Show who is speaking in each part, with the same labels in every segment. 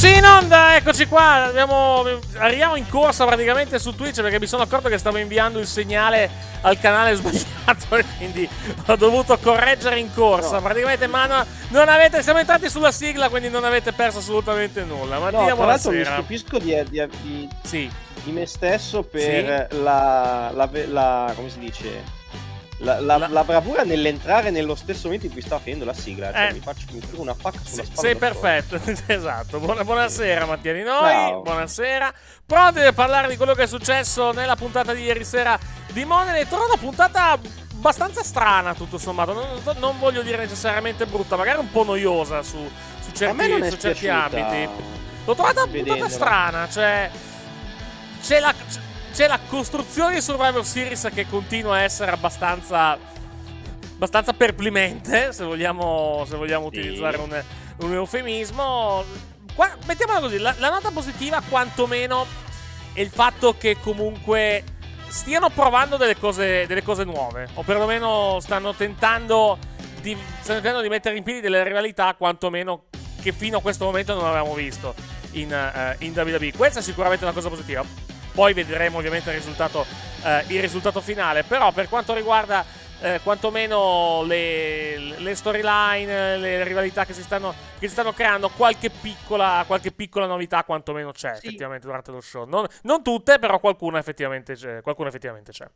Speaker 1: Eccoci in onda, eccoci qua. Abbiamo, arriviamo in corsa praticamente su Twitch perché mi sono accorto che stavo inviando il segnale al canale sbagliato e quindi ho dovuto correggere in corsa. No. Praticamente, ma no, non avete, siamo entrati sulla sigla, quindi non avete perso assolutamente nulla. Mattia, no, tra l'altro mi stupisco
Speaker 2: di, di, di, sì. di me stesso per sì. la, la, la. come si dice? La, la, la, bravura nell'entrare nello stesso momento in cui stava finendo la sigla. Cioè eh, mi faccio mi una pacca sulla spalla. Sei
Speaker 1: perfetto, esatto. Buona, buonasera Mattia di noi. Ciao. Buonasera. Pronti a parlare di quello che è successo nella puntata di ieri sera di Monenetron? Una puntata abbastanza strana, tutto sommato. Non, non, voglio dire necessariamente brutta, magari un po' noiosa su, su certi, su certi ambiti. L'ho trovata una puntata strana, cioè. C'è la c'è la costruzione di Survivor Series che continua a essere abbastanza, abbastanza perplimente, se vogliamo, se vogliamo sì. utilizzare un, un eufemismo. Qua, mettiamola così, la, la nota positiva quantomeno è il fatto che comunque stiano provando delle cose, delle cose nuove, o perlomeno stanno tentando, di, stanno tentando di mettere in piedi delle rivalità quantomeno che fino a questo momento non avevamo visto in, uh, in WWE. Questa è sicuramente una cosa positiva poi vedremo ovviamente il risultato, eh, il risultato finale. Però per quanto riguarda eh, quantomeno le, le storyline, le rivalità che si, stanno, che si stanno, creando, qualche piccola, qualche piccola novità quantomeno c'è sì. effettivamente durante lo show. Non, non tutte, però qualcuna effettivamente c'è. Qualcuna effettivamente c'è.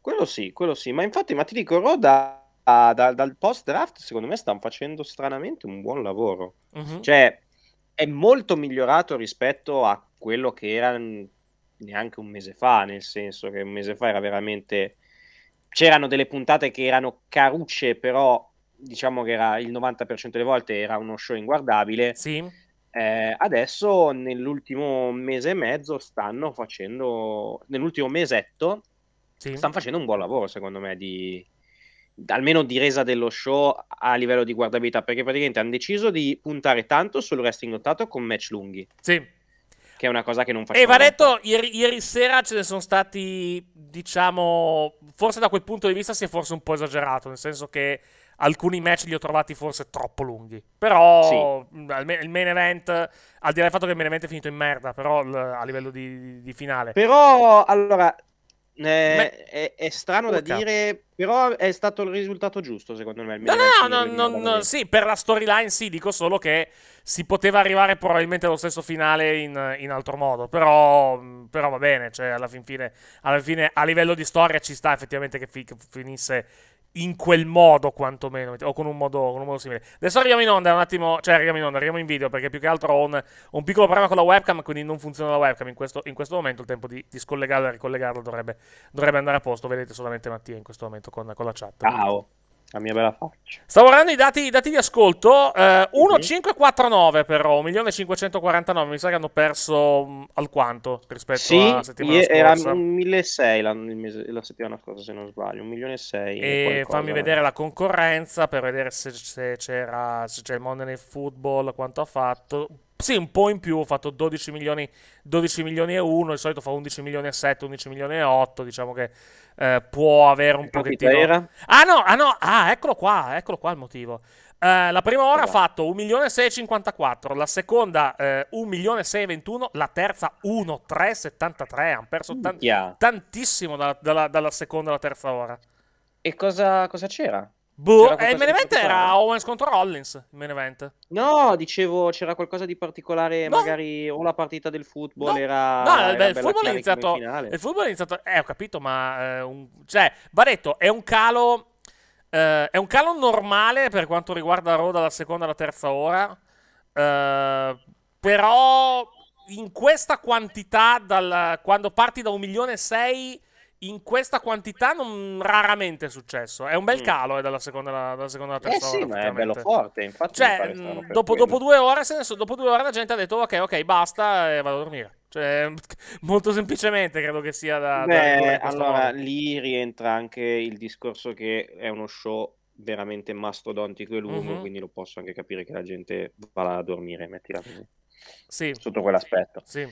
Speaker 2: Quello sì, quello sì, ma infatti, ma ti dico, Roda da, ah, dal post draft secondo me stanno facendo stranamente un buon lavoro. Uh-huh. Cioè, è molto migliorato rispetto a quello che era neanche un mese fa, nel senso che un mese fa era veramente... C'erano delle puntate che erano carucce, però diciamo che era il 90% delle volte era uno show inguardabile. Sì. Eh, adesso nell'ultimo mese e mezzo stanno facendo, nell'ultimo mesetto, sì. stanno facendo un buon lavoro secondo me di, almeno di resa dello show a livello di guardabilità perché praticamente hanno deciso di puntare tanto sul wrestling notato con match lunghi. Sì che è una cosa che non facciamo. E va
Speaker 1: detto, ieri, ieri, sera ce ne sono stati, diciamo, forse da quel punto di vista si è forse un po' esagerato, nel senso che alcuni match li ho trovati forse troppo lunghi. Però sì. il main event, al di là del fatto che il main event è finito in merda, però a livello di, di finale. Però, allora, eh, Ma... è, è, strano Urca. da dire, però è stato il risultato giusto secondo me. No, no, no, no, no, sì, per la storyline sì, dico solo che si poteva arrivare probabilmente allo stesso finale in, in altro modo, però, però, va bene, cioè alla fin fine, alla fine a livello di storia ci sta effettivamente che, fi, che finisse in quel modo quantomeno, o con un modo, con un modo, simile. Adesso arriviamo in onda un attimo, cioè arriviamo in onda, arriviamo in video perché più che altro ho un, un piccolo problema con la webcam, quindi non funziona la webcam in questo, in questo momento, il tempo di, di scollegarla e ricollegarla dovrebbe, dovrebbe, andare a posto, vedete solamente Mattia in questo momento con, con la chat. Ciao. La mia bella faccia. Stavo guardando i dati, i dati di ascolto. Eh, 1,549 però, 1.549. Mi sa che hanno perso alquanto rispetto
Speaker 2: sì, alla settimana era scorsa. Era 1.600 la, mese, la settimana scorsa, se non sbaglio. 1.600. E qualcosa, fammi vedere
Speaker 1: la concorrenza per vedere se, se c'era, se c'è il Monday Night Football, quanto ha fatto. Sì, un po' in più, ho fatto 12 milioni, 12 milioni e 1, di solito fa 11 milioni e 7, 11 milioni e 8, diciamo che eh, può avere un pochettino... Era? Ah no, ah no, ah eccolo qua, eccolo qua il motivo. Eh, la prima ora ha fatto 1 milione e la seconda eh, 1 milione e la terza 1,373, hanno perso tan- tantissimo dalla, dalla, dalla seconda alla terza ora. E cosa, cosa c'era? Boh, eh, il main event era Owens contro Rollins, il main event. No,
Speaker 2: dicevo, c'era qualcosa di particolare, no. magari o la partita del football no. era... No, era beh, il, football iniziato, il
Speaker 1: football è iniziato... Eh, ho capito, ma... Eh, un, cioè, va detto, è un calo... Eh, è un calo normale per quanto riguarda Raw dalla seconda alla terza ora. Eh, però in questa quantità, dal, quando parti da un milione e sei in questa quantità non raramente è successo. È un bel mm. calo eh, dalla seconda alla, seconda eh terza eh sì, ora. Ma è bello forte, infatti. Cioè, mm, dopo, dopo, due ore, senso, dopo, due ore, la gente ha detto ok, ok, basta e vado a dormire. Cioè, molto semplicemente credo che sia da... Beh, da allora, modo.
Speaker 2: lì rientra anche il discorso che è uno show veramente mastodontico e lungo, mm-hmm. quindi lo posso anche capire che la gente va a dormire, mettila così.
Speaker 3: Sì. Sotto quell'aspetto. Sì.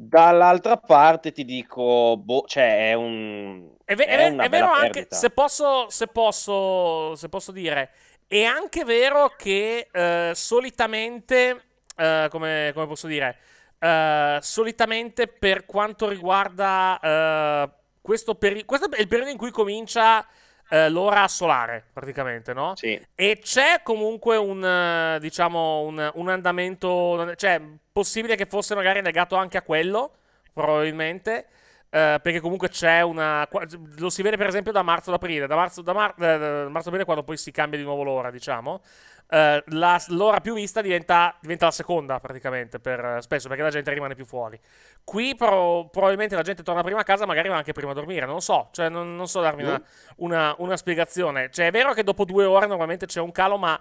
Speaker 2: Dall'altra parte ti dico, boh, cioè è un... È, ve- è, è vero anche,
Speaker 1: se posso, se, posso, se posso, dire, è anche vero che eh, solitamente, eh, come, come, posso dire, eh, solitamente per quanto riguarda eh, questo periodo, questo è il periodo in cui comincia eh, l'ora solare, praticamente, no? Sì. E c'è comunque un, eh, diciamo, un, un andamento, cioè, possibile che fosse magari legato anche a quello, probabilmente. Eh, perché comunque c'è una. Lo si vede per esempio da marzo ad aprile. Da marzo, ad mar, eh, aprile, quando poi si cambia di nuovo l'ora, diciamo. Uh, la, l'ora più vista diventa, diventa la seconda, praticamente. Per, eh, spesso perché la gente rimane più fuori. Qui, pro, probabilmente, la gente torna prima a casa, magari va anche prima a dormire. Non lo so. Cioè, non, non so darmi una, mm. una, una, spiegazione. Cioè, è vero che dopo due ore normalmente c'è un calo, ma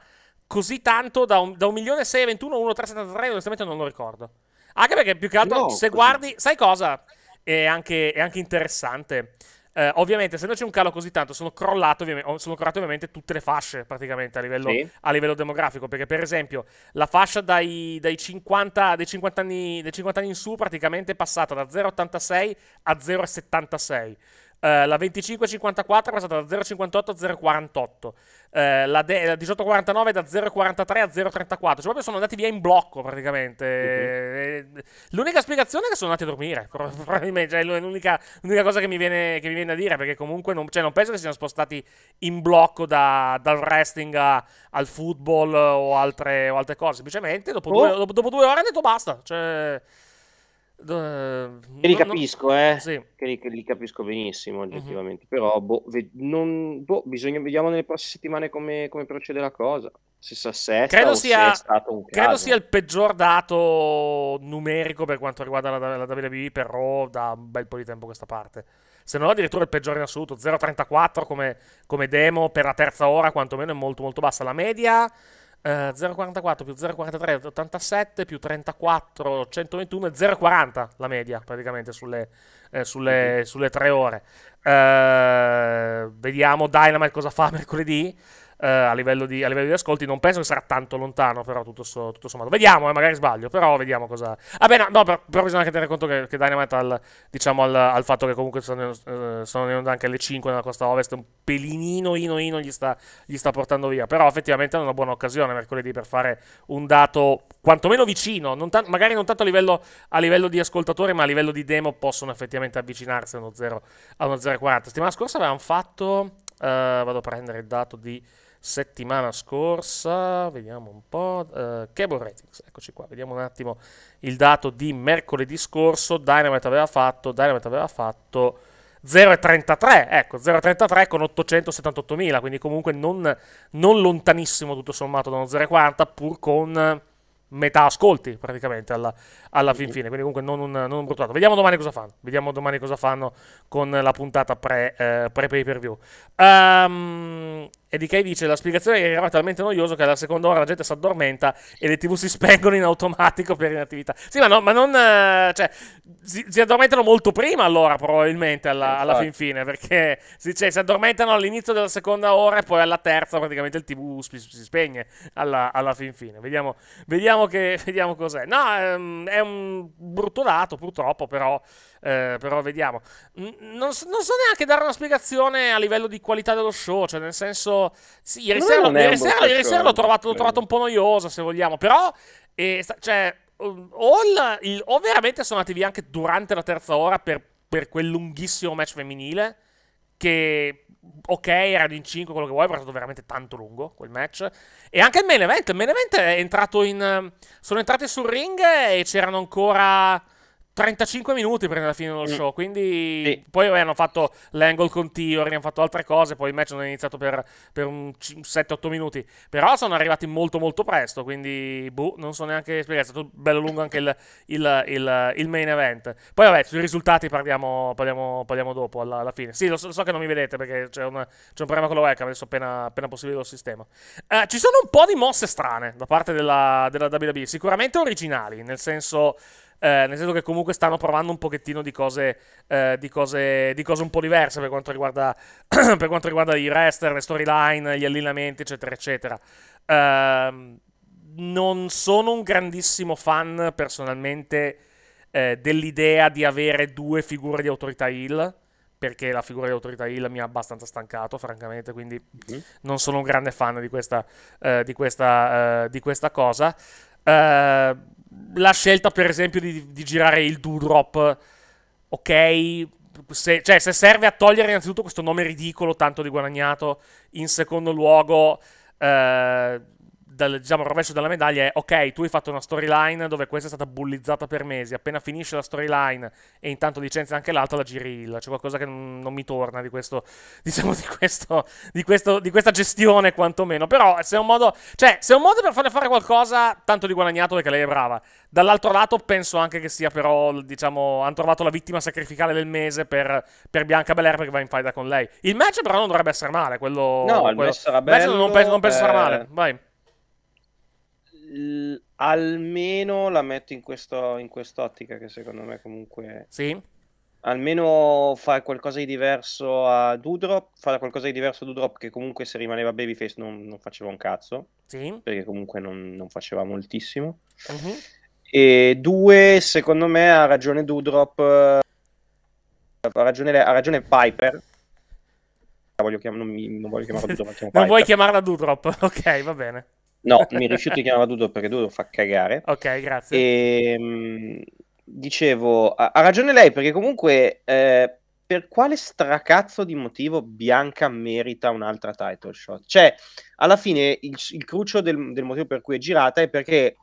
Speaker 1: così tanto da un, da un milione 621 a 1,373, onestamente non lo ricordo. Anche perché più che altro, no, se così. guardi, sai cosa? è anche, è anche interessante. Eh, ovviamente, essendoci un calo così tanto, sono, crollate ovviamente tutte le fasce praticamente a livello, sì. a livello, demografico. Perché, per esempio, la fascia dai, dai 50, dai 50, anni, dai 50 anni in su praticamente è passata da 0,86 a 0,76 eh, la 2554 è passata da 0,58 a 0,48. Eh, la, de- la 1849 da 0,43 a 0,34. Cioè, proprio sono andati via in blocco praticamente. Uh-huh. L'unica spiegazione è che sono andati a dormire. Probabilmente, cioè, è l'unica, l'unica, cosa che mi, viene, che mi viene da dire. Perché comunque non, cioè, non penso che siano spostati in blocco da, dal wrestling a, al football o altre, o altre cose. Semplicemente dopo, oh. due, dopo, dopo due ore hanno detto basta. Cioè. Uh, che li no, capisco,
Speaker 2: no. eh? Sì. Che li, che li, capisco benissimo, mhm. oggettivamente. Uh-huh. Però boh, ve- non, boh, bisogna, vediamo nelle prossime settimane come, come procede la cosa. Se è stato un caso.
Speaker 4: Credo sia
Speaker 1: il peggior dato numerico per quanto riguarda la, la WWE per Raw da un bel po' di tempo a questa parte. Se non addirittura il peggiore in assoluto, 0,34 come, come demo per la terza ora, quantomeno è molto molto bassa. La media 0,44 eh, più 0,43 87 più 34 121 0,40 la media praticamente sulle, eh, sulle, sulle tre ore. Uh, vediamo Dynamite cosa fa mercoledì eh, a, livello di, a, livello di, ascolti. Non penso che sarà tanto lontano, però tutto, so, tutto sommato. Vediamo, eh, magari sbaglio, però vediamo cosa... Ah beh, no, però, però, bisogna anche tenere conto che, che Dynamite al, diciamo al, al, fatto che comunque sono, eh, in onda anche alle 5 nella costa ovest, un pelinino, ino, ino gli sta, gli sta portando via. Però effettivamente è una buona occasione mercoledì per fare un dato quantomeno vicino, non magari non tanto a livello, a livello, di ascoltatore, ma a livello di demo possono effettivamente avvicinarsi a uno 0,40. Settimana scorsa avevamo fatto, uh, vado a prendere il dato di settimana scorsa, vediamo un po', eh, Cable Ratings, eccoci qua, vediamo un attimo il dato di mercoledì scorso, Dynamite aveva fatto, Dynamite aveva fatto 0,33, ecco, 0,33 con 878.000, quindi comunque non, non, lontanissimo tutto sommato da uno 0,40, pur con metà ascolti praticamente alla, alla fin fine, quindi comunque non un, non un brutto dato. Vediamo domani cosa fanno, vediamo domani cosa fanno con la puntata pre, eh, pre pay per view. Um, e di che dice: La spiegazione era talmente noiosa che alla seconda ora la gente si addormenta e le TV si spengono in automatico per inattività. Sì, ma, no, ma non. Eh, cioè, si, si, addormentano molto prima, allora, probabilmente, alla, alla fin fine. Perché si, cioè, si addormentano all'inizio della seconda ora e poi alla terza, praticamente, il TV si, si spegne alla, alla, fin fine. Vediamo, vediamo, vediamo cos'è. No, ehm, è un brutto dato, purtroppo, però. Eh, però vediamo. Non, non, so neanche dare una spiegazione a livello di qualità dello show, cioè nel senso, sì, ieri sera, l'ho trovato, eh. trovato, un po' noioso, se vogliamo, però, eh, cioè, o, um, il, o, veramente sono andati via anche durante la terza ora per, per quel lunghissimo match femminile, che ok, erano in 5 quello che vuoi, però è stato veramente tanto lungo quel match. E anche il main event, il main event è entrato in... sono entrati sul ring e c'erano ancora... 35 minuti prima della fine dello mm. show, quindi sì. poi beh, hanno fatto l'angle con Theory, hanno fatto altre cose, poi il match non è iniziato per, per 7-8 minuti, però sono arrivati molto molto presto, quindi boh, non so neanche spiegare, è stato bello lungo anche il, il, il, il main event. Poi vabbè, sui risultati parliamo, parliamo, parliamo dopo alla, alla, fine. Sì, lo so, lo so, che non mi vedete perché c'è un, c'è un problema con la webcam, adesso appena, appena possibile lo sistema. Eh, ci sono un po' di mosse strane da parte della, della WWE, sicuramente originali, nel senso eh, nel senso che comunque stanno provando un pochettino di cose, eh, di cose, di cose un po' diverse per quanto riguarda, per quanto riguarda i wrestler, le storyline, gli allineamenti, eccetera, eccetera. Eh, non sono un grandissimo fan personalmente eh, dell'idea di avere due figure di autorità Hill, perché la figura di autorità Hill mi ha abbastanza stancato, francamente, quindi mm-hmm. non sono un grande fan di questa, uh, di questa, uh, di questa cosa. Uh, la scelta, per esempio, di, di girare il do ok, se, cioè, se serve a togliere innanzitutto questo nome ridicolo, tanto di guadagnato, in secondo luogo... Eh, dal, diciamo, il rovescio della medaglia è ok, tu hai fatto una storyline dove questa è stata bullizzata per mesi, appena finisce la storyline e intanto licenzia anche l'altra la giri il, c'è qualcosa che non, non, mi torna di questo, diciamo, di questo, di questo, di questa gestione quantomeno, però se è un modo, cioè, se è un modo per farle fare qualcosa, tanto di guadagnato perché lei è brava. Dall'altro lato penso anche che sia però, diciamo, hanno trovato la vittima sacrificale del mese per, per Bianca Belair perché va in faida con lei. Il match però non dovrebbe essere male, quello... No, quello, il match sarà bello... non penso, non penso sarà male, eh. vai
Speaker 2: l- almeno la metto in, questo, in quest'ottica che secondo me comunque... Sì. Almeno fa qualcosa di diverso a Doodrop fa qualcosa di diverso a Doodrop che comunque se rimaneva Babyface non, non faceva un cazzo. Sì. Perché comunque non, non faceva moltissimo. Uh-huh. E due, secondo me ha ragione Doodrop ha ragione, ha ragione Piper Voglio chiam- non, mi, non, voglio chiamarla Doodrop. non vuoi
Speaker 1: chiamarla Doodrop? Ok, va bene. No, mi rifiuto di chiamarla
Speaker 2: Dudo perché Dudo fa cagare.
Speaker 1: Ok, grazie.
Speaker 2: E, ehm, dicevo, ha, ragione lei perché comunque eh, per quale stracazzo di motivo Bianca merita un'altra title shot? Cioè, alla fine il, il cruccio del, del, motivo per cui è girata è perché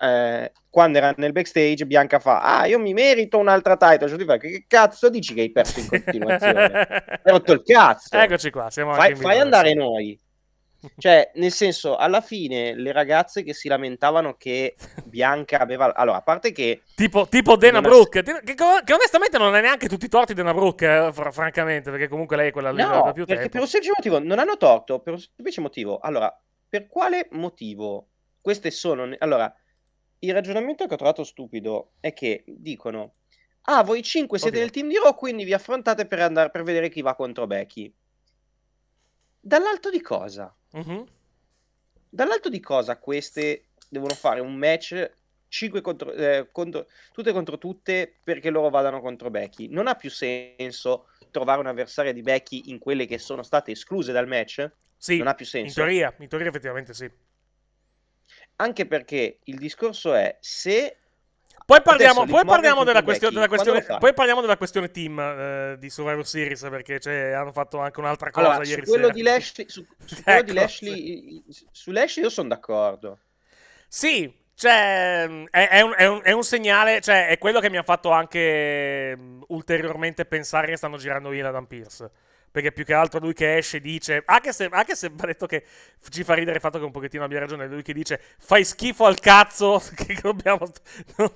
Speaker 2: eh, quando era nel backstage Bianca fa ah io mi merito un'altra title shot cioè, che cazzo dici che hai perso in continuazione?
Speaker 1: hai rotto il cazzo! Eccoci qua, siamo Fai, fai andare
Speaker 2: noi! Cioè, nel senso, alla fine le ragazze che si lamentavano che Bianca aveva... Allora, a parte che...
Speaker 1: Tipo, tipo Dana una... che, che, onestamente non è neanche tutti torti Dana Brooke, eh, fr francamente, perché comunque lei è quella lì no, più perché tempo. per
Speaker 2: un semplice motivo, non hanno torto, per un semplice motivo. Allora, per quale motivo queste sono... Allora, il ragionamento che ho trovato stupido è che dicono... Ah, voi cinque siete Oddio. nel team di Raw, quindi vi affrontate per, andare, per vedere chi va contro Becky. Dall'alto di cosa? Uh-huh. Dall'alto di cosa queste devono fare un match 5 contro, eh, contro, tutte contro tutte perché loro vadano contro Becky? Non ha più senso trovare un'avversaria di Becky in quelle che sono state escluse dal match? Sì, non ha più senso. In teoria,
Speaker 1: in teoria effettivamente sì.
Speaker 2: Anche perché il discorso è se poi parliamo, Adesso, poi, parliamo della questione, della questione, poi
Speaker 1: parliamo della questione team eh, di Survivor Series perché cioè, hanno fatto anche un'altra cosa allora, ieri su sera. Di Lashley, su, su ecco. quello di ecco, Lashley,
Speaker 2: su Lashley io sono d'accordo.
Speaker 1: Sì, cioè, è, è, un, è, un, è, un, segnale, cioè, è quello che mi ha fatto anche mm, ulteriormente pensare che stanno girando via Adam Pierce perché più che altro lui che esce dice, anche se, anche se ha detto che ci fa ridere il fatto che un pochettino abbia ragione, lui che dice fai schifo al cazzo, che dobbiamo,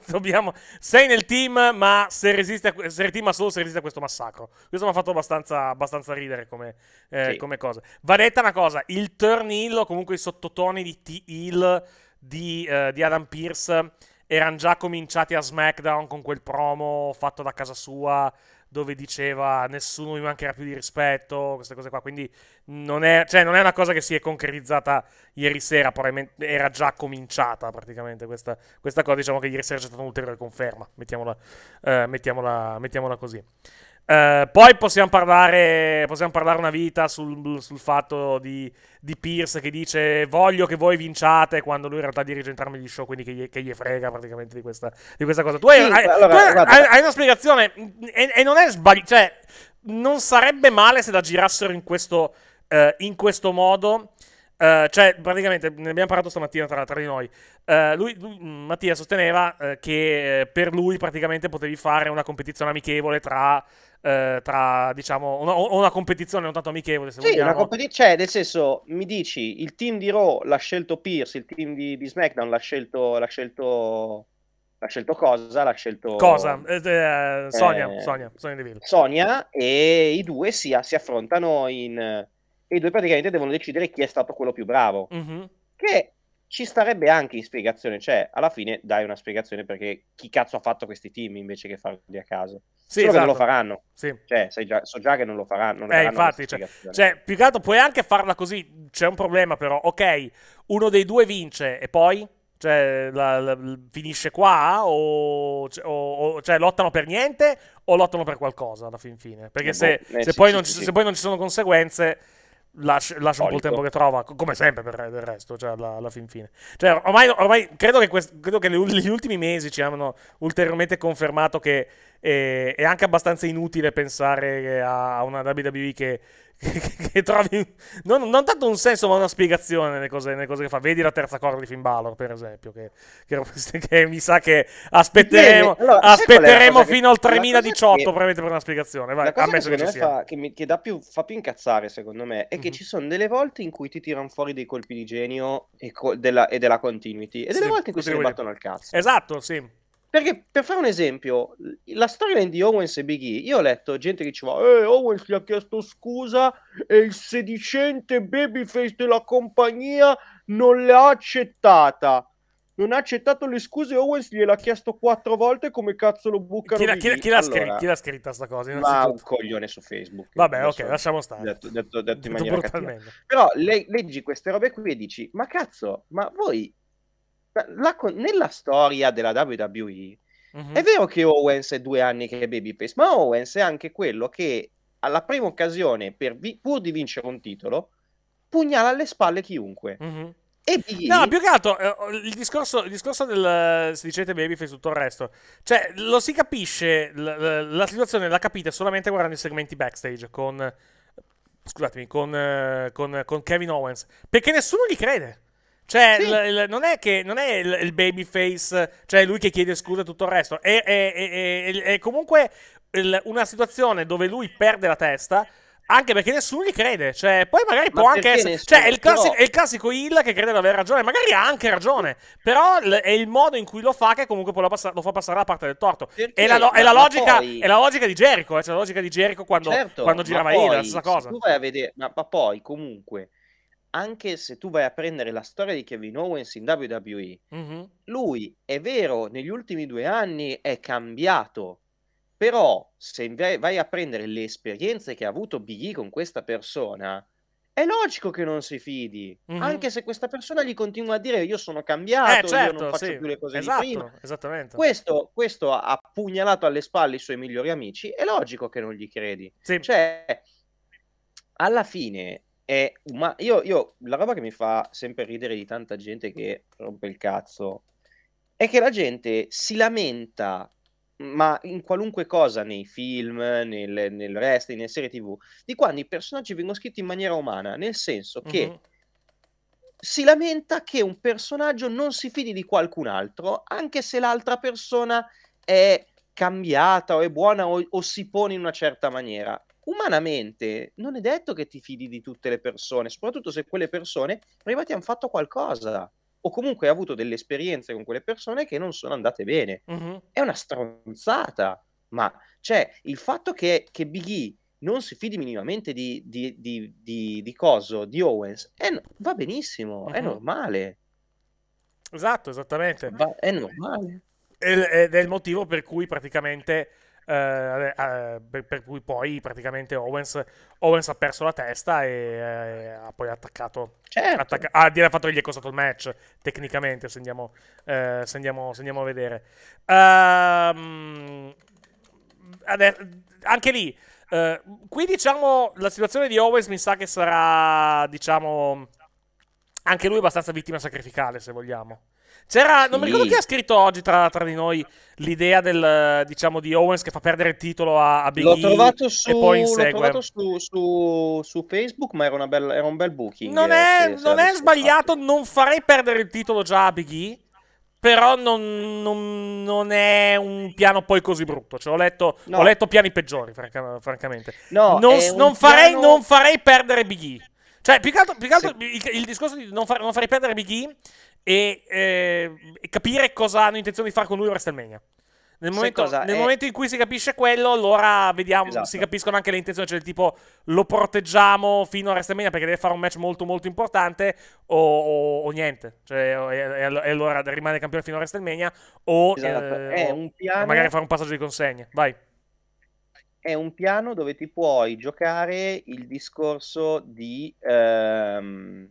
Speaker 1: dobbiamo sei nel team ma se resiste, a, se team solo se resiste a questo massacro. Questo mi ha fatto abbastanza, abbastanza ridere come, eh, sì. come, cosa. Va detta una cosa, il turn heel o comunque i sottotoni di T-Hill di, uh, di Adam Pierce erano già cominciati a SmackDown con quel promo fatto da casa sua dove diceva nessuno mi mancherà più di rispetto, queste cose qua. Quindi non è, cioè, non è una cosa che si è concretizzata ieri sera, probabilmente era già cominciata praticamente questa, questa cosa. Diciamo che ieri sera c'è stata un'ulteriore conferma, mettiamola, eh, mettiamola, mettiamola così. Eh, poi possiamo parlare, possiamo parlare, una vita sul, sul fatto di, di, Pierce che dice voglio che voi vinciate quando lui in realtà dirige entrambi gli show, quindi che gli, che gli frega praticamente di questa, di questa cosa. Tu hai, sì, hai, allora, tu hai, hai una spiegazione e, e non è sbagliato, cioè non sarebbe male se la girassero in questo, eh, in questo modo. Uh, cioè, praticamente ne abbiamo parlato stamattina tra, tra di noi. Uh, lui, lui, mm, Mattia sosteneva uh, che per lui praticamente potevi fare una competizione amichevole tra, tra diciamo, una, una, competizione non tanto amichevole. Se sì, vogliamo. una
Speaker 2: competizione, cioè, nel senso, mi dici, il team di Raw l'ha scelto Pierce, il team di, di SmackDown l'ha scelto, l'ha scelto l'ha scelto cosa? L'ha scelto cosa?
Speaker 1: Eh, eh, Sonia, eh, Sonia, Sonia,
Speaker 2: Sonia, e i due si, si affrontano in e i due praticamente devono decidere chi è stato quello più bravo. Mm-hmm. Che ci starebbe anche in spiegazione, cioè alla fine dai una spiegazione perché chi cazzo ha fatto questi team invece che farli a caso. Sì, Solo esatto. non lo esatto. faranno. Sì. Cioè, già, so già che non lo faranno. Non eh, infatti, cioè, cioè,
Speaker 1: più che altro puoi anche farla così, c'è un problema però, ok, uno dei due vince e poi? Cioè, la, la, finisce qua cioè, o, o, cioè, lottano per niente o lottano per qualcosa alla fin fine? Perché se poi non ci sono conseguenze Lascia, lascia un po' il tempo che trova, come sempre per il resto, cioè alla, alla, fin fine. Cioè, ormai, ormai credo che, quest, credo che le, gli ultimi mesi ci hanno ulteriormente confermato che eh, è anche abbastanza inutile pensare eh, a una WWE che che trovi non, non, tanto un senso ma una spiegazione nelle cose, nelle cose, che fa vedi la terza corda di Finn Balor per esempio che, che, che mi sa che aspetteremo, allora, aspetteremo fino che, al 3018 probabilmente per una spiegazione Vai, la cosa che, che ci fa,
Speaker 2: mi, che dà più, fa più incazzare secondo me è mm-hmm. che mhm. ci sono delle volte in cui ti tirano fuori dei colpi di genio e, co- della, e della continuity e delle sì, volte in cui si ribattono al cazzo esatto sì perché per fare un esempio, la storyline di Owens e Big E, io ho letto gente che diceva eh, Owens gli ha chiesto scusa e il sedicente babyface della compagnia non l'ha accettata. Non ha accettato le scuse, e Owens gliel'ha chiesto quattro volte come cazzo lo bucano. Chi, chi, chi, l'ha, allora, scri- chi l'ha scritta sta cosa? Ma un coglione su Facebook. Eh, Vabbè, adesso, ok, lasciamo stare. Detto, detto, detto, detto in maniera cattiva. Però le, leggi queste robe qui e dici, ma cazzo, ma voi la, nella storia della WWE mm-hmm. è vero che Owens è due anni che è babyface, ma Owens è anche quello che alla prima occasione, vi- pur di vincere un titolo, pugnala alle spalle chiunque. Mm-hmm.
Speaker 1: E Biggie... No, più che altro eh, il, discorso, il discorso, del se dicete babyface tutto il resto, cioè lo si capisce, l- l- la situazione la capite solamente guardando i segmenti backstage con, scusatemi, con, eh, con, con Kevin Owens, perché nessuno gli crede. Cioè, sì. l- l- non è che non è il, il babyface, cioè lui che chiede scusa e tutto il resto. È, è, è, è comunque il, una situazione dove lui perde la testa. Anche perché nessuno gli crede, cioè, poi magari Ma può anche essere. Nessuno? Cioè, è il, classico, però... è il classico Hill che crede di aver ragione, magari ha anche ragione, però l- è il modo in cui lo fa che comunque lo, passa- lo fa passare la parte del torto. È la, lo- è, la logica, poi... è la, logica, di
Speaker 2: Jericho, eh, cioè la logica di Jericho
Speaker 1: quando, certo, quando girava Hill, la stessa cosa. Tu
Speaker 2: vai a vedere, ma, ma poi comunque anche se tu vai a prendere la storia di Kevin Owens in WWE, mm-hmm. lui è vero, negli ultimi due anni è cambiato, però se vai a prendere le esperienze che ha avuto Big E con questa persona, è logico che non si fidi, mm-hmm. anche se questa persona gli continua a dire io sono eh, cambiato, eh, certo, io non certo, faccio sì. più le cose esatto, di prima.
Speaker 1: Esattamente. Questo,
Speaker 2: questo, ha pugnalato alle spalle i suoi migliori amici, è logico che non gli credi. Sì. Cioè, alla fine è ma io, io, la roba che mi fa sempre ridere di tanta gente che rompe il cazzo è che la gente si lamenta ma in qualunque cosa nei film, nel, nel wrestling, nelle serie tv di quando i personaggi vengono scritti in maniera umana nel senso che mm-hmm. si lamenta che un personaggio non si fidi di qualcun altro anche se l'altra persona è cambiata o è buona o, o si pone in una certa maniera umanamente non è detto che ti fidi di tutte le persone, soprattutto se quelle persone prima ti hanno fatto qualcosa o comunque hai avuto delle esperienze con quelle persone che non sono andate bene. Mm-hmm. È una stronzata, ma cioè il fatto che, che Big E non si fidi minimamente di, di, di, di, di Coso,
Speaker 1: di Owens, è, va benissimo, mm-hmm. è normale. Esatto, esattamente. Va, è normale. Ed è il motivo per cui praticamente eh, eh, per, per, cui poi praticamente Owens, Owens, ha perso la testa e eh, ha poi attaccato. Certo. Attacca- ah, dire fatto che gli è costato il match, tecnicamente, se andiamo, eh, se andiamo, se andiamo a vedere. Um, anche lì, eh, qui diciamo, la situazione di Owens mi sa che sarà, diciamo, anche lui abbastanza vittima sacrificale, se vogliamo. C'era, non mi ricordo chi ha scritto oggi tra, tra di noi l'idea del, diciamo, di Owens che fa perdere il titolo a, a Big l'ho trovato su, e poi insegue. L'ho trovato
Speaker 2: su, su, su Facebook, ma era, bella, era,
Speaker 1: un bel booking. Non eh, è, non è sbagliato, fatto. non farei perdere il titolo già a Big E, però non, non, non, è un piano poi così brutto. Cioè, ho, letto, no. ho letto piani peggiori, franca, francamente. No, non, non farei, piano... non farei perdere Big E. Cioè, più che altro, più che altro sì. il, il, discorso di non, far, non farei perdere Big E e, eh, e capire cosa hanno intenzione di fare con lui a WrestleMania. Nel, momento, nel è... Eh, momento, in cui si capisce quello, allora vediamo, esatto. si capiscono anche le intenzioni, cioè tipo lo proteggiamo fino a WrestleMania perché deve fare un match molto molto importante o, o, o niente, cioè, e, e, allora rimane campione fino a WrestleMania o, esatto. eh, o piano... magari fare un passaggio di consegne, vai.
Speaker 2: È un piano dove ti puoi giocare il discorso di... Ehm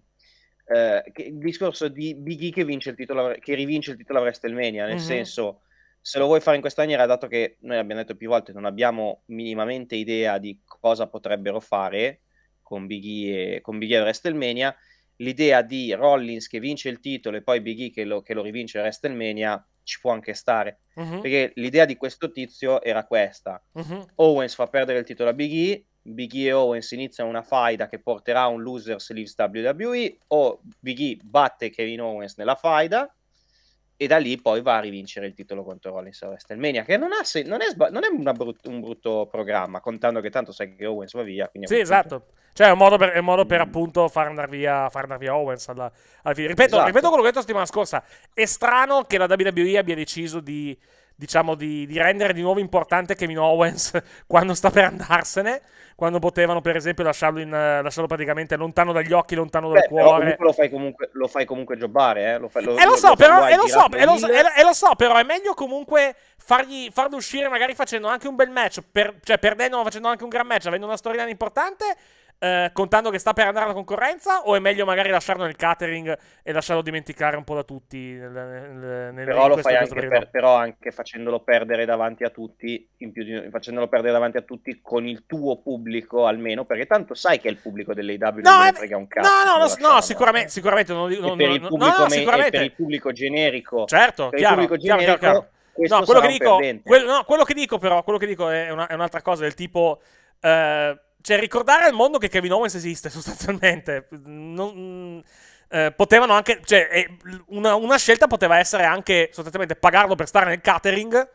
Speaker 2: eh, che, il discorso di Big E che, vince il titolo, che rivince il titolo a WrestleMania, nel uh-huh. senso se lo vuoi fare in questa maniera, dato che noi abbiamo detto più volte, non abbiamo minimamente idea di cosa potrebbero fare con Big E, con Big e WrestleMania, l'idea di Rollins che vince il titolo e poi Big E che lo, che lo rivince a WrestleMania ci può anche stare. Uh-huh. Perché l'idea di questo tizio era questa. Uh-huh. Owens fa perdere il titolo a Big E, Big E Owens iniziano una faida che porterà un loser Leaves WWE o Big E batte Kevin Owens nella faida e da lì poi va a rivincere il titolo contro Rollins a WrestleMania che non, se- non è, sba- non è brut- un brutto programma contando che tanto sai che Owens va via sì esatto
Speaker 1: cioè è un modo per, un modo per mm. appunto far andare via, far andare via Owens alla, alla fine ripeto, esatto. ripeto quello che ho detto la settimana scorsa è strano che la WWE abbia deciso di diciamo, di, di, rendere di nuovo importante Kevin Owens quando sta per andarsene, quando potevano per esempio lasciarlo, in, lasciarlo praticamente lontano dagli occhi, lontano dal Beh, cuore.
Speaker 2: Però fai, comunque, lo fai comunque giocare, eh? lo eh, so, però, eh, e eh, lo
Speaker 1: so, però è meglio comunque fargli, farlo uscire magari facendo anche un bel match, per, cioè perdendo, facendo anche un gran match, avendo una storyline importante eh, contando che sta per andare alla concorrenza o è meglio magari lasciarlo nel catering e lasciarlo dimenticare un po' da tutti? Nel, nel,
Speaker 4: nel, però, lo fai anche per,
Speaker 2: però anche facendolo perdere davanti a tutti, di, facendolo perdere davanti a tutti con il tuo pubblico almeno, perché tanto sai che è il pubblico dell'AW no, non è, eh, frega un cazzo. No,
Speaker 1: no, no, sicuramente, sicuramente non, non, per, il
Speaker 2: pubblico, no, generico. Certo,
Speaker 3: per chiaro, il pubblico chiaro, generico, chiaro, chiaro. No, quello che, dico,
Speaker 1: quello, no, quello che dico però, quello che dico è, una, è un'altra cosa del tipo... Eh, cioè, ricordare al mondo che Kevin Owens esiste, sostanzialmente. Non, eh, potevano anche. Cioè, eh, una, una, scelta poteva essere anche sostanzialmente pagarlo per stare nel catering.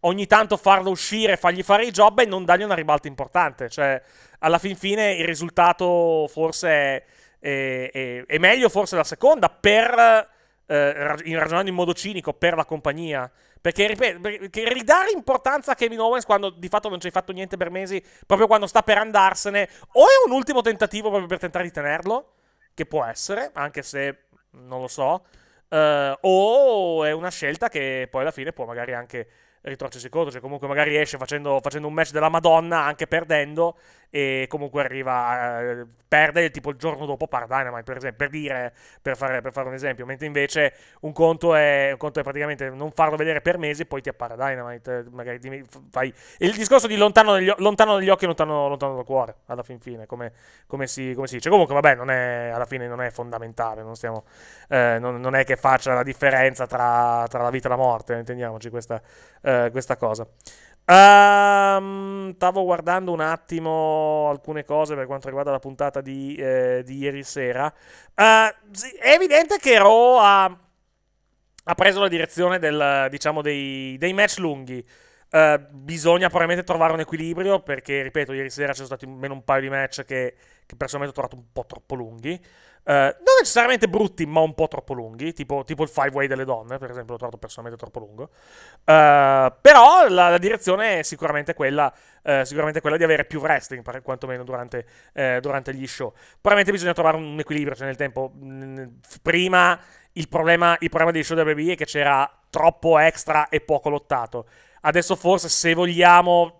Speaker 1: Ogni tanto farlo uscire, fargli fare i job e non dargli una ribalta importante. Cioè, alla fin fine il risultato forse è, è, è, è meglio, forse la seconda, per. Eh, ragionando in modo cinico, per la compagnia. Perché, ripeto, perché ridare importanza a Kevin Owens quando di fatto non ci hai fatto niente per mesi, proprio quando sta per andarsene, o è un ultimo tentativo proprio per tentare di tenerlo, che può essere, anche se non lo so, uh, o è una scelta che poi alla fine può magari anche ritrocersi contro, cioè comunque magari esce facendo, facendo, un match della Madonna anche perdendo e comunque arriva, eh, perde tipo il giorno dopo Par Dynamite per esempio, per dire, per fare, per fare un esempio, mentre invece un conto, è, un conto, è, praticamente non farlo vedere per mesi e poi ti appare Dynamite, eh, magari dimmi, fai il discorso di lontano dagli, lontano dagli occhi e lontano, lontano, dal cuore, alla fin fine, come, come, si, come si, dice, comunque vabbè, non è, alla fine non è fondamentale, non, stiamo, eh, non, non, è che faccia la differenza tra, tra, la vita e la morte, intendiamoci questa... Eh, eh, questa cosa. Um, stavo guardando un attimo alcune cose per quanto riguarda la puntata di, eh, di ieri sera. Uh, sì, è evidente che Ro ha, ha preso la direzione del, diciamo, dei, dei match lunghi. Uh, bisogna probabilmente trovare un equilibrio perché, ripeto, ieri sera ci sono stati meno un paio di match che, che personalmente ho trovato un po' troppo lunghi. Eh, non necessariamente brutti, ma un po' troppo lunghi, tipo, tipo il Five Way delle donne, per esempio, l'ho trovato personalmente troppo lungo. Eh, però la, la, direzione è sicuramente quella, eh, sicuramente quella di avere più wrestling, per, quantomeno durante, eh, durante gli show. Probabilmente bisogna trovare un equilibrio, cioè nel tempo, prima il problema, il problema dei show della BB è che c'era troppo extra e poco lottato. Adesso forse se vogliamo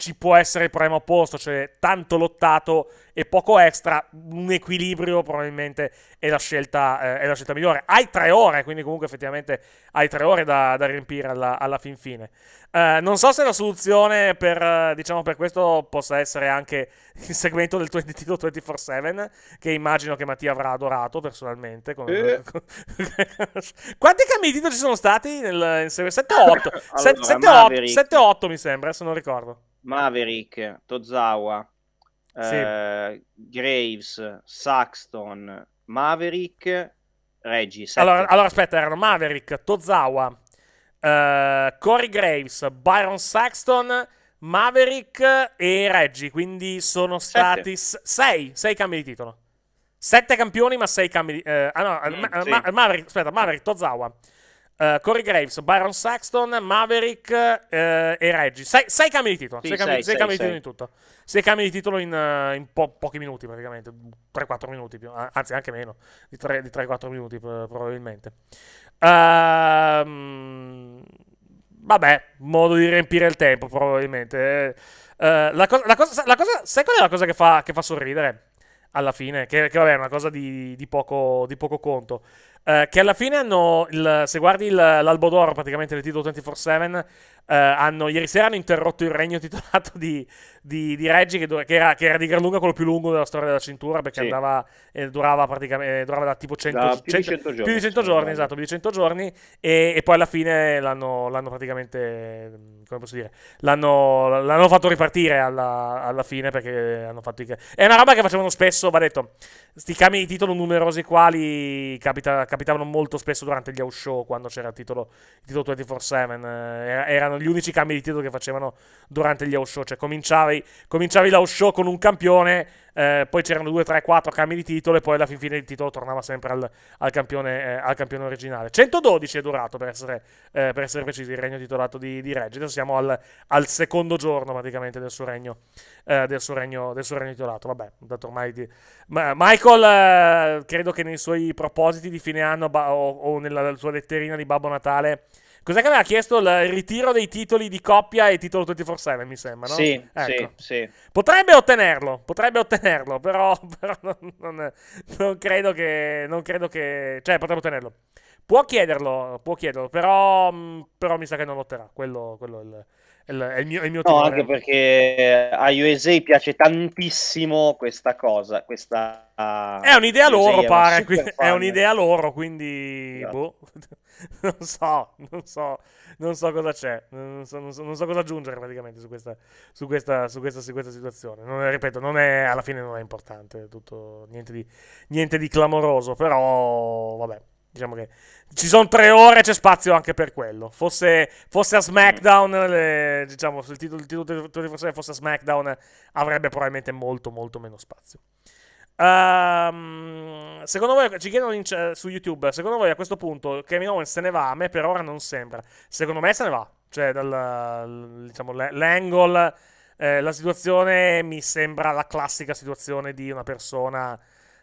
Speaker 1: ci può essere il problema opposto, cioè tanto lottato e poco extra, un equilibrio probabilmente è la scelta, eh, è la scelta migliore. Hai tre ore, quindi comunque effettivamente hai tre ore da, da riempire alla, alla, fin fine. Uh, non so se la soluzione per, eh, diciamo, per questo possa essere anche il segmento del 22-24-7, che immagino che Mattia avrà adorato personalmente. Come... Eh. Quanti cambiamenti ci sono stati nel, 7-8? 7-8 mi sembra, se non ricordo.
Speaker 2: Maverick, Tozawa, sì. eh, Graves, Saxton, Maverick, Reggie. Allora, allora,
Speaker 1: aspetta, erano Maverick, Tozawa, uh, Corey Graves, Byron Saxton, Maverick e Reggie. Quindi sono stati sette. sei, sei cambi di titolo. Sette campioni, ma sei cambi di... Uh, ah no, mm, ma, sì. ma, Maverick, aspetta, Maverick, Tozawa. Uh, Corey Graves, Byron Saxton, Maverick uh, e Reggie. Sei, sei cambi di titolo. Sì, sei, cambi, sei, sei cambi di titolo in tutto. Sei cambi di titolo in, uh, in po- pochi minuti praticamente. 3-4 minuti più. Anzi, anche meno. Di 3-4 minuti probabilmente. Ehm, vabbè, modo di riempire il tempo probabilmente. Eh, la cosa, la cosa, la cosa, sai qual è la cosa che fa, che fa sorridere? alla fine, che, che vabbè è una cosa di, di, poco, di poco, conto. Eh, che alla fine hanno, il, se guardi il, l'albo d'oro praticamente del titolo 24-7, eh, hanno, ieri sera hanno interrotto il regno titolato di, di, di Reggie, che, che, era, che, era, di gran lunga quello più lungo della storia della cintura, perché sì. andava, e eh, durava, praticamente, eh, durava da tipo 100, da più 100, 100 giorni. Più di 100 giorni, esatto, più di 100 giorni, e, e poi alla fine l'hanno, l'hanno praticamente, mm, come posso dire, l'hanno, l'hanno fatto ripartire alla, alla, fine perché hanno fatto i... È una roba che facevano spesso, va detto, sti cami di titolo numerosi quali capita capitavano molto spesso durante gli outshow quando c'era il titolo, il titolo 24-7. Eh, erano gli unici cambi di titolo che facevano durante gli outshow. Cioè, cominciavi, cominciavi l'house con un campione eh, poi c'erano 2, 3, 4 cambi di titolo e poi alla fine il titolo tornava sempre al, al, campione, eh, al campione, originale. 112 è durato per essere, eh, per essere precisi il regno titolato di, di Reggie, adesso siamo al, al, secondo giorno praticamente del suo regno, eh, del suo regno, del suo regno titolato, vabbè, dato ormai di... Ma Michael eh, credo che nei suoi propositi di fine anno ba- o, o nella sua letterina di Babbo Natale... Cos'è che aveva chiesto il ritiro dei titoli di coppia e titolo 24-7, mi sembra, no? Sì,
Speaker 2: ecco. sì, sì.
Speaker 1: Potrebbe ottenerlo, potrebbe ottenerlo, però, però non, non, non, credo che, non credo che... Cioè, potrebbe ottenerlo. Può chiederlo, può chiederlo, però, mm, però mi sa che non lotterà. Quello, quello è il è il, mio, è il mio no, anche
Speaker 3: perché
Speaker 2: a USA piace tantissimo questa cosa. Questa... È un'idea USA loro, pare. È, è un'idea
Speaker 1: loro, quindi. No. Esatto. Boh. non, so, non so, non so, cosa c'è. Non so, non so, non so cosa aggiungere praticamente su questa, su questa, su questa, su questa situazione. Non, ripeto, non è, alla fine non è importante. Tutto, niente, di, niente di clamoroso, però vabbè. Diciamo che ci sono tre ore, e c'è spazio anche per quello. Fosse, fosse a SmackDown, le, diciamo, se il titolo, il titolo di forza fosse a SmackDown, avrebbe probabilmente molto, molto meno spazio. Um, secondo voi, ci chiedono in, su YouTube, secondo voi a questo punto Kevin Owens se ne va? A me per ora non sembra. Secondo me se ne va. Cioè, dal, diciamo, l'angle, eh, la situazione mi sembra la classica situazione di una persona,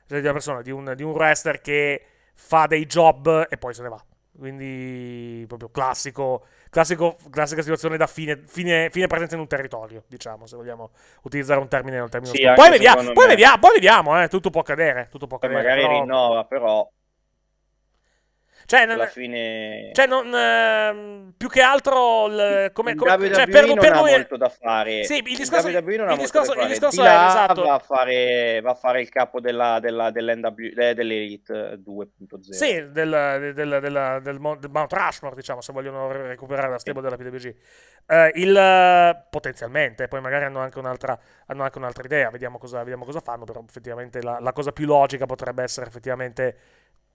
Speaker 1: cioè di una persona, di un, di un wrestler che fa dei job e poi se ne va. Quindi proprio classico, classico classica situazione da fine, fine, fine, presenza in un territorio, diciamo, se vogliamo utilizzare un termine. Un termine sì, poi, vediamo, ah, poi, me... vediamo, ah, poi vediamo, eh, tutto può accadere. Tutto può accadere
Speaker 2: magari però... rinnova, però cioè, alla non, fine...
Speaker 1: Cioè, non, eh, più che altro... L, come, come, il cioè, per, non per ha noi... molto da fare. Sì, il discorso, il non il discorso, Il discorso è, esatto. va,
Speaker 2: a fare, va a fare il capo della, della, dell'NW, eh, dell'Elite 2.0. Sì,
Speaker 1: del, del, del, del Mount Rushmore, diciamo, se vogliono recuperare la stable sì. della PWG. Eh, il, potenzialmente, poi magari hanno anche un'altra, hanno anche un'altra idea, vediamo cosa, vediamo cosa fanno, però effettivamente la, la cosa più logica potrebbe essere effettivamente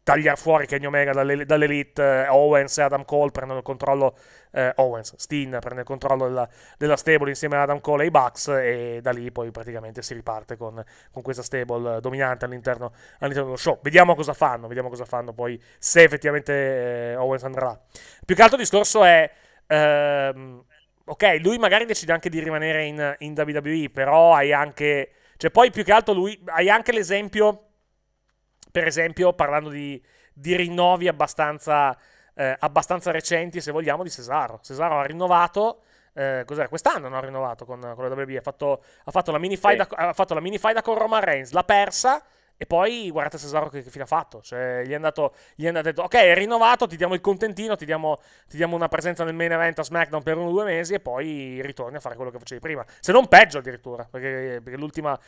Speaker 1: tagliare fuori Kenny Omega dalle, dall'Elite, eh, Owens e Adam Cole prendono il controllo, eh, Owens, Steen prende il controllo della, della, stable insieme ad Adam Cole e i Bucks e da lì poi praticamente si riparte con, con questa stable eh, dominante all'interno, all'interno, dello show. Vediamo cosa fanno, vediamo cosa fanno poi se effettivamente eh, Owens andrà. Più che altro il discorso è... Ehm, ok, lui magari decide anche di rimanere in, in WWE, però hai anche... Cioè poi più che altro lui... Hai anche l'esempio per esempio parlando di, di rinnovi abbastanza, eh, abbastanza, recenti, se vogliamo, di Cesaro. Cesaro ha rinnovato, eh, cos'era? Quest'anno non ha rinnovato con, con la WB, ha fatto, ha fatto la mini fight con Roman Reigns, l'ha persa, e poi guardate Cesaro che, che fine ha fatto. Cioè, gli è andato, gli è andato detto, ok, è rinnovato, ti diamo il contentino, ti diamo, ti diamo una presenza nel main event a SmackDown per uno o due mesi e poi ritorni a fare quello che facevi prima. Se non peggio addirittura, perché, perché l'ultima,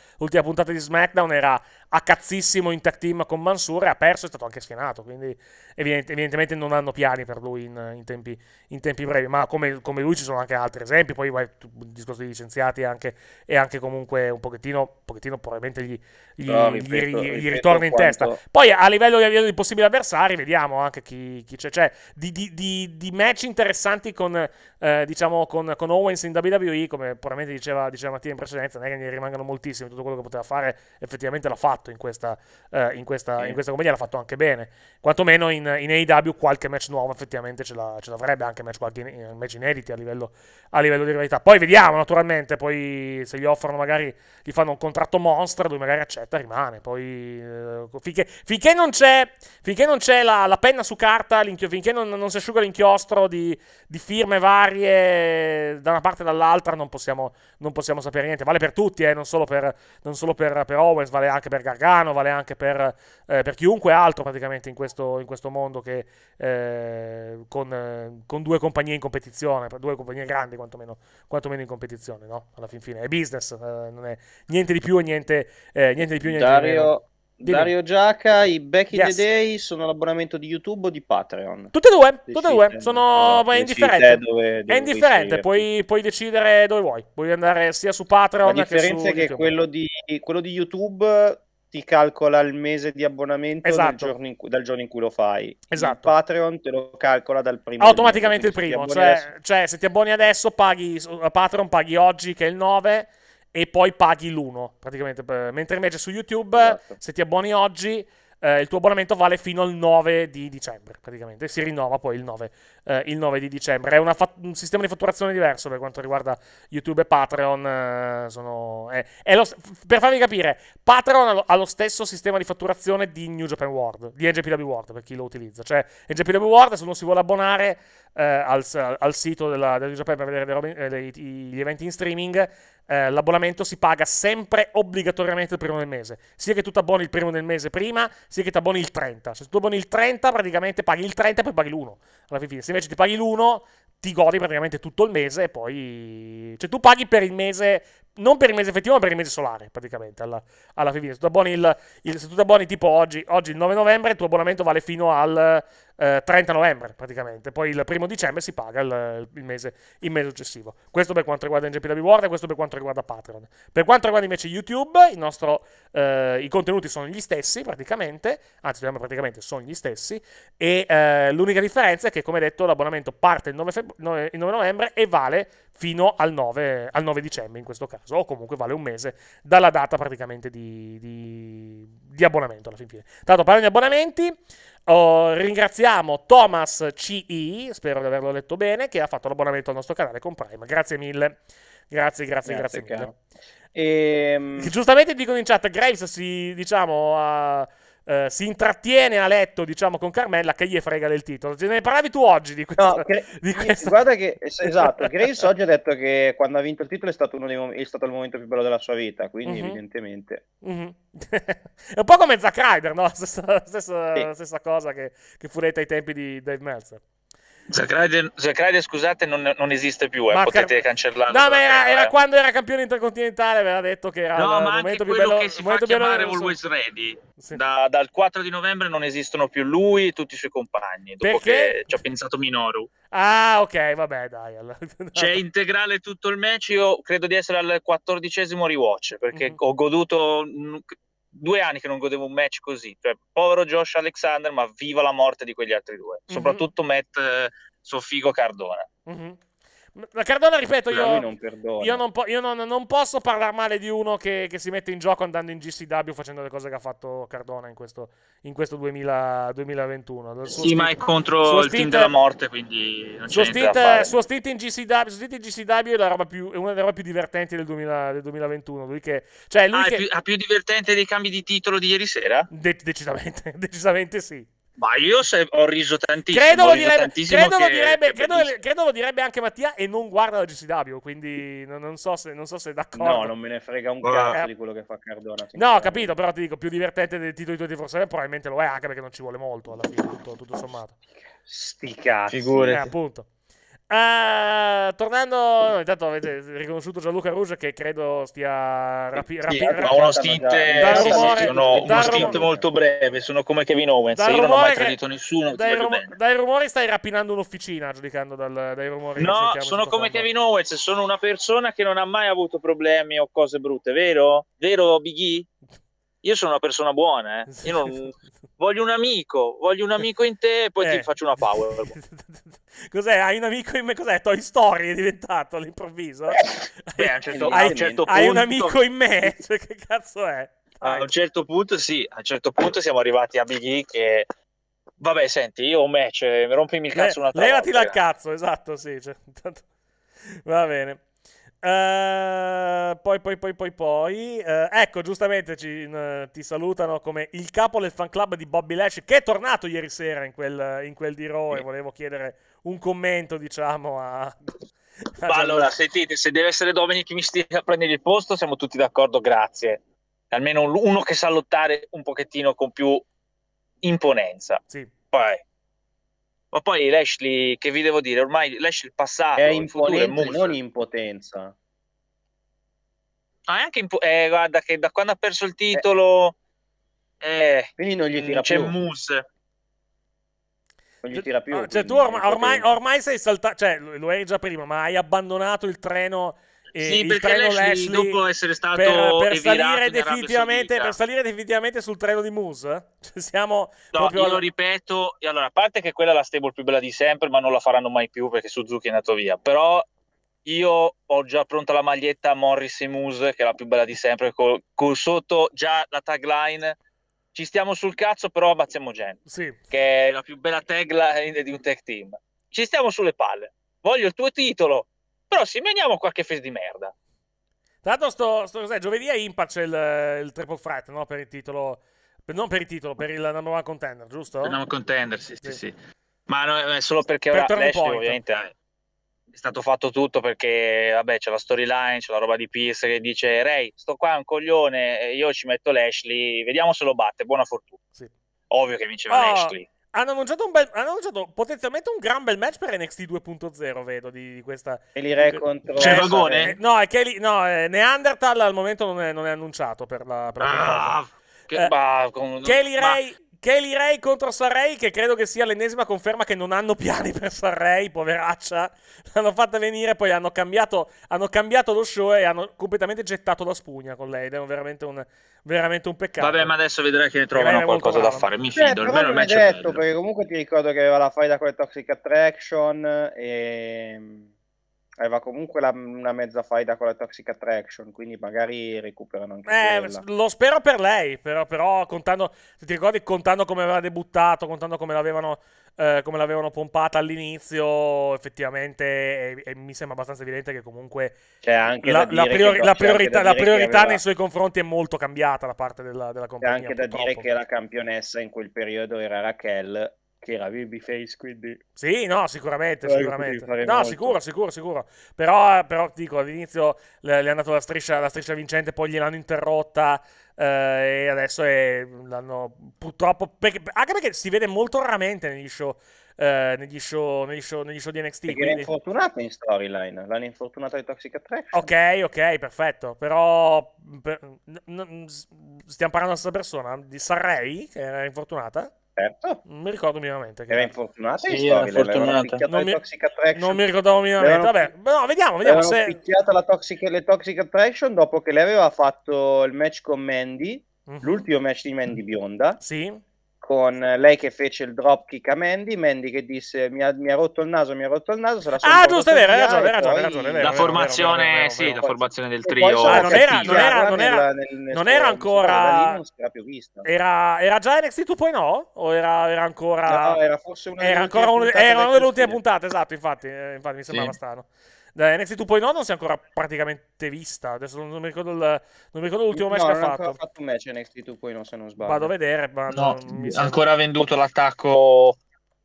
Speaker 1: puntata di SmackDown era a cazzissimo in tag team con Mansur e ha perso, e è stato anche schienato. Quindi evident evidentemente non hanno piani per lui in, in, tempi, in tempi, brevi. Ma come, come, lui ci sono anche altri esempi. Poi vai, il discorso di licenziati anche, e anche comunque un pochettino, pochettino probabilmente gli, gli, no, gli gli ritorna in quanto... testa. Poi a livello, a livello, di possibili avversari, vediamo anche chi, chi c'è. Cioè, di, di, di, di, match interessanti con, eh, diciamo, con, con, Owens in WWE, come puramente diceva, diceva, Mattia in precedenza, non è che ne rimangano moltissimi. Tutto quello che poteva fare, effettivamente l'ha fatto in questa, eh, in questa, sì. in questa compagnia, l'ha fatto anche bene. Quantomeno in, in AEW qualche match nuovo, effettivamente ce, la, ce l'avrebbe anche match, qualche in, match inediti a livello, a livello di rivalità. Poi vediamo, naturalmente. Poi se gli offrono, magari gli fanno un contratto monster, lui magari accetta, rimane. Poi cui... Eh, finché, finché, non c'è, finché non c'è la, la, penna su carta, finché non, non, si asciuga l'inchiostro di, di, firme varie da una parte e dall'altra, non possiamo, non possiamo sapere niente. Vale per tutti, eh, non solo, per, non solo per, per, Owens, vale anche per Gargano, vale anche per, eh, per chiunque altro praticamente in questo, in questo mondo che, eh, con, con, due compagnie in competizione, due compagnie grandi quantomeno, quantomeno in competizione, no? Alla fin fine è business, eh, non è niente di più e niente, eh, niente di più. Niente Dario, Dimmi. Dario Giaca, i Back in yes. the
Speaker 2: Day sono l'abbonamento di YouTube o di Patreon? Tutte e due, tutte e due,
Speaker 1: sono no, è indifferente. Dove, è indifferente, puoi, puoi, decidere dove vuoi, puoi andare sia su
Speaker 2: Patreon che su La differenza è che quello di, quello di, YouTube ti calcola il mese di abbonamento esatto. giorno cui, dal giorno in cui lo fai. Esatto. Il Patreon te lo calcola dal primo. Automaticamente mese, il primo, cioè,
Speaker 1: cioè se ti abboni adesso paghi, a Patreon paghi oggi che è il 9 e poi paghi l'1 praticamente. Mentre invece su YouTube, esatto. se ti abboni oggi, eh, il tuo abbonamento vale fino al 9 di dicembre praticamente. Si rinnova poi il 9, eh, il 9 di dicembre. È fat- un sistema di fatturazione diverso per quanto riguarda YouTube e Patreon. Eh, sono, eh, st- per farvi capire, Patreon ha lo-, ha lo stesso sistema di fatturazione di New Japan World, di NJPW World per chi lo utilizza. Cioè, NJPW World, se uno si vuole abbonare eh, al, al, sito della, della New Japan per vedere robe, eh, gli eventi in streaming, eh, l'abbonamento si paga sempre obbligatoriamente il primo del mese. Sia che tu ti abboni il primo del mese prima, sia che tu abboni il 30. Se tu abboni il 30, praticamente paghi il 30 e poi paghi l'1. Alla fine, se invece ti paghi l'1, ti godi praticamente tutto il mese e poi... Cioè tu paghi per il mese non per il mese effettivo, ma per il mese solare, praticamente, alla, alla fine. Se tu, abboni il, il, se tu abboni tipo oggi, oggi, il 9 novembre, il tuo abbonamento vale fino al eh, 30 novembre, praticamente. Poi il primo dicembre si paga il, il, mese, il mese, successivo. Questo per quanto riguarda NGPW World e questo per quanto riguarda Patreon. Per quanto riguarda invece YouTube, nostro, eh, i contenuti sono gli stessi, praticamente. Anzi, diciamo praticamente sono gli stessi. E eh, l'unica differenza è che, come detto, l'abbonamento parte il 9, il 9 novembre e vale fino al 9, al 9, dicembre in questo caso, o comunque vale un mese dalla data praticamente di, di, di abbonamento alla fin fine. Tanto parlando di abbonamenti, oh, ringraziamo Thomas CI, spero di averlo letto bene, che ha fatto l'abbonamento al nostro canale con Prime, grazie mille, grazie, grazie, grazie, grazie mille. Ehm, e... Giustamente dicono in chat, Graves si, diciamo, ha... Uh, eh, si intrattiene a letto, diciamo, con Carmella, che gli frega del titolo. Ce cioè, ne parlavi tu oggi di questo? No, che, di
Speaker 2: Guarda che, esatto, Grace oggi ha detto che quando ha vinto il titolo è stato, uno dei mom- è stato il momento più bello della sua vita, quindi mm-hmm. evidentemente.
Speaker 1: Mm-hmm. è un po' come Zack Ryder, no? Stessa, stessa, sì. stessa cosa che, che fu detta ai tempi di Dave Meltzer.
Speaker 3: Sacraide, scusate, non, non esiste più, eh. ma potete cancellarlo. No, ma era, era eh.
Speaker 1: quando era campione intercontinentale, aveva detto che era no, il momento più bello. Che si fa chiamare Always
Speaker 3: Ready. Sì. Da, dal 4 di novembre non esistono più lui e tutti i suoi compagni, dopo Perché? ci ha pensato Minoru.
Speaker 1: Ah, ok, vabbè, dai. Allora. C'è
Speaker 3: integrale tutto il match, io credo di essere al quattordicesimo rewatch, perché mm-hmm. ho goduto mm, due anni che non godevo un match così. Cioè, povero Josh Alexander, ma viva la morte di quegli altri due. Mm-hmm. Soprattutto Matt eh, Sofigo Cardona.
Speaker 1: Mm-hmm. La Cardona, ripeto, io, non, io, non, po- io non, non, posso parlare male di uno che, che, si mette in gioco andando in GCW facendo le cose che ha fatto Cardona in questo, in questo 2000, 2021. Sì, stint, ma è contro il stint, team della
Speaker 4: morte, quindi non
Speaker 1: c'è stint, Suo stint in GCW, suo stint in GCW è, più, è, una delle robe più divertenti del, 2000, del 2021. Lui che, cioè lui ah, che... è più,
Speaker 3: più divertente dei cambi di titolo di ieri sera? De-
Speaker 1: decisamente, decisamente sì.
Speaker 3: Ma io se ho riso tantissimo. Credo, lo direbbe, credo, che, lo direbbe, credo,
Speaker 1: credo, lo direbbe, anche Mattia e non guarda la GCW, quindi non, non, so se, non, so se, è d'accordo. No, non me ne
Speaker 2: frega un cazzo eh. di quello che fa Cardona.
Speaker 1: No, ho capito, però ti dico, più divertente del titolo di tutti i forzatori probabilmente lo è anche perché non ci vuole molto alla fine, tutto, tutto sommato. Sti cazzi. Figurati. Eh, appunto. Uh, tornando, intanto avete riconosciuto Gianluca Ruge che credo stia rapi- rapi- sì, rapi- uno stint, sì, rumore, sì, sono uno stint molto
Speaker 3: breve, sono come Kevin Owens, io non ho mai tradito che... nessuno. Dai, rum-
Speaker 1: dai, rumori stai rapinando un'officina, giudicando dal, dai rumori. No, sono
Speaker 3: come fondo. Kevin Owens, sono una persona che non ha mai avuto problemi o cose brutte, vero? Vero Biggie? io sono una persona buona, eh. io non... voglio un amico, voglio un amico in te e poi eh. ti faccio una power.
Speaker 1: Cos'è? Hai un amico in me? Cos'è? Toy Story è diventato all'improvviso? Beh, a un certo, hai, a un certo hai punto... Hai un amico in me? Cioè, che cazzo è?
Speaker 3: A un certo punto, sì, a un certo punto siamo arrivati a Big E che... Vabbè, senti, io ho un match, eh, rompimi il cazzo Le, un'altra levati volta. Levati
Speaker 1: dal cazzo, esatto, sì. Cioè, tanto... Va bene poi, poi, poi, poi, poi. Uh, ecco, giustamente ci, uh, ti salutano come il capo del fan club di Bobby Lash, che è tornato ieri sera in quel, in quel di Raw. E volevo chiedere un commento, diciamo, a. a
Speaker 3: allora, sentite, se deve essere Dominic mi stia a prendere il posto, siamo tutti d'accordo, grazie. Almeno uno che sa lottare un pochettino con più imponenza. Sì. Poi, ma poi Lashley, che vi devo dire, ormai Lashley il passato è in futuro non in potenza. Ah, è anche in... Eh, guarda che da quando ha perso il eh. titolo... Eh. eh Quindi non gli tira c'è più. C'è Moose. Non gli tira più. Ah, cioè, tu ormai, ormai, ormai
Speaker 1: sei saltato... Cioè, lo eri già prima, ma hai abbandonato il treno sì, perché Lashley, dopo
Speaker 3: essere stato per, per salire, definitivamente, per
Speaker 1: salire definitivamente sul treno di Moose,
Speaker 3: cioè siamo no, proprio... io lo ripeto, allora, a parte che quella è la stable più bella di sempre, ma non la faranno mai più perché Suzuki è andato via, però io ho già pronta la maglietta Morris e Moose, che è la più bella di sempre, con, con sotto già la tagline ci stiamo sul cazzo, però ammazziamo Gen, Sì. Che è la più bella tagline di un tech team. Ci stiamo sulle palle. Voglio il tuo titolo. Però sì, veniamo qualche fest di merda. Tra l'altro,
Speaker 1: sto, sto cos'è? Giovedì a Impact c'è il, il Triple Threat, no? Per il titolo. Per, non per il titolo, per il number one contender, giusto? Il number
Speaker 3: contender, sì, sì, sì. sì. Ma no, è eh, solo perché per ora Lashley, ovviamente, eh, è stato fatto tutto perché, vabbè, c'è la storyline, c'è la roba di Pierce che dice Ray, sto qua è un coglione, io ci metto Lashley, vediamo se lo batte, buona fortuna. Sì. Ovvio che vinceva oh, Lashley
Speaker 1: hanno annunciato, un bel, hanno annunciato potenzialmente un gran bel match per NXT 2.0, vedo, di, di questa...
Speaker 2: Kelly Re
Speaker 3: di... contro...
Speaker 1: C'è Vagone? Eh, no, è Kelly, no è Neanderthal al momento non è, non è annunciato per la... Per ah, che, eh, bah, con... Kelly Ray... Kelly Ray contro Sarrey, che credo che sia l'ennesima conferma che non hanno piani per Sarrey, poveraccia. L'hanno fatta venire, poi hanno cambiato, hanno cambiato, lo show e hanno completamente gettato la spugna con lei. Ed è veramente un, veramente un peccato.
Speaker 3: Vabbè, ma adesso vedrai che ne trovano qualcosa da fare. Mi fido, eh, almeno il match detto, Perché
Speaker 1: comunque ti ricordo che aveva la faida con le Toxic Attraction
Speaker 2: e aveva eh, comunque la, una mezza faida con la Toxic Attraction, quindi magari recuperano anche eh, quella.
Speaker 1: Lo spero per lei, però, però, contando, se ti ricordi, contando come aveva debuttato, contando come l'avevano, eh, come l'avevano pompata all'inizio, effettivamente eh, mi sembra abbastanza evidente che comunque la, la, priori, che la, priorità, la priorità aveva... nei suoi confronti è molto cambiata da parte della, della compagnia. C'è anche da dire
Speaker 2: che la campionessa
Speaker 1: in quel periodo era Raquel che era babyface, quindi... Sì, no, sicuramente, sicuramente. No, molto. sicuro, sicuro, sicuro. Però, però dico, all'inizio le, le hanno dato la striscia, la striscia vincente, poi gliel'hanno interrotta eh, e adesso è, l'hanno purtroppo... Perché, anche perché si vede molto raramente negli show... Eh, negli, show, negli, show, negli show di NXT perché quindi... infortunata
Speaker 2: in storyline l'hanno infortunata di Toxic Attraction
Speaker 1: ok ok perfetto però per... stiamo parlando di questa persona di Sarrei che era infortunata certo. Non mi ricordo minimamente. Era, era infortunata. Sì, era fortunata. Non, mi... non mi ricordavo minimamente. Vabbè, no, vediamo, vediamo se... picchiata la toxic... le Toxic Attraction
Speaker 2: dopo che lei aveva fatto il match con Mandy, mm-hmm. l'ultimo match di Mandy Bionda. Sì con lei che fece il dropkick a Mandy, Mandy che disse mi ha, mi ha rotto il naso, mi ha rotto
Speaker 1: il naso, se la sono Ah, giusto, è vero,
Speaker 3: hai ragione, hai ragione, La formazione, sì, la formazione del trio. Ah, non era, non era, non era, non era
Speaker 1: ancora era Era, già NXT tu poi no? O era, era ancora No, era forse una Era ancora una delle ultime puntate, esatto, infatti, infatti mi sembrava strano da NXT 2.0 no, non si è ancora praticamente vista. Adesso non, mi, ricordo il, non mi ricordo l'ultimo match che ha fatto. Non ha
Speaker 3: fatto un match NXT 2.0 se non sbaglio. Vado a
Speaker 1: vedere, ma no, mi
Speaker 3: ancora venduto l'attacco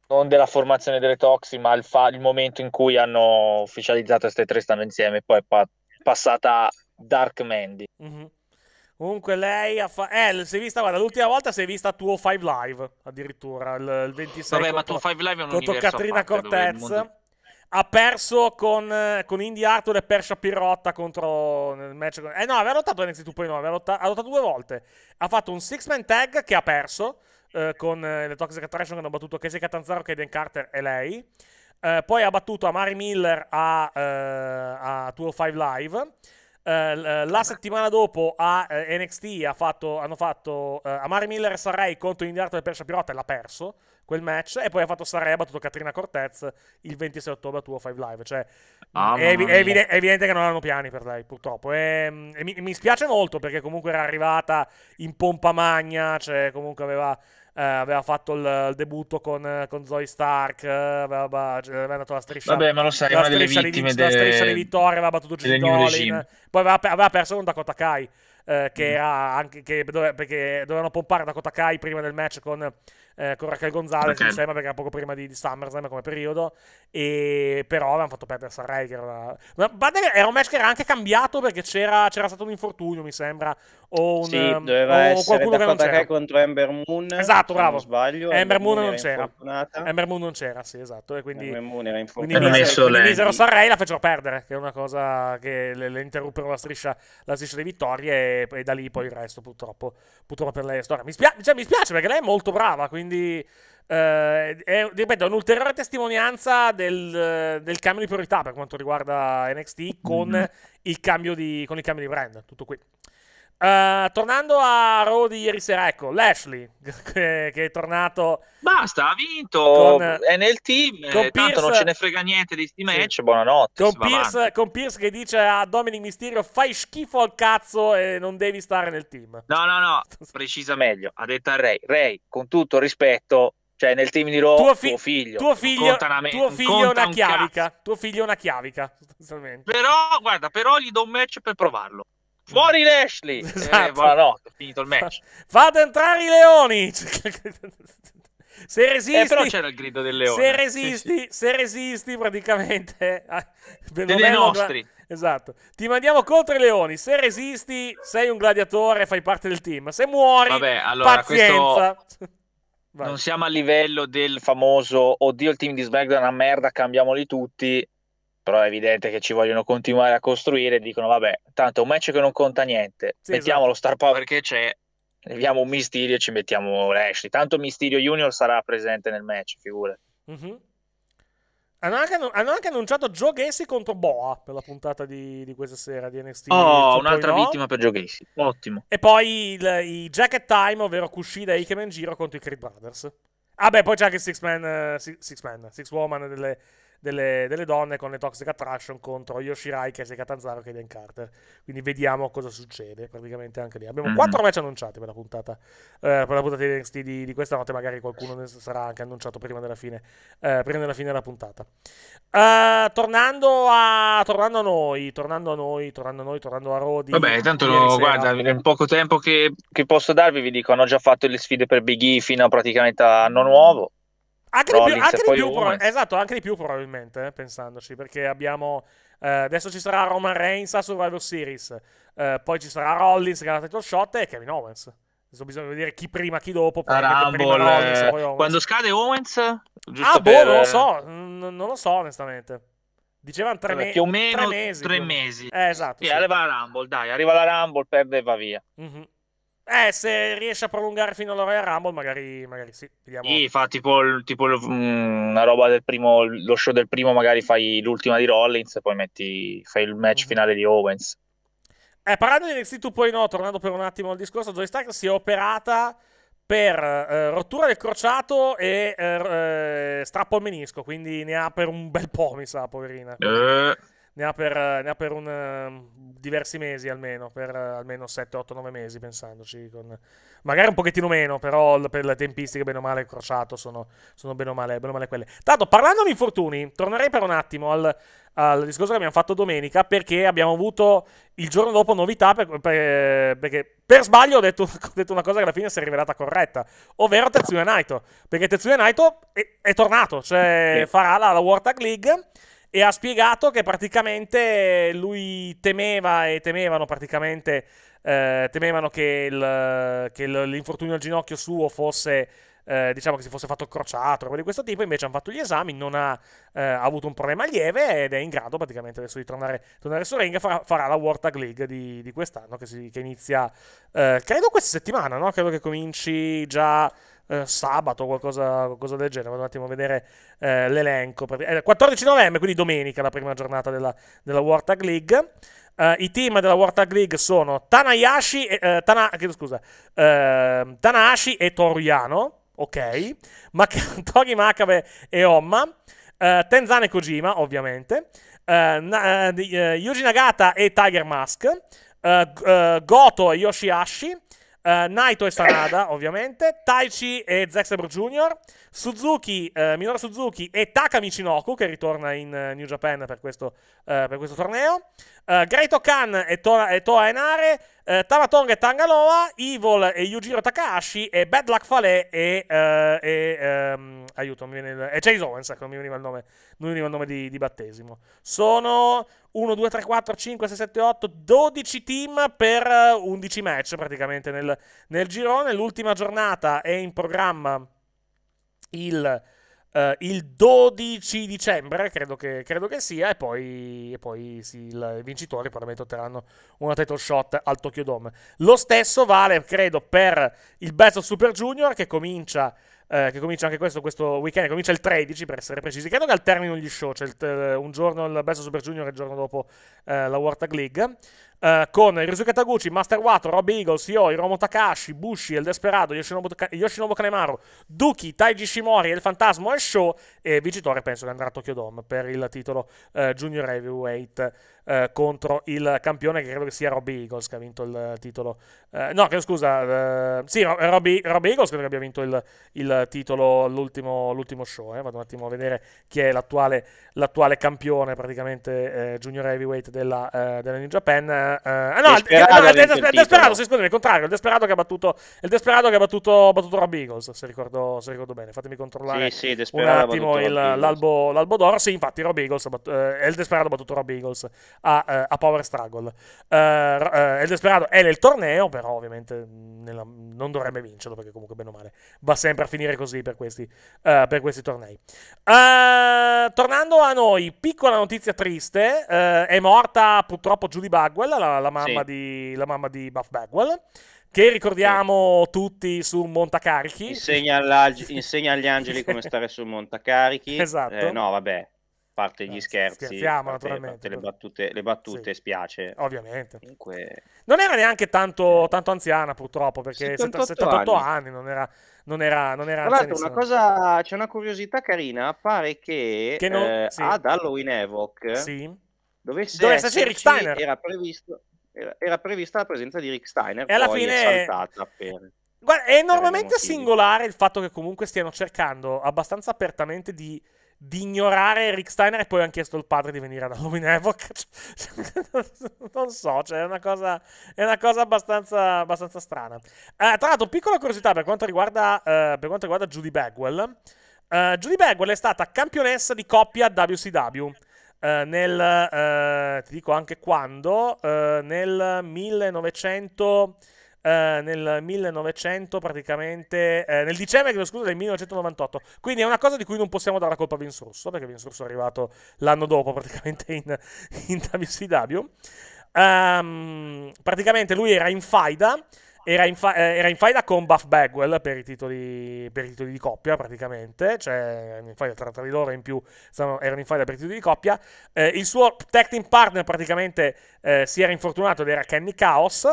Speaker 3: non della formazione delle Toxi, ma il, fa- il momento in cui hanno ufficializzato queste tre stanno insieme, poi è pa- passata Dark Mandy.
Speaker 1: Mm-hmm. Comunque lei ha fa- eh, si è vista, guarda, l'ultima volta si è vista tuo 5 Live, addirittura, il, il 26 Vabbè, contro, ma tuo 5 Live è un contro Catrina Cortez. Mondo ha perso con, eh, con Indy Arthur e perso a contro nel match. Con... Eh no, aveva lottato NXT 2.9, aveva lottato, ha lottato due volte. Ha fatto un six-man tag che ha perso eh, con eh, le Toxic Attraction che hanno battuto Casey Catanzaro, Kaden Carter e lei. Eh, poi ha battuto Amari Miller a, eh, a 205 Live. Uh, la settimana dopo a uh, NXT ha fatto, hanno fatto uh, Amari Miller e Sarai contro Indy Arthur e Persia Pirota e l'ha perso quel match e poi ha fatto Sarei ha battuto Katrina Cortez il 26 ottobre a tuo 5 Live cioè ah, è, evi- è, evidente, è, evidente che non hanno piani per lei purtroppo e, e mi, mi, spiace molto perché comunque era arrivata in pompa magna cioè comunque aveva, eh, aveva fatto il, il, debutto con, con Zoe Stark eh, aveva, cioè, aveva dato la striscia vabbè ma lo sai una delle vittime di, de... la striscia di vittoria aveva battuto Jimmy Dolin poi aveva, aveva perso con Dakota Kai eh, che mm. era anche che dove, perché dovevano pompare Dakota Kai prima del match con eh, con Raquel Gonzalez, okay. insieme perché era poco prima di, di SummerSlam come periodo, e però avevano fatto perdere Sarai, che era, una... era un match che era anche cambiato perché c'era, c'era stato un infortunio, mi sembra, o un, sì, ehm, doveva o qualcuno che non c'era. contro Ember Moon, esatto, bravo. sbaglio, Ember, Ember Moon, Moon non c'era, infortunata. Ember Moon non c'era, sì, esatto, e quindi, Ember Moon era infortunata. quindi, mise, quindi misero Sarai la fecero perdere, che è una cosa che le, le interruppero la striscia, la striscia di vittorie e, e, da lì poi il resto, purtroppo, purtroppo per lei è storia. Mi, spia- cioè, mi spiace perché lei è molto brava, quindi quindi... Eh, è, ripeto, un'ulteriore testimonianza del, del, cambio di priorità per quanto riguarda NXT con, mm-hmm. il, di, con il cambio di brand. Tutto qui. Uh, tornando a Raw di ieri sera, ecco, Lashley che, che è tornato. Basta,
Speaker 3: ha vinto, con,
Speaker 1: è nel team, con eh, tanto Pierce, non ce ne
Speaker 3: frega niente di sti match, sì. buonanotte. Con Pierce,
Speaker 1: con Pierce, che dice a Dominic Mysterio fai schifo al cazzo e non devi stare nel team.
Speaker 3: No, no, no, precisa meglio, ha detto a Ray, Ray, con tutto rispetto, cioè nel team di Raw, tuo, fi- tuo figlio, tuo figlio, me- tuo figlio è una un chiavica, cazzo.
Speaker 1: tuo figlio è una chiavica,
Speaker 3: sostanzialmente. Però, guarda, però gli do un match per provarlo. Fuori Lashley! Eh, esatto. Eh, buonanotte, finito il match.
Speaker 1: Fate entrare i leoni! Se resisti, eh, però c'era
Speaker 3: il grido del leone. Se resisti,
Speaker 1: sì, sì. se resisti praticamente. Ah, Dei nostri. Esatto. Ti mandiamo contro i leoni. Se resisti, sei un gladiatore, fai parte del team. Se muori, Vabbè, allora, pazienza. Questo...
Speaker 3: non siamo a livello del famoso oddio il team di SmackDown è una merda, cambiamoli tutti però è evidente che ci vogliono continuare a costruire e dicono vabbè, tanto è un match che non conta niente, sì, esatto. mettiamo esatto. lo star power che c'è, leviamo un Mysterio e ci mettiamo Lashley, tanto Mysterio Junior sarà presente nel match, figure Mm-hmm. Hanno, anche, hanno
Speaker 1: anche, annunciato Joe Gacy contro Boa per la puntata di, di questa sera di NXT. Oh, un'altra no. vittima per Joe Gacy, ottimo. E poi il, i Jacket Time, ovvero Kushida e Ikemen Giro contro i Creed Brothers. Ah beh, poi c'è anche Six Man, uh, Six, Six Man, Six Woman delle, delle, delle donne con le Toxic Attraction contro Yoshirai, Casey Catanzaro e Kaden Carter. Quindi vediamo cosa succede praticamente anche lì. Abbiamo mm-hmm. quattro match annunciati per la puntata, eh, per la puntata di NXT di, di, questa notte. Magari qualcuno ne sarà anche annunciato prima della fine, eh, prima della, fine della puntata. Uh, tornando, a, tornando a noi, tornando a noi, tornando a noi, tornando a Rodi. Vabbè, tanto no, guarda,
Speaker 3: in poco tempo che, che posso darvi, vi dico, hanno già fatto le sfide per Big E fino a praticamente anno nuovo anche, di più, anche, di più pro- esatto,
Speaker 1: anche di più, probabilmente, eh, pensandoci, perché abbiamo... Eh, adesso ci sarà Roman Reigns a Survivor Series, eh, poi ci sarà Rollins che ha dato il shot e Kevin Owens. Adesso bisogna vedere chi prima, chi dopo. Rumble, Rollins, eh, Owens. Quando
Speaker 3: scade Owens... ah, boh, per... non lo so,
Speaker 1: n- non lo so onestamente.
Speaker 3: Dicevano tre, allora, me- più o meno tre mesi. Tre mesi. Eh, esatto. Sì, sì. Arriva la Rumble, dai, arriva la Rumble, perde e va via. Mm-hmm.
Speaker 1: Eh, se riesce a prolungare fino alla Royal Rumble, magari, magari sì.
Speaker 3: Vediamo. Sì, fa tipo, tipo mh, mm, una roba del primo, lo show del primo, magari fai l'ultima di Rollins e poi metti, fai il match mm-hmm. finale di Owens.
Speaker 1: Eh, parlando di NXT 2.0, tornando per un attimo al discorso, Joy Stark si è operata per eh, rottura del crociato e eh, eh, strappo al menisco, quindi ne ha per un bel po', mi sa, poverina. Eh ne ha per, eh, ne ha per un, ehm, diversi mesi almeno, per eh, almeno 7, 8, 9 mesi pensandoci. Con, magari un pochettino meno, però per le tempistiche bene o male crociato sono, sono bene, o male, bene o male quelle. Tanto parlando di infortuni, tornerei per un attimo al, al discorso che abbiamo fatto domenica perché abbiamo avuto il giorno dopo novità per, per, eh, perché per sbaglio ho detto, ho detto, una cosa che alla fine si è rivelata corretta, ovvero Tetsuya Naito, perché Tetsuya Naito è, è tornato, cioè sì. farà la, la World Tag League e ha spiegato che praticamente lui temeva e temevano praticamente eh, temevano che, il, che l'infortunio al ginocchio suo fosse eh, diciamo che si fosse fatto crociato roba di questo tipo invece hanno fatto gli esami non ha, eh, avuto un problema lieve ed è in grado praticamente adesso di tornare, tornare su ring farà, farà, la World Tag League di, di quest'anno che, si, che inizia eh, credo questa settimana no? credo che cominci già eh, sabato o qualcosa, qualcosa, del genere. Vado un attimo a vedere eh, l'elenco. Per... 14 eh, novembre, quindi domenica, la prima giornata della, della World Tag League. Uh, I team della World Tag League sono Tanayashi e, uh, Tana, scusa, uh, Tanahashi e Toriano. Ok, Mak- Tori Makabe e Omma. Uh, Tenzan e Kojima, ovviamente. Na- Yuji Nagata e Tiger Mask. Goto e Yoshiashi. Uh, Naito e Sanada, ovviamente. Taichi e Zack Sabre Jr. Suzuki, uh, Minoru Suzuki e Taka Michinoku, che ritorna in uh, New Japan per questo, per questo torneo. Great Okan e, Tora, e Toa Enare. Tama Tonga e Tangaloa. Evil e Yujiro Takahashi. E Bad Luck Fale e... e um, aiuto, mi viene il, E Chase Owens, ecco, non mi veniva il nome, mi veniva il nome di, di battesimo. Sono... 1, 2, 3, 4, 5, 6, 7, 8, 12 team per 11 eh, match praticamente nel, nel girone. L'ultima giornata è in programma il, eh, il 12 dicembre, credo che, credo che sia, e poi, e poi sì, i vincitori probabilmente otterranno una title shot al Tokyo Dome. Lo stesso vale, credo, per il Best of Super Junior che comincia eh, che comincia anche questo, questo weekend, comincia il 13 per essere precisi, credo che al termine gli show, c'è cioè il, eh, un giorno il Best Super Junior e il giorno dopo eh, la World Tag League. Eh, con Ryusuke Taguchi, Master Wato, Rob Eagles, Yoi, Romo Takashi, Bushi, El Desperado, Yoshinobu, Yoshinobu Kanemaru, Duki, Taiji Shimori, El Fantasma e Show e vincitore penso che andrà a Tokyo Dome per il titolo eh, Junior Heavyweight eh, contro il campione che credo che sia Rob Eagles che ha vinto il titolo eh, no che scusa eh, sì Rob, Rob, Eagles credo che abbia vinto il, il titolo l'ultimo, l'ultimo show vado un attimo a vedere chi è l'attuale, l'attuale campione praticamente Junior Heavyweight della, della New Japan uh, no, il, desperato, Desperado sì, scusami, il contrario, il Desperado che ha battuto, il desperato che ha battuto, battuto Rob Eagles, se ricordo, se ricordo bene, fatemi controllare sì, sì, un attimo il, l'albo, l'albo d'oro, sì, infatti Rob Eagles, battuto, eh, il Desperado ha battuto Rob Eagles a, eh, a Power Struggle. Eh, eh il desperato è nel torneo, però ovviamente nella, non dovrebbe vincerlo perché comunque bene o male va sempre a finire così per questi, per questi tornei. tornando a noi, piccola notizia triste, è morta purtroppo Judy Bagwell la, la, mamma, sì. di, la mamma, di, Buff Bagwell, che ricordiamo sì. tutti su un montacarichi.
Speaker 2: Insegna, insegna, agli angeli come stare sul montacarichi. Esatto. Eh, no, vabbè, parte gli eh, scherzi, scherziamo parte, naturalmente. Parte le battute, le battute sì. spiace. Ovviamente. Comunque...
Speaker 1: Non era neanche tanto, tanto anziana purtroppo, perché 78, 78 anni. anni. non era... Non era, non era Tra l'altro una
Speaker 2: cosa, c'è una curiosità carina, pare che, che non, eh, sì. ad Halloween Evoc sì dovesse, dovesse esserci, Rick Steiner. Era, previsto, era, era, prevista la presenza di Rick Steiner, e alla fine è saltata per...
Speaker 1: Guarda, è enormemente singolare il fatto che comunque stiano cercando abbastanza apertamente di, di ignorare Rick Steiner e poi hanno chiesto al padre di venire ad Halloween Evoc. Cioè, non so, cioè è una cosa, è una cosa abbastanza, abbastanza strana. Eh, tra l'altro, piccola curiosità per quanto riguarda, eh, per quanto riguarda Judy Bagwell. Eh, Judy Bagwell è stata campionessa di coppia WCW. Eh, nel, eh, ti dico anche quando, eh, nel 1900... Uh, eh, nel 1900 praticamente uh, nel dicembre scusa, del 1998 quindi è una cosa di cui non possiamo dare la colpa a Vince Russo perché Vince Russo è arrivato l'anno dopo praticamente in, in WCW um, praticamente lui era in faida era in, fa- eh, era in faida con Buff Bagwell per i, titoli, per i titoli, di coppia praticamente, cioè in faida tra, tra di loro in più stavano, erano in faida per i titoli di coppia. Eh, il suo tag team partner praticamente eh, si era infortunato ed era Kenny Chaos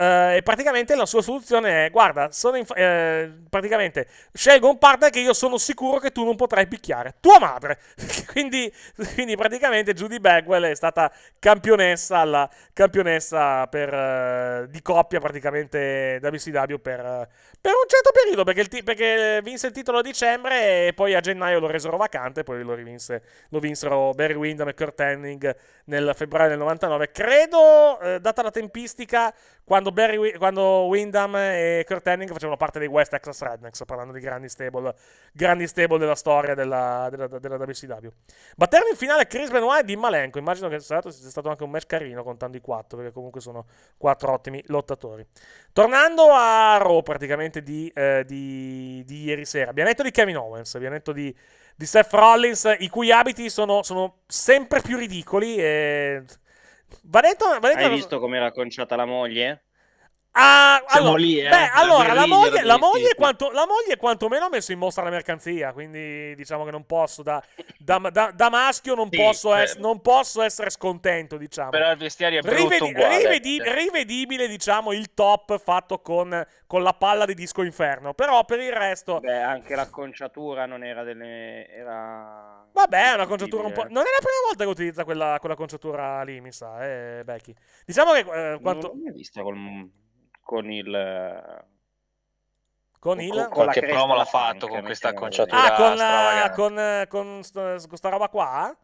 Speaker 1: eh, e praticamente la sua soluzione è, guarda, sono eh, praticamente scelgo un partner che io sono sicuro che tu non potrai picchiare, tua madre. quindi, quindi, praticamente Judy Bagwell è stata campionessa, alla, campionessa per, eh, di coppia praticamente WCW per, eh, per un certo periodo, perché, il perché vinse il titolo a dicembre e poi a gennaio lo resero vacante, poi lo, rivinse, lo vinsero Barry Windham e Kurt Hennig nel febbraio del 99. Credo, eh, data la tempistica, quando, Barry, quando Windham e Kurt Henning facevano parte dei West Texas Rednecks, parlando di grandi stable, grandi stable della storia della, della, della WCW. Battermi in finale Chris Benoit e Dean Malenko. Immagino che sia stato anche un match carino contando i quattro, perché comunque sono quattro ottimi lottatori. Tornando a Raw, praticamente di, eh, di, di ieri sera. Abbiamo detto di Kevin Owens, abbiamo detto di di Seth Rollins, i cui abiti sono, sono sempre più ridicoli. E Vanetta, Vanetta... Hai visto com'era conciata la moglie? Ah, allora, lì, eh. beh, allora la moglie, la, moglie quanto, la moglie, quantomeno ha messo in mostra la mercanzia, quindi diciamo che non posso, da, da, da, da maschio non, sì, posso es, non, posso essere scontento, diciamo. Però il
Speaker 3: vestiario è brutto Rivedi, rivedi
Speaker 1: cioè. rivedibile, diciamo, il top fatto con, con, la palla di disco inferno, però per il resto... Beh, anche
Speaker 2: l'acconciatura
Speaker 1: non era delle... Era... Vabbè, è una conciatura un po'... Eh. Non è la prima volta che utilizza quella, quella conciatura lì, mi sa, eh, Becky. Diciamo che... Eh, quanto... Non l'ho vista
Speaker 2: col con il con il con qualche promo l'ha fatto con questa acconciatura
Speaker 3: ah, con,
Speaker 1: la, eh, con, eh, con questa eh, roba qua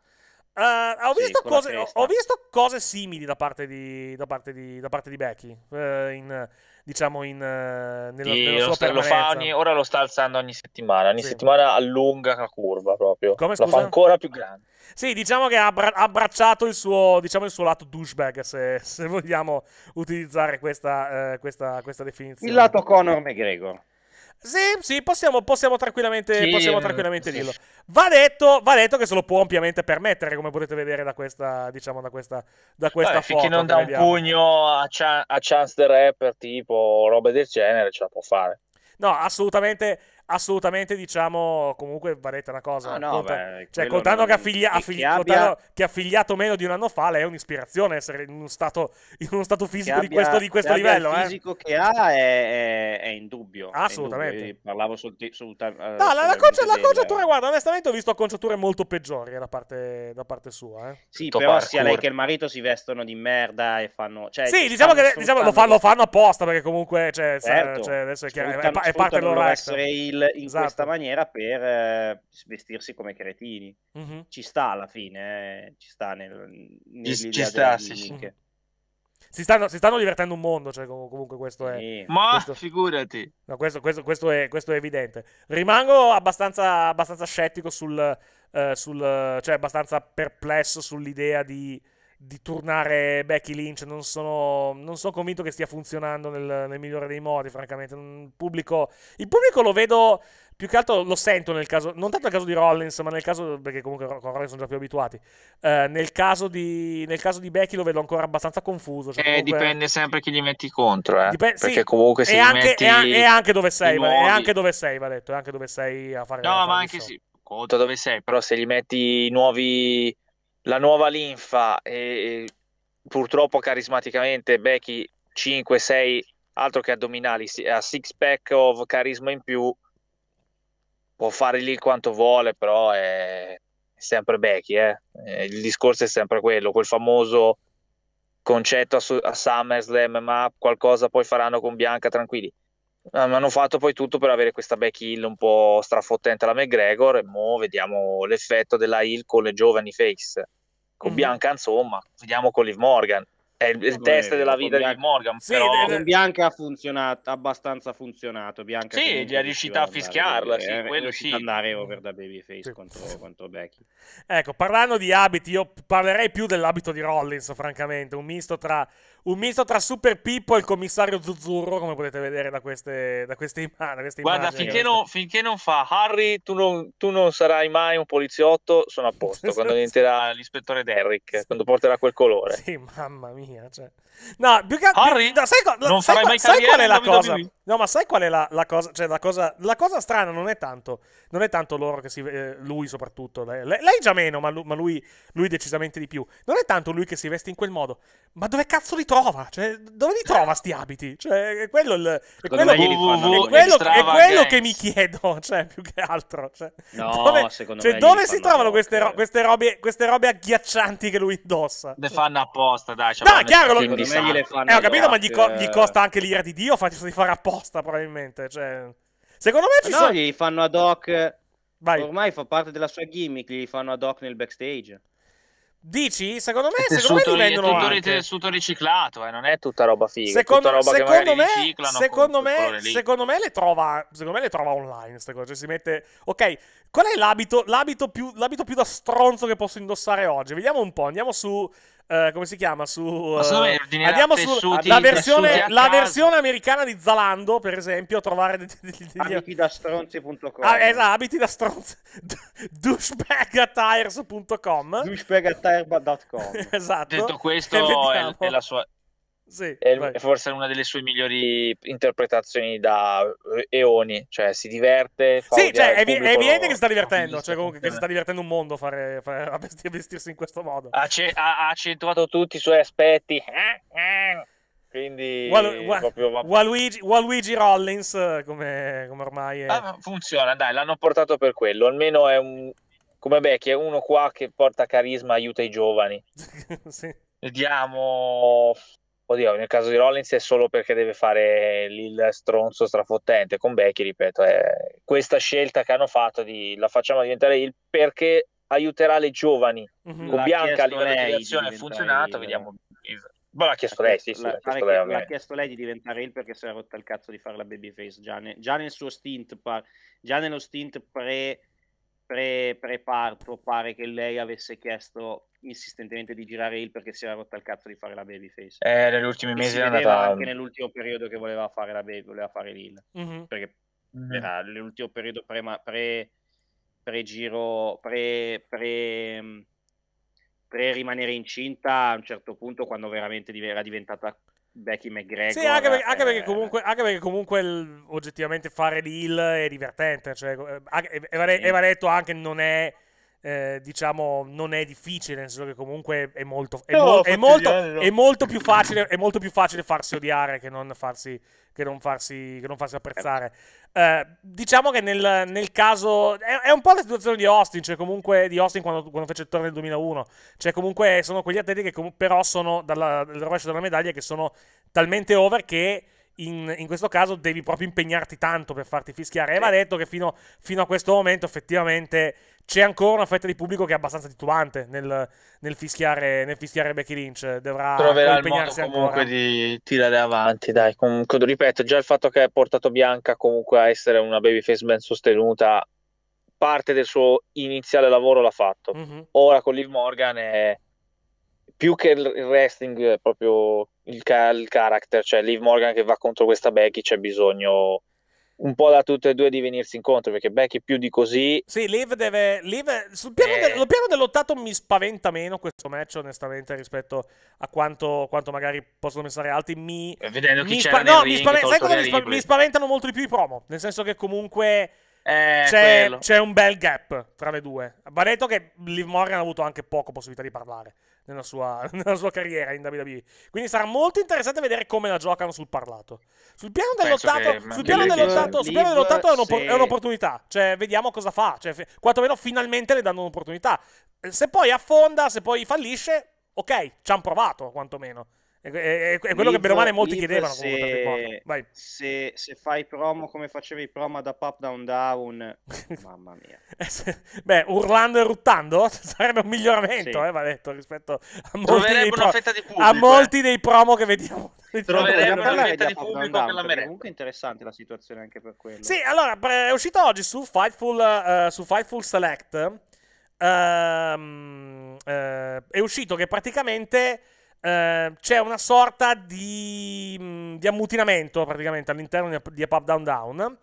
Speaker 3: Uh, ho, visto sì, cose, ho,
Speaker 1: visto cose, simili da parte di, da parte di, da parte di Becky uh, in, diciamo, in, eh, nella, sì, nella sua lo fa ogni,
Speaker 3: ora lo sta alzando ogni settimana, ogni sì. settimana allunga la curva proprio, Come, lo fa ancora più grande. Sì, diciamo
Speaker 1: che ha abbra- abbracciato il suo, diciamo, il suo lato douchebag, se, se vogliamo utilizzare questa, eh, questa, questa definizione. Il lato Conor McGregor. Sì, sì, possiamo,
Speaker 3: possiamo tranquillamente, sì, possiamo eh, tranquillamente sì. dirlo.
Speaker 1: Va detto, va detto, che se lo può ampiamente permettere, come potete vedere da questa, diciamo, da questa, da questa Vabbè, foto. Finché non dà un
Speaker 3: pugno a, chan a Chance the Rapper, tipo, roba del genere, ce la può fare.
Speaker 1: No, assolutamente, assolutamente diciamo comunque varete una cosa ah, no, conta, beh, cioè contando, non... che, affiglia, affig... che, abbia... che affiliato meno di un anno fa lei è un'ispirazione essere in uno stato, in uno stato fisico abbia, di questo, di questo
Speaker 2: livello il eh. fisico eh. che ha è, è, è indubbio assolutamente è indubbio. parlavo soltanto sol, uh, eh, no la, la, la conciatura
Speaker 1: guarda onestamente ho visto conciature molto peggiori eh, da parte, da parte sua eh. sì Tutto però parkour. sia
Speaker 2: lei che il marito si vestono di merda e fanno cioè, sì diciamo che diciamo, lo, fanno, lo fanno
Speaker 1: apposta perché comunque cioè, certo. cioè, adesso è chiaro è parte loro essere skill in esatto. questa
Speaker 2: maniera per eh, vestirsi come cretini. Mm-hmm. Ci sta alla fine, eh. ci sta nel, nel ci, ci sta, sì, sì.
Speaker 1: Si stanno, si stanno, divertendo un mondo, cioè, comunque questo è... Ma questo, figurati! No, questo, questo, questo, è, questo è evidente. Rimango abbastanza, abbastanza scettico sul, eh, sul... cioè abbastanza perplesso sull'idea di di turnare Becky Lynch. Non sono, non sono convinto che stia funzionando nel, nel migliore dei modi, francamente. Il pubblico, il pubblico, lo vedo. Più che altro lo sento nel caso, non tanto nel caso di Rollins, ma nel caso, perché comunque con Rollins sono già più abituati, eh, nel, caso di, nel, caso di, Becky lo vedo ancora abbastanza confuso. Cioè, eh, comunque... eh, dipende
Speaker 3: sempre chi gli metti contro, eh. Dipende, perché sì, comunque se e anche, metti... E, a, anche dove sei, nuovi... va, e anche
Speaker 1: dove sei, va detto, e anche dove sei a fare... No, ma anche sì,
Speaker 3: conta dove sei, però se gli metti nuovi la nuova linfa e purtroppo carismaticamente Becky 5, 6, altro che addominali, a six pack of carisma in più, può fare lì quanto vuole, però è sempre Becky, eh? eh il discorso è sempre quello, quel famoso concetto a, SummerSlam, ma qualcosa poi faranno con Bianca, tranquilli. Hanno fatto poi tutto per avere questa back hill un po' strafottente alla McGregor e mo vediamo l'effetto della hill con le giovani face con mm Bianca insomma, vediamo con Liv Morgan. È il, il test della vita Bianca... di Liv Morgan. Sì, però... con Bianca ha funzionato, abbastanza funzionato. Bianca sì, è riuscita a fischiarla,
Speaker 2: andare, sì, eh, quello sì. andare over da babyface sì. contro, contro Becky.
Speaker 1: Ecco, parlando di abiti, io parlerei più dell'abito di Rollins, francamente, un misto tra un misto tra Super Pippo e il commissario Zuzzurro, come potete vedere da queste, da queste, ima da queste Guarda, immagini. Guarda,
Speaker 3: finché, finché, non fa Harry, tu non, tu non, sarai mai un poliziotto, sono a posto, quando diventerà l'ispettore Derrick, sì. quando porterà quel colore. Sì,
Speaker 1: mamma mia, cioè... No, più che... Harry, no, sai,
Speaker 4: non sai, farai mai sai qual è la cosa? WWE.
Speaker 1: No, ma sai qual è la, la, cosa? Cioè, la cosa? La cosa strana non è tanto, non è tanto loro che si... Eh, lui soprattutto, lei, lei, già meno, ma, lui, ma lui, lui decisamente di più. Non è tanto lui che si veste in quel modo, ma dove cazzo li trova? Cioè, dove li trova sti abiti? Cioè, è quello, il, è quello, è quello, è quello che mi chiedo, cioè, più che altro. Cioè, no,
Speaker 3: dove, secondo cioè, me dove si
Speaker 1: trovano queste, ro- queste, robe, queste, robe, agghiaccianti che lui indossa? Le fanno
Speaker 3: apposta, dai. No, chiaro, lo, me gliele fanno eh, ho capito, ma gli, co- gli, costa
Speaker 1: anche l'ira di Dio farsi fare apposta, probabilmente. Cioè,
Speaker 3: secondo me ci no, sono... No, gli fanno
Speaker 2: ad hoc... Vai. Ormai fa parte della sua gimmick, gli fanno ad hoc nel backstage.
Speaker 3: Dici? Secondo me, secondo tessuto, me li vendono tutto, anche. tessuto riciclato, eh, non è tutta roba figa. Secondo, roba secondo, me, secondo, me, secondo
Speaker 1: me, le trova, secondo me le trova online. Cioè, si mette. Ok, qual è l'abito, l'abito, più, l'abito più da stronzo che posso indossare oggi? Vediamo un po'. Andiamo su Uh, come si chiama? Su, uh, andiamo tessuti, sulla versione, la versione americana di Zalando, per esempio, a trovare degli, degli, degli... abiti da stronze.com. Ah, eh, esatto, abiti da stronze. douchebagatires.com.
Speaker 3: Douchebagatires.com. esatto. Detto questo, è, è, la sua, sì, è vai. forse una delle sue migliori interpretazioni da eh, Eoni, cioè si diverte. sì, cioè, è, è, evidente che si sta
Speaker 1: divertendo, cioè comunque che si sta divertendo un mondo fare, fare, a vestirsi in questo modo.
Speaker 3: Ha, ha, ha accentuato tutti i suoi aspetti. Quindi Walu- Wa- proprio...
Speaker 1: Waluigi, Waluigi Rollins, eh, come, come ormai è... ah,
Speaker 3: funziona, dai, l'hanno portato per quello, almeno è un... Come Becchi, è uno qua che porta carisma, aiuta i giovani. sì. Vediamo Oddio, nel caso di Rollins è solo perché deve fare il stronzo strafottente. Con Becky, ripeto, è questa scelta che hanno fatto di la facciamo diventare il perché aiuterà le giovani. Mm-hmm. Con Bianca a livello di ha funzionato, il... vediamo. Ma boh, l'ha chiesto lei, sì, sì, l'ha, chiesto lei, l'ha chiesto
Speaker 2: lei di diventare il perché si era rotta il cazzo di fare la babyface già, ne, già nel suo stint, par, già nello stint pre pre, pre-parto pare che lei avesse chiesto insistentemente di girare il perché si era rotta il cazzo di fare la babyface. Eh, negli ultimi mesi era andata... anche nell'ultimo periodo che voleva fare la baby, voleva fare l'il. Mm-hmm. Perché mm-hmm. era l'ultimo periodo pre, pre, pre-giro, pre, pre, mm, pre rimanere incinta a un certo punto quando veramente era diventata Becky McGregor. Sì, anche
Speaker 1: perché, anche perché eh, comunque, anche perché comunque il, oggettivamente fare l'heal è divertente. Cioè, eh, e, va, detto anche non è eh, diciamo, non è difficile, nel senso che comunque è molto, è, mo- è molto, è molto, più, facile, è molto più facile farsi odiare che non farsi, che non farsi, che non farsi apprezzare. Eh, diciamo che nel, nel caso è, è, un po' la situazione di Austin, cioè comunque di Austin quando, quando fece il torneo nel 2001, cioè comunque sono quegli atleti che com- però sono dal rovescio della medaglia che sono talmente over che... In, in, questo caso devi proprio impegnarti tanto per farti fischiare. E va detto che fino, fino a questo momento effettivamente c'è ancora una fetta di pubblico che è abbastanza titubante nel, nel, fischiare, nel fischiare Becky Lynch. Dovrà Troverà il modo comunque
Speaker 3: ancora. di tirare avanti, dai. Comunque, ripeto, già il fatto che ha portato Bianca comunque a essere una babyface ben sostenuta, parte del suo iniziale lavoro l'ha fatto. Mm-hmm. Ora con Liv Morgan è più che il wrestling, è proprio il, ca- il character, cioè Liv Morgan che va contro questa Becky c'è bisogno un po' da tutte e due di venirsi incontro perché Becky più di così sì Liv deve Liv, sul piano, eh... del,
Speaker 1: sul piano dell'ottato mi spaventa meno questo match onestamente rispetto a quanto, quanto magari possono pensare altri mi, eh, vedendo chi mi c'era spa- no, ring, mi, spaven- sai cosa mi, spa- mi spaventano molto di più i promo nel senso che comunque eh, c'è, c'è, un bel gap tra le due va detto che Liv Morgan ha avuto anche poco possibilità di parlare nella sua, nella sua, carriera in WWE. Quindi sarà molto interessante vedere come la giocano sul parlato. Sul piano dell'ottato, sul piano dell'ottato, sul piano dell'ottato è, un'oppor- sì. è, un'opportunità. Cioè, vediamo cosa fa. Cioè, f- quantomeno finalmente le danno un'opportunità. Se poi affonda, se poi fallisce, ok, ci hanno provato quantomeno. È, è, è quello Lib, che bene o male molti Lib chiedevano. Se,
Speaker 2: se, se, fai promo come facevi promo da Pop Down Down,
Speaker 1: mamma mia. Eh, beh, urlando e ruttando sarebbe un miglioramento, sì. eh, va detto, rispetto a molti, dei, pro- pubblico, a eh. molti eh. dei promo che vediamo. Troverebbe per la merenda.
Speaker 2: Comunque interessante la situazione anche per quello. Sì,
Speaker 1: allora, è uscito oggi su Fightful, uh, su Fightful Select. Uh, uh, è uscito che praticamente eh, c'è una sorta di, mm, di, ammutinamento praticamente all'interno di Up Down Down.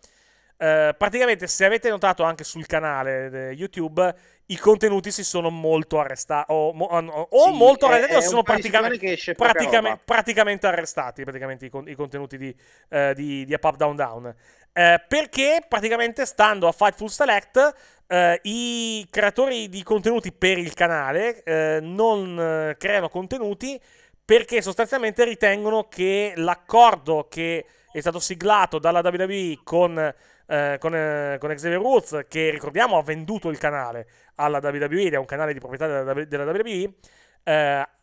Speaker 1: Eh, praticamente, se avete notato anche sul canale YouTube, i contenuti si sono molto arrestati. O, mo, o, o sì, molto arrestati, o sono praticamente, praticamente, praticamente, arrestati. Praticamente i, con, i contenuti di, eh, di, di Up Up Down Down. Eh, perché praticamente stando a Fightful Select Uh, I creatori di contenuti per il canale uh, non uh, creano contenuti perché sostanzialmente ritengono che l'accordo che è stato siglato dalla WWE con, con, con Xavier Woods, che ricordiamo ha venduto il canale alla WWE ed è un canale di proprietà della, della WWE,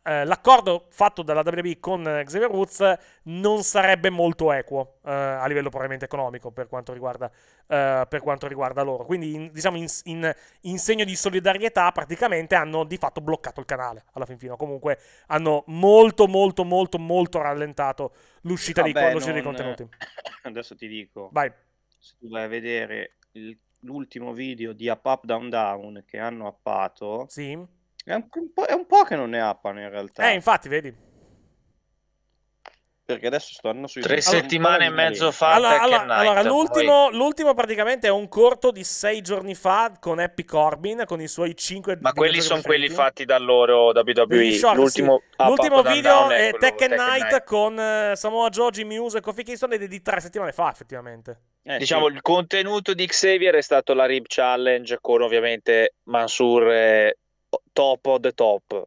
Speaker 1: eh, l'accordo fatto dalla WB con eh, Xavier Woods non sarebbe molto equo eh, a livello probabilmente economico per quanto riguarda, eh, per quanto riguarda loro. Quindi, in, diciamo, in, in, in, segno di solidarietà, praticamente hanno di fatto bloccato il canale alla fin fine. Comunque, hanno molto, molto, molto, molto rallentato l'uscita eh, Vabbè, dei, non... dei contenuti.
Speaker 2: Adesso ti dico. Vai. Se tu vai a vedere il l'ultimo video di Up Up Down Down che hanno appato. Sì. È un, è un
Speaker 1: po' che non ne appano in realtà. Eh, infatti, vedi perché adesso stanno
Speaker 3: sui tre allora, settimane e mezzo fa. Allora, allora, Night, allora l'ultimo,
Speaker 1: l'ultimo, praticamente è un corto di sei giorni fa con Happy Corbin con i suoi cinque Ma quelli sono quelli
Speaker 3: fatti da loro WWE. Short, l'ultimo, sì. l'ultimo video è Tech Night, Night
Speaker 1: con uh, Samoa Joji, Muse e Kofi Kingston ed è di tre settimane fa effettivamente.
Speaker 3: Eh, diciamo sì. il contenuto di Xavier è stato la Rib Challenge con ovviamente Mansur e top of the top.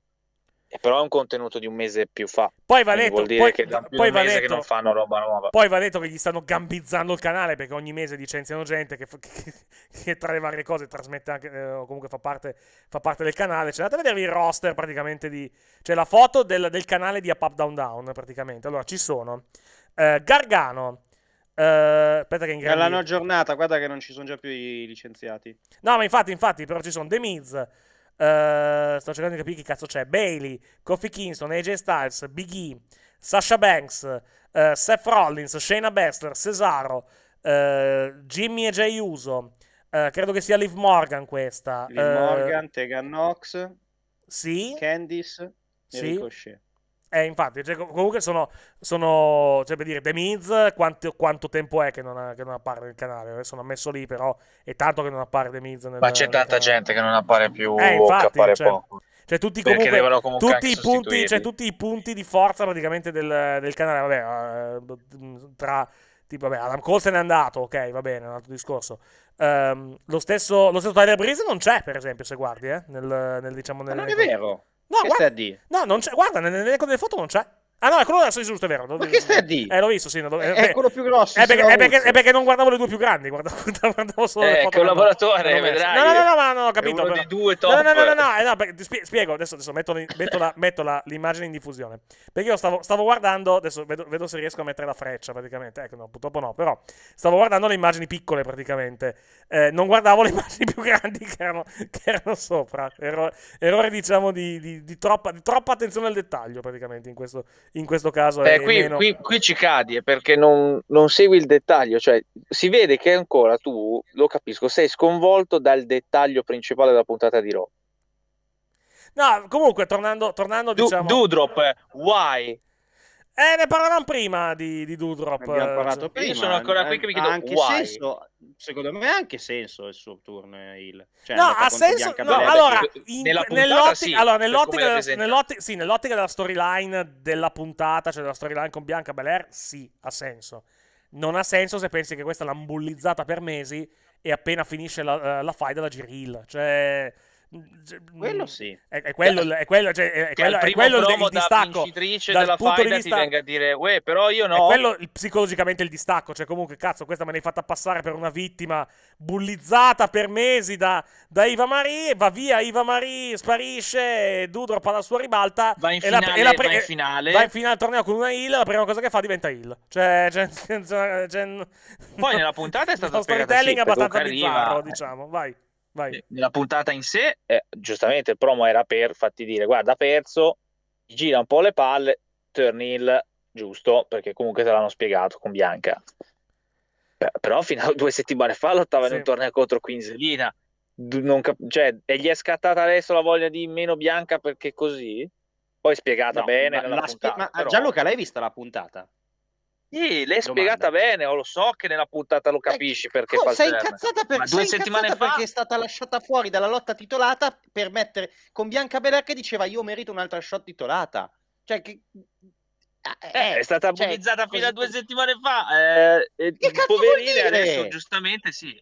Speaker 3: Però è un contenuto di un mese più fa. Poi va detto, poi, che da poi va detto, che non fanno roba nuova. Poi
Speaker 1: va detto che gli stanno gambizzando il canale perché ogni mese licenziano gente che, che, che tra le varie cose trasmette anche, eh, comunque fa parte, fa parte, del canale. Cioè, andate a vedervi il roster praticamente di... Cioè, la foto del, del canale di Up Up Down Down praticamente. Allora, ci sono eh, Gargano, Uh, aspetta che ingrandisco. L'hanno aggiornata,
Speaker 2: guarda che non ci sono già più i licenziati.
Speaker 1: No, ma infatti, infatti, però ci sono The Miz, Uh, sto cercando di capire chi cazzo c'è. Bailey, Kofi Kingston, AJ Styles, Big E, Sasha Banks, uh, Seth Rollins, Shayna Baszler, Cesaro, uh, Jimmy e Jay Uso. credo che sia Liv Morgan questa. Liv Morgan, Tegan Nox. Sì. Candice e sì. Ricochet. Eh, infatti, cioè, comunque sono, sono, cioè per dire, The Miz, quanto, quanto tempo è che non, ha, che non, appare nel canale? Eh, sono messo lì, però è tanto che non appare The Miz. Nel, Ma c'è tanta
Speaker 3: canale. gente che non appare più, eh, infatti, appare cioè, poco. Cioè, tutti, comunque, comunque tutti, i punti, cioè, tutti
Speaker 1: i punti di forza praticamente del, del canale, vabbè, eh, tra... Tipo, vabbè, Adam Cole se n'è andato, ok, va bene, è un altro discorso. Um, lo, stesso, lo stesso Tyler Breeze non c'è, per esempio, se guardi, eh, nel, nel, diciamo, nel, non è vero. No, guarda, No, non c'è, guarda, nell'elenco delle foto non c'è. Ah no, è quello della giusto, è vero. Ma che stai a dire? Eh, l'ho visto, sì. No, eh, è, è quello più grosso. È perché, è, perché, è perché, non guardavo le due più grandi, guardavo, guardavo solo eh, le foto. È un lavoratore, vedrai. No, no, no, no, ma ho capito. uno però. due top. No, no, no, no, no, eh, no, no perché, ti spiego, adesso, adesso metto, metto, la, metto la, l'immagine in diffusione. Perché io stavo, stavo guardando, adesso vedo, vedo, se riesco a mettere la freccia praticamente, ecco, no, purtroppo no, però stavo guardando le immagini piccole praticamente. Eh, non guardavo le immagini più grandi che erano, che erano sopra. Ero, errore, diciamo, di, di, di, troppa, di troppa attenzione al dettaglio praticamente in questo in questo caso eh, qui, meno... qui, qui,
Speaker 3: ci cadi perché non, non, segui il dettaglio, cioè si vede che ancora tu, lo capisco, sei sconvolto dal dettaglio principale della puntata di Raw.
Speaker 1: No, comunque tornando, tornando du- diciamo... Dudrop, eh, why? Eh, ne parlavamo prima di, di Dudrop. Eh, parlato prima, sono ancora qui che mi chiedo anche why. senso,
Speaker 2: secondo me ha anche senso il suo turno il... Cioè, no, ha senso. No, allora, in, nell'ottica, sì, allora, nell'ottica, nell'ottica,
Speaker 1: sì, nell'ottica della storyline della puntata, cioè della storyline con Bianca Belair, sì, ha senso. Non ha senso se pensi che questa l'ha bullizzata per mesi e appena finisce la, eh, la fight la giri Cioè quello sì. È, è cioè, quello, è quello, cioè, è, cioè, quello, è quello il, il distacco. Da dal punto di vista... venga a dire, uè, però io no. È quello il, psicologicamente il distacco. Cioè, comunque, cazzo, questa me l'hai fatta passare per una vittima bullizzata per mesi da, da Iva Marie. Va via Iva Marie, sparisce, Dudrop alla
Speaker 3: sua ribalta. Va in finale, e la, e la pre- va in finale. Va in
Speaker 1: finale al torneo con una heal, la prima cosa che fa diventa heal. Cioè, cioè, cioè, cioè, cioè Poi nella puntata è stato... Lo storytelling è
Speaker 3: abbastanza bizzarro, diciamo. Vai. Vai. Nella puntata in sé, eh, giustamente il promo era per fatti dire: guarda, perso, gira un po' le palle, turn il giusto, perché comunque te l'hanno spiegato con Bianca. però fino a due settimane fa lottava sì. in un torneo contro Quinselina. Cap- cioè, e gli è scattata adesso la voglia di meno Bianca perché così? Poi spiegata no, bene. Ma, la spi- puntata, ma ah, però... Gianluca, l'hai
Speaker 2: vista la puntata?
Speaker 3: Sì, l'hai spiegata bene, oh, lo so che nella puntata lo eh, capisci perché oh, sei incazzata, per, sei incazzata fa... perché è
Speaker 2: stata lasciata fuori dalla lotta titolata per mettere con Bianca Belair che diceva io merito un'altra shot titolata. Cioè che
Speaker 3: eh, eh è stata cioè, fino a due settimane fa. Eh, che poverina, adesso giustamente sì.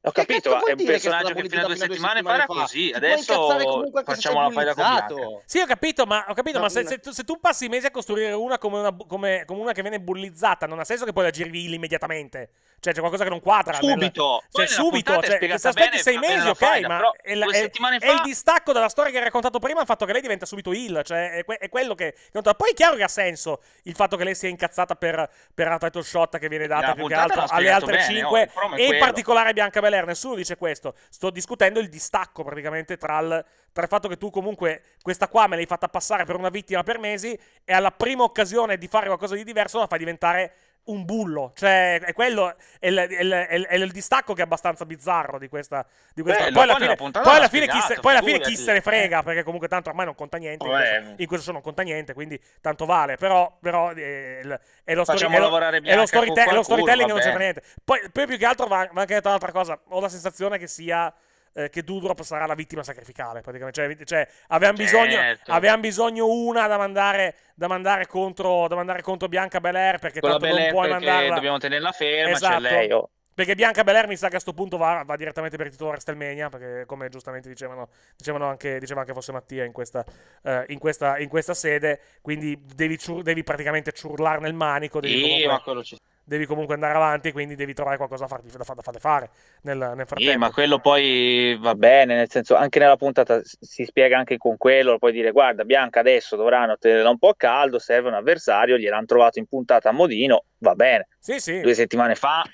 Speaker 3: Ho capito, è un personaggio che, fino a due settimane, fa era così. Adesso facciamo la faida con Sì,
Speaker 1: ho capito, ma, ho capito, no, ma se, se, tu, se, tu, passi mesi a costruire una come, una come, come una che viene bullizzata, non ha senso che poi la giri immediatamente. Cioè, c'è qualcosa che non quadra. Subito. Nel... Cioè, subito. Cioè, cioè se aspetti sei mesi, ok, faida, ma è, è, fa... è, il distacco dalla storia che hai raccontato prima il fatto che lei diventa subito il. Cioè, è, que- è quello che... Poi è chiaro che ha senso il fatto che lei sia incazzata per, per la title shot che viene data la più che altro alle altre bene, 5 oh, e in particolare Bianca Belair. Nessuno dice questo. Sto discutendo il distacco praticamente tra il, tra il fatto che tu comunque questa qua me l'hai fatta passare per una vittima per mesi e alla prima occasione di fare qualcosa di diverso la fai diventare un bullo. Cioè, è quello. È, l, è, è, è il, distacco che è abbastanza bizzarro di questa. Di questa. Beh, poi, alla fine, poi, alla fine, spiegato, chi se, poi alla fine, chi se, ne frega, perché comunque tanto ormai non conta niente. Oh, in, questo, in, non conta niente, quindi tanto vale. Però, però eh, è, lo, story, è lo, è lo, storytelling che non c'entra niente. Poi, poi, più che altro va, va anche detto un'altra cosa. Ho la sensazione che sia eh, che Dudrop sarà la vittima sacrificale. Praticamente. Cioè, cioè avevamo, certo. bisogno, certo. bisogno, una da mandare, da mandare, contro, da mandare contro Bianca Belair perché Con tanto Belair non puoi mandarla. Dobbiamo tenerla ferma, esatto. lei. Oh. Perché Bianca Belair mi sa che a questo punto va, va, direttamente per il titolo WrestleMania, perché come giustamente dicevano, dicevano anche, diceva anche fosse Mattia in questa, uh, in questa, in questa sede, quindi devi, ciur, devi praticamente ciurlare nel manico. Devi sì, comunque... ma quello ci devi comunque andare avanti, quindi devi trovare qualcosa da, farti, da, da, da fare nel, nel
Speaker 3: frattempo. Sì, ma quello poi va bene, nel senso, anche nella puntata si spiega anche con quello, puoi dire guarda Bianca adesso dovranno tenerla un po' a caldo, serve un avversario, gliel'hanno trovato in puntata a Modino, va bene. Sì, sì. Due settimane fa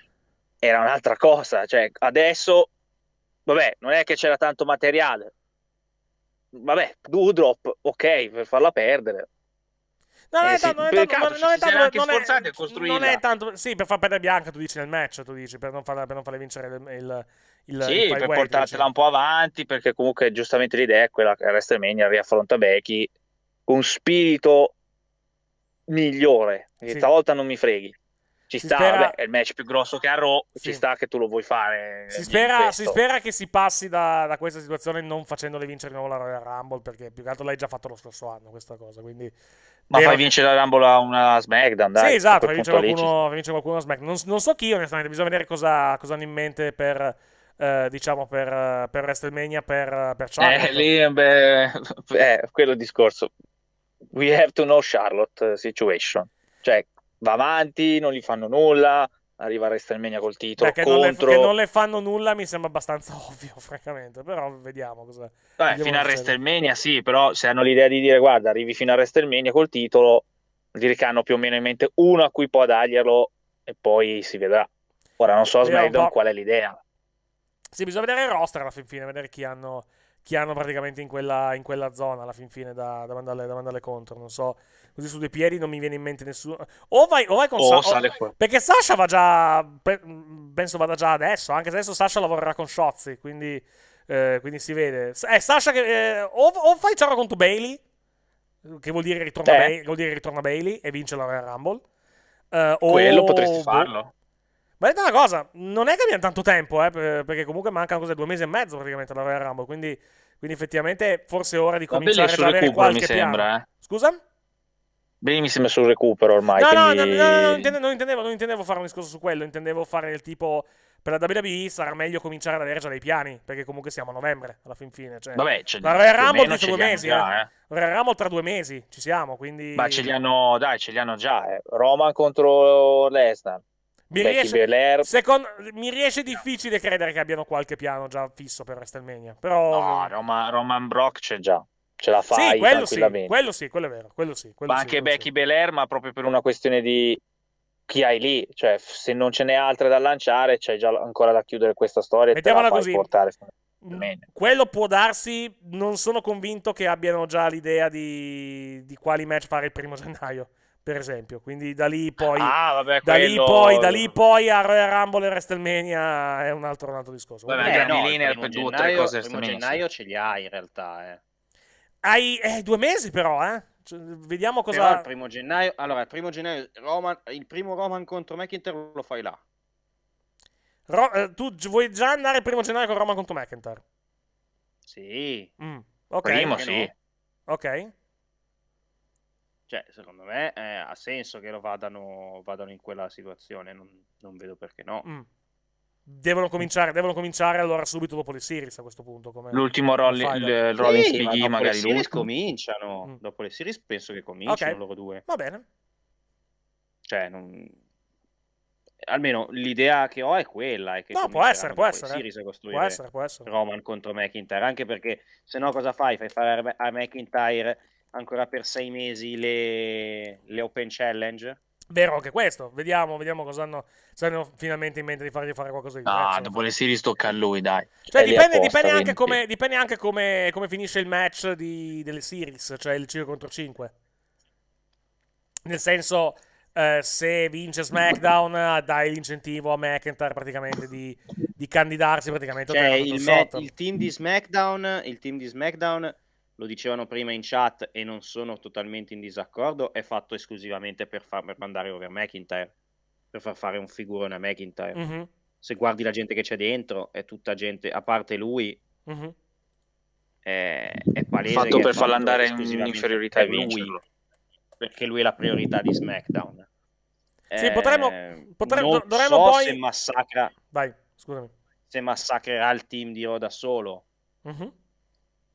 Speaker 3: era un'altra cosa, cioè adesso, vabbè, non è che c'era tanto materiale, vabbè, Dudrop, ok, per farla perdere,
Speaker 4: non, eh, è, sì, tanto, non è tanto, non, non è tanto,
Speaker 3: non è, Non è
Speaker 1: tanto, sì, per far perdere Bianca, tu dici nel match, tu dici, per non farle, per non farle vincere il, il, il Sì, il per portartela
Speaker 3: un po' avanti, perché comunque giustamente l'idea è quella che WrestleMania riaffronta Becky con spirito migliore, sì. stavolta non mi freghi. Ci si sta, spera... vabbè, è il match più grosso che ha Raw, sì. ci sta che tu lo vuoi fare. Si spera, si spera
Speaker 1: che si passi da, da, questa situazione non facendole vincere di nuovo la Royal Rumble, perché più che altro l'hai già fatto
Speaker 3: lo scorso anno questa cosa, quindi ma Devo... fai vincere la Rumble a una SmackDown, dai. Sì, esatto, fai vincere, qualcuno,
Speaker 1: fai qualcuno a SmackDown. Non, non, so chi, onestamente, bisogna vedere cosa, cosa hanno in mente per... Eh, diciamo per, per WrestleMania per, per eh, Charlotte eh,
Speaker 3: lì, beh, eh, quello discorso we have to know Charlotte eh, situation cioè va avanti non gli fanno nulla arriva a WrestleMania col titolo. Beh, che, contro... non le, che non le
Speaker 1: fanno nulla mi sembra abbastanza ovvio, francamente, però vediamo cosa...
Speaker 3: Beh, fino a WrestleMania sì, però se hanno l'idea di dire guarda, arrivi fino a WrestleMania col titolo, vuol dire che hanno più o meno in mente uno a cui può darglielo e poi si vedrà. Ora non so a SmackDown qual è l'idea.
Speaker 1: Sì, bisogna vedere il roster alla fin fine, vedere chi hanno chi hanno praticamente in quella, in quella, zona alla fin fine da, da, mandarle, da, mandarle, contro. Non so, così su dei piedi non mi viene in mente nessuno. O vai, o vai con oh, Sasha. Perché Sasha va già. Penso vada già adesso. Anche se adesso Sasha lavorerà con Shotzi. Quindi, eh, quindi si vede. Eh, Sasha che, eh, o, o, fai Ciaro contro Bailey. Che vuol dire ritorna, eh. Bailey, vuol dire ritorna Bailey e vince la Royal Rumble. Eh, o, Quello potresti farlo. Ma detto una cosa, non è che abbiamo tanto tempo, eh, perché comunque mancano cose due mesi e mezzo praticamente alla Royal Rumble, quindi, quindi effettivamente forse è ora di cominciare a avere recupero, qualche mi sembra, piano. Eh. Scusa?
Speaker 3: Beh, mi sembra sul recupero ormai. No, quindi... no, no, no, non intendevo,
Speaker 1: non, intendevo, non, intendevo, fare un discorso su quello, intendevo fare il tipo... Per la WWE sarà meglio cominciare ad avere già dei piani, perché comunque siamo a novembre, alla fin fine. Cioè, Vabbè, c'è la Royal Rumble tra due mesi, già, eh. eh. Royal Rumble tra due mesi, ci siamo, quindi... Ma ce li hanno,
Speaker 3: dai, ce li hanno già, eh. Roma contro Lesnar. Mi riesce, secondo, mi riesce, difficile
Speaker 1: credere che abbiano qualche piano già fisso per WrestleMania.
Speaker 3: Però... No, Roma, Roman Brock c'è già. Ce la fa sì, quello sì,
Speaker 1: quello sì, quello è vero. Quello sì, quello ma sì, anche Becky
Speaker 3: sì. Belair, ma proprio per una questione di chi hai lì. Cioè, se non ce n'è altre da lanciare, c'è già ancora da chiudere questa storia. Mettiamola così. Portare.
Speaker 1: Quello può darsi, non sono convinto che abbiano già l'idea di, di quali match fare il primo gennaio per esempio. Quindi da lì poi, ah, vabbè, da, quello... lì poi da lì poi a Royal Rumble e WrestleMania è un altro, un altro discorso. Vabbè, eh, no, linee per due o cose. Il gennaio
Speaker 2: ce li hai in realtà. Eh.
Speaker 1: Hai eh, due mesi però, eh? Cioè, vediamo cosa. Però il
Speaker 2: primo gennaio, allora il primo gennaio, Roman, il primo Roman contro McIntyre lo fai là.
Speaker 1: Ro- eh, tu vuoi già andare il primo gennaio con Roman contro McIntyre?
Speaker 2: Sì.
Speaker 1: Mm, ok. Primo, sì. Ok.
Speaker 2: Cioè, secondo me eh, ha senso che lo
Speaker 1: vadano, vadano in quella situazione, non, non vedo perché no. Mm. Devono cominciare, devono cominciare allora subito dopo le series a questo punto. L'ultimo roll, il, il Rolling sì, League, ma magari le series
Speaker 2: cominciano. Mm. Dopo le series penso che cominciano okay. loro due. Va bene. Cioè, non... almeno l'idea che ho è quella. È che no, può essere, può essere. può essere, può essere. Roman contro McIntyre, anche perché se no cosa fai? Fai fare a McIntyre ancora per sei mesi le, le Open Challenge.
Speaker 1: Vero anche questo, vediamo, vediamo cosa hanno, se hanno finalmente in mente di fargli fare qualcosa di ah, diverso.
Speaker 3: Ah, dopo le series tocca a lui, dai. Cioè, dipende, apposta, dipende anche,
Speaker 1: come, dipende anche come, come, finisce il match di, delle series, cioè il 5 contro 5. Nel senso, eh, se vince SmackDown, dai l'incentivo a McIntyre praticamente di, di candidarsi praticamente. Cioè, il, il, team
Speaker 2: SmackDown, il team di SmackDown lo dicevano prima in chat e non sono totalmente in disaccordo, è fatto esclusivamente per, far, per mandare over McIntyre, per far fare un figurone a McIntyre. Mm-hmm. Se guardi la gente che c'è dentro, è tutta gente, a parte lui, mm-hmm. è, è palese. Fatto per farlo andare in inferiorità e vincerlo. Lui, perché lui è la priorità di SmackDown. Sì, potremmo, eh, potremmo, non dovremmo so poi... se massacra...
Speaker 1: Vai, scusami.
Speaker 2: Se massacrerà il team di Roda solo. Mm-hmm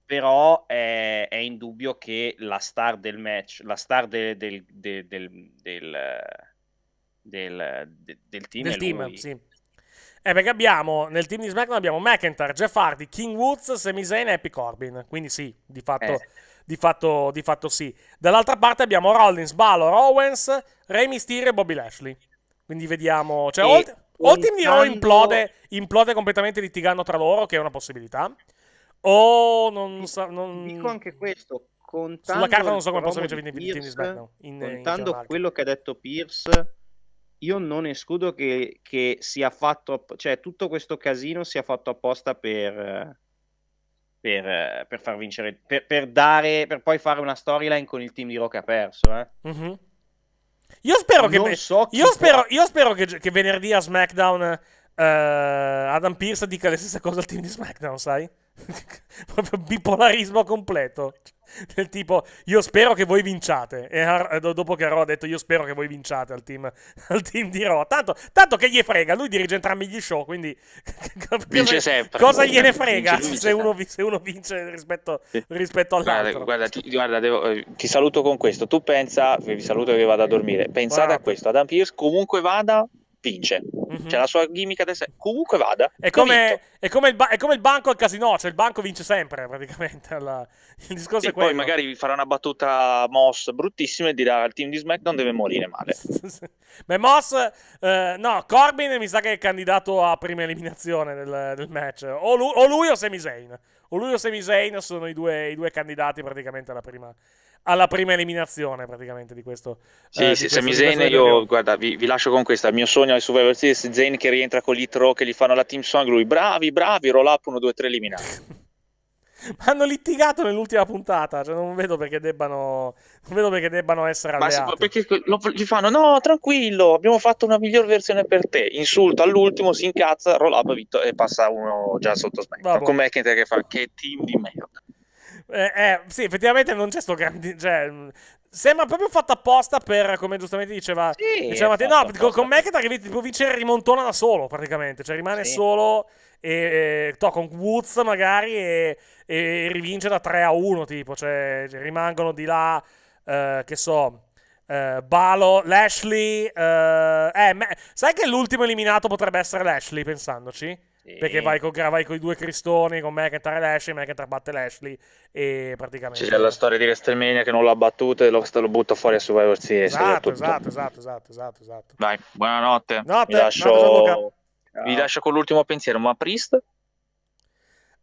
Speaker 2: però è, eh, è, indubbio che la star del match, la star de, del, de, del, del,
Speaker 3: del, team, team sì.
Speaker 1: Eh, perché abbiamo nel team di SmackDown abbiamo McIntyre, Jeff Hardy, King Woods, Sami Zayn e Happy Corbin. Quindi sì, di fatto, eh. di fatto, di fatto sì. Dall'altra parte abbiamo Rollins, Balor, Owens, Rey Mysterio e Bobby Lashley. Quindi vediamo... Cioè, o il team di Raw implode, implode completamente litigando tra loro, che è una possibilità. Oh, non so. Non... Dico anche questo. Contando
Speaker 2: Sulla carta non so come possono vincere i team di SmackDown. In, contando in quello che ha detto Pierce, io non escludo che, che, sia fatto. Cioè, tutto questo casino sia fatto apposta per. Per, per far vincere, per, per, dare, per poi fare una storyline con il team di Rock ha perso. Eh.
Speaker 4: Mm-hmm. Io spero
Speaker 2: non che, so io spero,
Speaker 1: io spero che, che, venerdì a SmackDown uh, Adam Pierce dica le stesse cose al team di SmackDown, sai? Proprio bipolarismo completo. Del tipo, io spero che voi vinciate. E Ar dopo che Ro ha detto, io spero che voi vinciate al team, al team di Ro. Tanto, tanto, che gli frega, lui dirige entrambi gli show, quindi...
Speaker 3: Vince sempre. Cosa lui, gliene frega vince, se,
Speaker 1: uno, se, uno, vince rispetto, rispetto all'altro?
Speaker 3: Guarda, guarda, ti, guarda devo, eh, ti, saluto con questo. Tu pensa, vi saluto che vado a dormire. Pensate guarda. a questo, Adam Pierce comunque vada vince. Mm-hmm. Cioè, la sua gimmick adesso comunque vada. È come,
Speaker 1: è come, il, ba- è come il, banco al casino, cioè il banco vince sempre praticamente. Alla... Il discorso sì, è quello. Poi magari
Speaker 3: vi farà una battuta Moss bruttissima e dirà il team di SmackDown deve morire male.
Speaker 1: Beh, Moss, eh, no, Corbin mi sa che è candidato a prima eliminazione del, del match. O lui, o lui o Sami Zayn. O lui o Sami Zayn sono i due, i due candidati praticamente alla prima, alla prima eliminazione praticamente di questo. Sì, eh, sì, Sami Zayn io,
Speaker 3: guarda, vi, vi, lascio con questa, il mio sogno è Survivor Series, Zayn che rientra con l'Itro che gli fanno la team song, lui bravi, bravi, roll up 1, 2, 3 eliminati.
Speaker 1: Ma hanno litigato nell'ultima puntata, cioè non vedo perché debbano, non vedo perché debbano essere Ma alleati. Ma
Speaker 3: perché lo, gli fanno, no, tranquillo, abbiamo fatto una miglior versione per te. Insulta all'ultimo, si incazza, roll up vitto, e passa uno già sotto smack. Con McIntyre che fa, che team di merda.
Speaker 1: Eh, eh, sì, effettivamente non c'è sto grande. Cioè, sembra proprio fatto apposta per, come giustamente diceva, sì, diceva te, No, con, con McIntyre che tipo, vince Rimontona da solo, praticamente. Cioè, rimane sì. solo e, to, con Woods magari e, e, rivince da 3 a 1 tipo, cioè rimangono di là, eh, che so, eh, Balo, Lashley, eh, eh, sai che l'ultimo eliminato potrebbe essere Lashley pensandoci? Sì. Perché vai con, vai con, i due cristoni, con McIntyre e Lashley, McIntyre batte Lashley e praticamente... C'è la
Speaker 3: storia di WrestleMania che non l'ha battuto e lo, lo butta fuori a Survivor Series. Esatto, esatto,
Speaker 1: esatto, esatto, esatto, esatto.
Speaker 3: Dai, buonanotte. Notte, Mi lascio... Notte vi ah. lascio con l'ultimo pensiero, ma Priest? E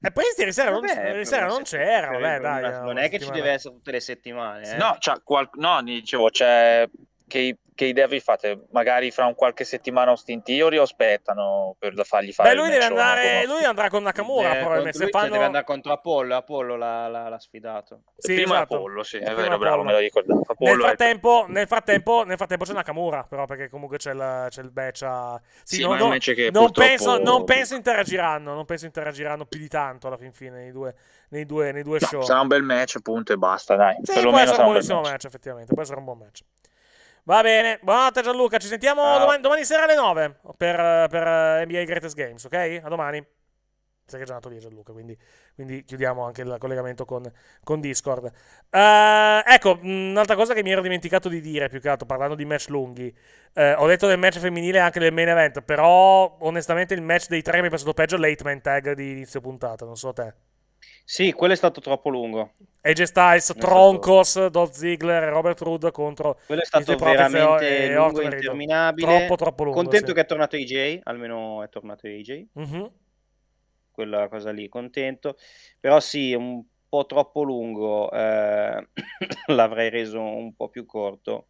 Speaker 2: eh, Priest ieri sera, non, ieri sera non c'era, vabbè, dai, non, non è che ci deve essere tutte le settimane. Eh?
Speaker 3: No, cioè, qual... no, dicevo, c'è che che idea vi fate? Magari fra un qualche settimana Ostintiori o aspettano per fargli fare Beh, lui deve andare,
Speaker 2: lui andrà con Nakamura eh, probabilmente. Se fanno... deve andare contro Apollo, Apollo l'ha, l'ha, l'ha sfidato. Sì, Prima esatto. Apollo, sì, è vero, bravo, me lo ricordavo. Apollo
Speaker 3: nel,
Speaker 1: frattempo, è... nel, frattempo, nel frattempo c'è Nakamura, però perché comunque c'è il, c'è il Beccia. Sì, sì non, non, non, purtroppo... penso, non, penso, interagiranno, non penso interagiranno più di tanto alla fin fine nei due, nei due, nei due no, show. Sarà
Speaker 3: un bel match, punto, e basta, dai. Sì, può essere un buonissimo
Speaker 1: match. match, effettivamente, può essere un buon match. Va bene, buonanotte Gianluca, ci sentiamo domani, domani sera alle 9 per, per eh, NBA Greatest Games, ok? A domani. Sei che è già andato via Gianluca, quindi, quindi chiudiamo anche il collegamento con, con Discord. Uh, ecco, mm, un'altra cosa che mi ero dimenticato di dire, più che altro, parlando di match lunghi. Uh, ho detto del match femminile e anche del main event, però onestamente il match dei tre mi è passato peggio late man tag di inizio puntata, non so te.
Speaker 2: Sì, quello è stato troppo lungo.
Speaker 1: AJ Styles, non Troncos, stato... Dolph Ziggler e Robert Rood contro Quello è stato veramente e lungo e interminabile.
Speaker 2: Troppo, troppo lungo. Contento sì. che è tornato AJ, almeno è tornato AJ. Uh-huh. Mhm. Quella cosa lì, contento. Però sì, un po' troppo lungo. Eh, l'avrei reso un po' più corto.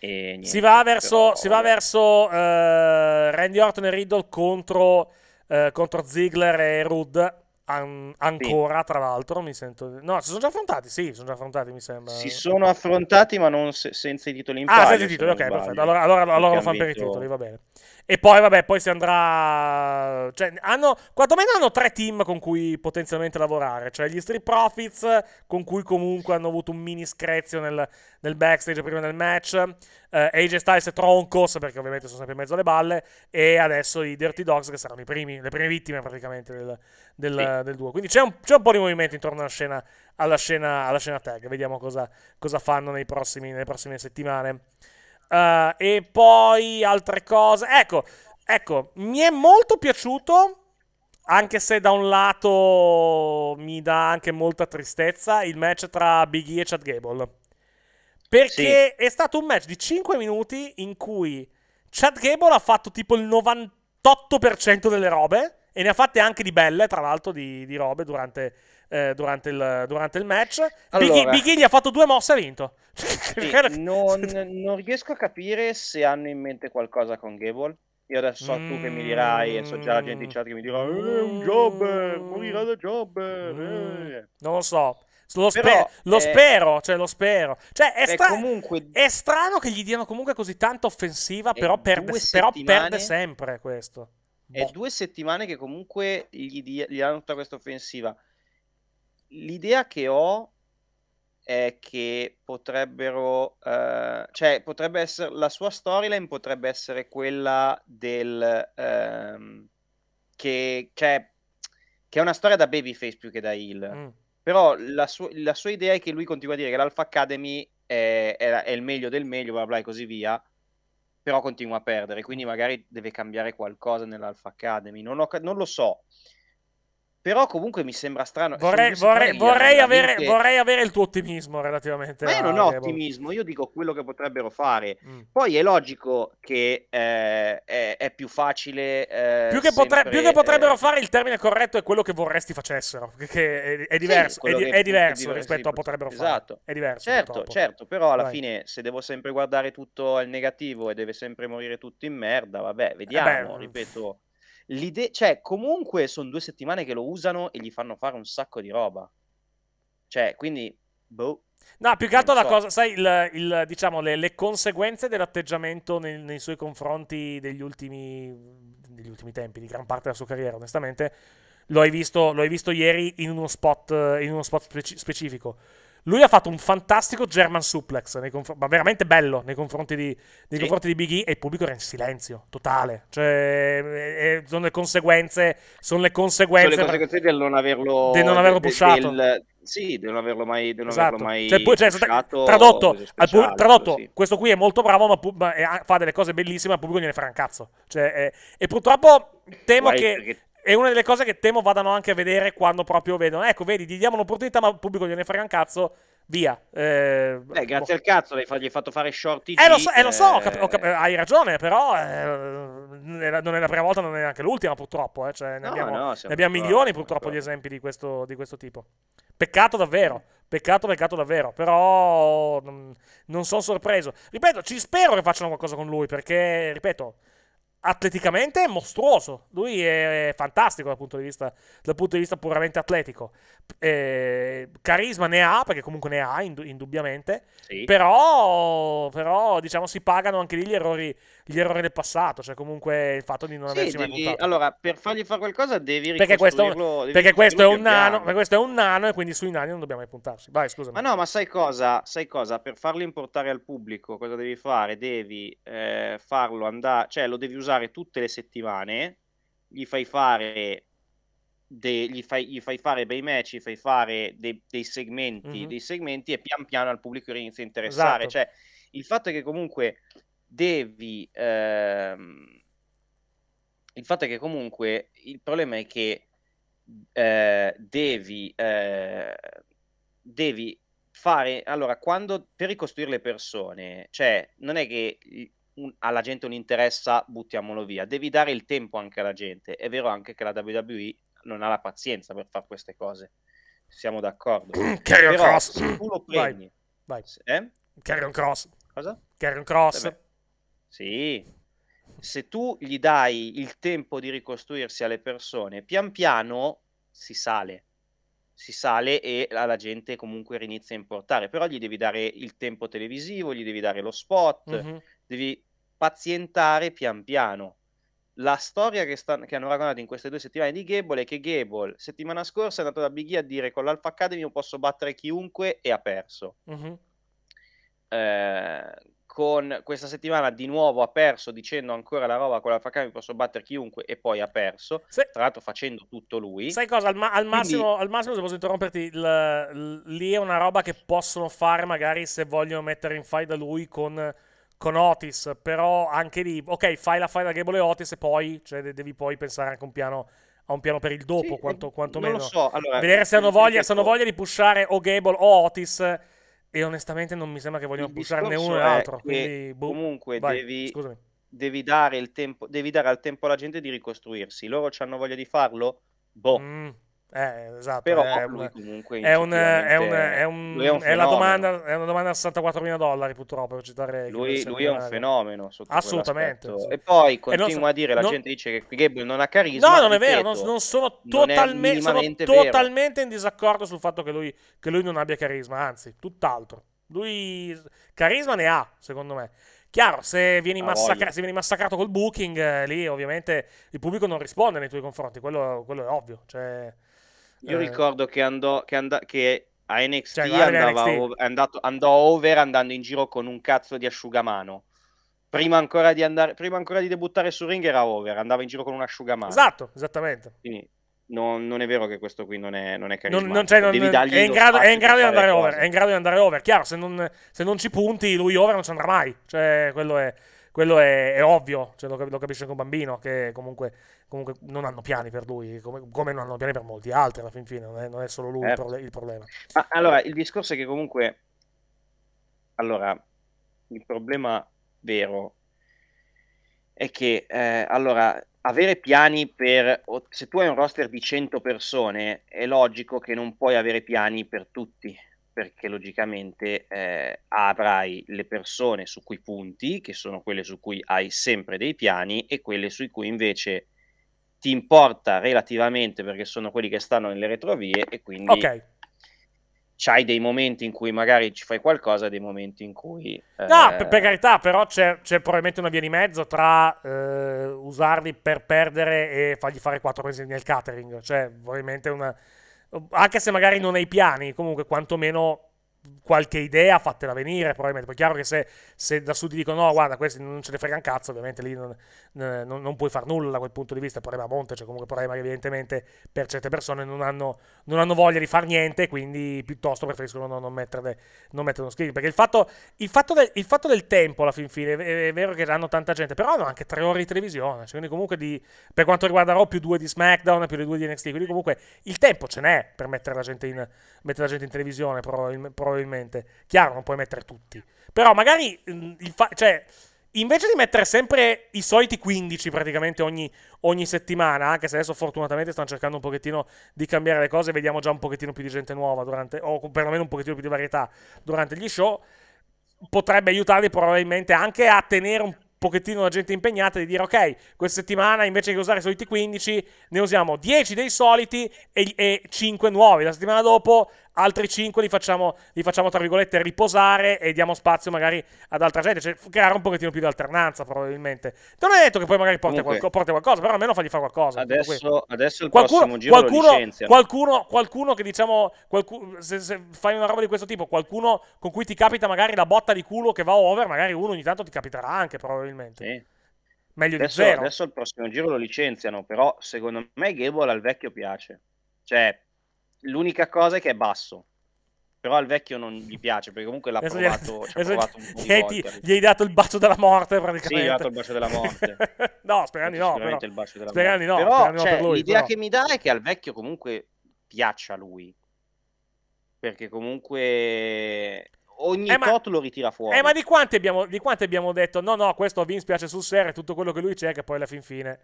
Speaker 2: Niente,
Speaker 1: si va verso, però... si va verso eh, Randy Orton e Riddle contro, eh, contro Ziggler e Rood An- ancora, sì. tra l'altro, mi sento. No, si sono già affrontati. Sì, si sono già affrontati, mi sembra. Si
Speaker 2: sono affrontati, ma non se- senza i titoli in ah, palio. Ah, senza i titoli, se ok, perfetto. Allora, allora, allora lo fanno per i titoli, va bene.
Speaker 1: E poi, vabbè, poi si andrà. Cioè, hanno. Quantomeno hanno tre team con cui potenzialmente lavorare. Cioè, gli Street Profits, con cui comunque hanno avuto un mini screzio nel, nel backstage prima del match. Eh, AJ Styles e Troncos, perché ovviamente sono sempre in mezzo alle balle. E adesso i Dirty Dogs, che saranno i primi, le prime vittime praticamente del del, sì. del duo. Quindi c'è un, c'è un, po' di movimento intorno alla scena, alla scena, alla scena tag. Vediamo cosa, cosa fanno nei prossimi, nelle prossime settimane. Uh, e poi altre cose. Ecco, ecco, mi è molto piaciuto. Anche se da un lato mi dà anche molta tristezza il match tra Big E e Chad Gable. Perché sì. è stato un match di 5 minuti in cui Chad Gable ha fatto tipo il 98% delle robe e ne ha fatte anche di belle, tra l'altro, di, di robe durante, eh, durante, il, durante, il, match. Allora, Big, ha fatto due mosse e ha vinto. Sì,
Speaker 2: non, non, riesco a capire se hanno in mente qualcosa con Gable. Io adesso so mm, tu che mi dirai, e so già la gente in chat che mi dirà: eh,
Speaker 1: È eh, un jobber, morirà da jobber. Mm. Eh. Non lo so. Lo, spe- Però, lo eh, spero, cioè lo spero. Cioè, è, eh, stra- comunque, è, strano che gli diano comunque così tanta offensiva, eh, però perde, però perde, sempre questo. È boh. due settimane che
Speaker 2: comunque gli, dia, gli danno tutta questa offensiva. L'idea che ho è che potrebbero, uh, cioè potrebbe essere la sua storyline potrebbe essere quella del um, che, cioè, che è una storia da babyface più che da heel. Mm. Però la, su- la, sua idea è che lui continua a dire che l'Alpha Academy è, è, è il meglio del meglio, bla bla e così via però continua a perdere, quindi magari deve cambiare qualcosa nell'Alpha Academy, non, ho, non lo so, però comunque mi sembra strano. Vorrei, vorrei, vorrei, avere, vorrei, avere,
Speaker 1: il tuo ottimismo relativamente. Ma io non ho ottimismo,
Speaker 2: io dico quello che potrebbero fare. Mm. Poi è logico che eh, è, è, più facile. Eh, più, che sempre, potre, più, che potrebbero eh...
Speaker 1: fare, il termine corretto è quello che vorresti facessero. Che è, è diverso, sì, è, che è, diverso rispetto a potrebbero esatto. fare. Esatto. È diverso. Certo, certo. Però alla Vai.
Speaker 2: fine, se devo sempre guardare tutto al negativo e deve sempre morire tutto in merda, vabbè, eh vediamo. Mm. Ripeto l'idea, cioè comunque sono due settimane che lo usano e gli fanno fare un sacco di roba. Cioè, quindi,
Speaker 1: boh. No, più che altro la so. cosa, sai, il, il, diciamo, le, le, conseguenze dell'atteggiamento nei, nei suoi confronti degli ultimi, degli ultimi tempi, di gran parte della sua carriera, onestamente, lo hai visto, lo hai visto ieri in uno spot, in uno spot speci- specifico lui ha fatto un fantastico German suplex, ma veramente bello nei confronti di, nei sì. confronti di Big E e il pubblico era in silenzio, totale. Cioè, eh, eh, sono le conseguenze, sono le conseguenze, sono le
Speaker 2: conseguenze del non averlo, del non averlo de, pushato. Del, sì, di non averlo mai, non esatto. averlo mai cioè, poi, cioè, tradotto, tradotto, speciale, tradotto
Speaker 1: sì. questo qui è molto bravo, ma, ma, eh, fa delle cose bellissime, al pubblico gliene farà un cazzo. Cioè, eh, e purtroppo temo Guai, che... Perché è una delle cose che temo vadano anche a vedere quando proprio vedono. Ecco, vedi, gli diamo un'opportunità, ma il pubblico gliene frega un cazzo. Via. Eh,
Speaker 2: Beh, grazie boh. al cazzo, gli hai fatto fare short IG, eh, lo so, eh, lo so cap-
Speaker 1: cap- eh. hai ragione, però eh, non è la prima volta, non è neanche l'ultima, purtroppo. Eh, cioè, ne, no, abbiamo, no, ne abbiamo milioni, purtroppo, di esempi di questo, di questo tipo. Peccato davvero. Peccato, peccato davvero. Però non, non sono sorpreso. Ripeto, ci spero che facciano qualcosa con lui perché, ripeto, atleticamente è mostruoso. Lui è fantastico dal punto di vista, punto di vista puramente atletico. Eh, carisma ne ha, perché comunque ne ha, indubbiamente. Sì. Però, però, diciamo, si pagano anche lì gli errori, gli errori, del passato. Cioè, comunque, il fatto di non sì, averci devi, mai
Speaker 2: Allora, per fargli fare qualcosa, devi perché questo, devi perché questo è un nano, perché
Speaker 1: questo è un nano, e quindi sui nani non dobbiamo mai puntarsi. Vai, scusami.
Speaker 2: Ma no, ma sai cosa? Sai cosa? Per farlo importare al pubblico, cosa devi fare? Devi eh, farlo andare, cioè, lo devi usare usare tutte le settimane, gli fai fare De, gli, fai, gli, fai, fare bei match, gli fai fare dei, dei segmenti, mm-hmm. dei segmenti e pian piano al pubblico inizia a interessare. Esatto. Cioè, il fatto è che comunque devi... Ehm, il fatto è che comunque il problema è che eh, devi, eh, devi fare... Allora, quando per ricostruire le persone, cioè, non è che un, alla gente non interessa, buttiamolo via. Devi dare il tempo anche alla gente. È vero anche che la WWE non ha la pazienza per fare queste cose. Siamo d'accordo. Carrion mm, Cross. Se tu mm, lo prendi...
Speaker 1: Vai. vai. Eh? Carrion Cross. Cosa? Carrion Cross.
Speaker 2: Sì. Se tu gli dai il tempo di ricostruirsi alle persone, pian piano si sale. Si sale e la gente comunque rinizia a importare. Però gli devi dare il tempo televisivo, gli devi dare lo spot... Mm-hmm devi pazientare pian piano. La storia che, sta, che hanno raccontato in queste due settimane di Gable è che Gable settimana scorsa è andato da Biggie a dire con l'Alpha Academy io posso battere chiunque e ha perso. Mm-hmm. Eh, con questa settimana di nuovo ha perso dicendo ancora la roba con l'Alpha Academy posso battere chiunque e poi ha perso se... tra l'altro facendo tutto lui sai cosa al, ma- al, massimo,
Speaker 1: Quindi... al massimo, se posso interromperti l- l- lì è una roba che possono fare magari se vogliono mettere in fight da lui con con Otis, però anche lì, ok, fai la fai da Gable e Otis e poi, cioè, devi poi pensare anche un piano, a un piano per il dopo, sì, quanto, quantomeno. Non lo so, allora, Vedere se hanno voglia, se hanno voglia di pushare o Gable o Otis, e onestamente non mi sembra che vogliano pusharne uno e l'altro. Quindi, boh, comunque vai, devi...
Speaker 2: Devi dare, tempo, devi dare, al tempo alla gente di ricostruirsi. Loro hanno voglia di farlo? Boh. Mm. Eh, esatto, però è, un, comunque è, un, è, un, è, un, è, un è una domanda
Speaker 1: è una domanda a 64 mila dollari purtroppo per citare lui, lui è un fenomeno assolutamente sì. e poi continua so, a dire la non... gente
Speaker 2: dice che Gable non ha carisma no non è vero non, non sono,
Speaker 1: totalme, non sono totalmente in disaccordo sul fatto che lui, che lui non abbia carisma anzi tutt'altro lui carisma ne ha secondo me Chiaro, se vieni, massacra- se vieni, massacrato col booking, eh, lì ovviamente il pubblico non risponde nei tuoi confronti, quello, quello è ovvio. Cioè, io eh. ricordo
Speaker 2: che, andò, che, andò, che a NXT, cioè, andava, NXT. Over, andato, andò over andando in giro con un cazzo di asciugamano. Prima ancora di, andare, prima ancora di debuttare su ring era over, andava in giro con un asciugamano. Esatto, esattamente. Quindi non, non è vero che questo qui non è, non è non, non, cioè, non, è, in grado, è in grado di andare over. È
Speaker 1: in grado di andare over. Chiaro, se non, se non ci punti, lui over non ci andrà mai. Cioè, quello è quello è, è ovvio, cioè lo, lo, capisce anche un bambino che comunque, comunque, non hanno piani per lui, come, come, non hanno piani per molti altri alla fin fine, non è, non è solo lui eh. il, prole- il, problema.
Speaker 2: Ma allora, il discorso è che comunque, allora, il problema vero è che, eh, allora, avere piani per, se tu hai un roster di 100 persone, è logico che non puoi avere piani per tutti, perché logicamente eh, avrai le persone su cui punti, che sono quelle su cui hai sempre dei piani, e quelle su cui invece ti importa relativamente perché sono quelli che stanno nelle retrovie e quindi okay. c'hai dei momenti in cui magari ci fai qualcosa, e dei momenti in cui... Eh... No, per, per,
Speaker 1: carità, però c'è, c'è, probabilmente una via di mezzo tra eh, usarli per perdere e fargli fare quattro mesi nel catering, cioè probabilmente una anche se magari non hai piani, comunque quantomeno qualche idea fatela venire probabilmente. Poi è chiaro che se, se da su ti dicono no, guarda, questi non ce ne frega un cazzo, ovviamente lì non, eh, non, non, puoi far nulla da quel punto di vista, il problema a monte, cioè comunque il problema che evidentemente per certe persone non hanno, non hanno voglia di far niente, quindi piuttosto preferiscono non, non mettere non mettere uno screen, perché il fatto, il fatto, del, il fatto del, tempo alla fin fine, è, è, vero che hanno tanta gente, però hanno anche tre ore di televisione, cioè quindi comunque di, per quanto riguarda Raw più due di SmackDown, più di due di NXT, quindi comunque il tempo ce n'è per mettere la gente in, mettere la gente in televisione probabilmente, chiaro non puoi mettere tutti, però magari mm, il fa- cioè, invece di mettere sempre i soliti 15 praticamente ogni, ogni, settimana, anche se adesso fortunatamente stanno cercando un pochettino di cambiare le cose, vediamo già un pochettino più di gente nuova, durante, o perlomeno un pochettino più di varietà durante gli show, potrebbe aiutarli probabilmente anche a tenere un pochettino la gente impegnata di dire ok, questa settimana invece che usare i soliti 15 ne usiamo 10 dei soliti e, e 5 nuovi, la settimana dopo altri 5 li facciamo, li facciamo, tra virgolette, riposare e diamo spazio magari ad altra gente. Cioè, creare un pochettino più di alternanza, probabilmente. Non è detto che poi magari porti, Comunque, qualco, porti qualcosa, però almeno fagli fare qualcosa. Adesso, adesso il qualcuno, prossimo giro qualcuno, qualcuno, qualcuno che diciamo, qualcuno, se, se, fai una roba di questo tipo, qualcuno con cui ti capita magari la botta di culo che va over, magari uno ogni tanto ti capiterà anche, probabilmente. Sì. Meglio adesso, di zero. Adesso
Speaker 2: il prossimo giro lo licenziano, però secondo me Gable al vecchio piace. Cioè, L'unica cosa è che è basso. Però al vecchio non gli piace perché comunque l'ha adesso provato. Gli, provato gli, hai, ti, gli, hai dato
Speaker 1: il bacio della morte praticamente. Sì, gli ho dato il bacio della morte. no, sperando no. Però. Il bacio della sperando morte. no. Però, cioè, no lui, l'idea però. che mi dà
Speaker 2: è che al vecchio comunque piaccia lui. Perché comunque ogni eh, tot lo ritira fuori. Eh, ma di
Speaker 1: quanti, abbiamo, di quante abbiamo detto? No, no, questo a Vince piace sul serio, tutto quello che lui c'è, che poi alla fin fine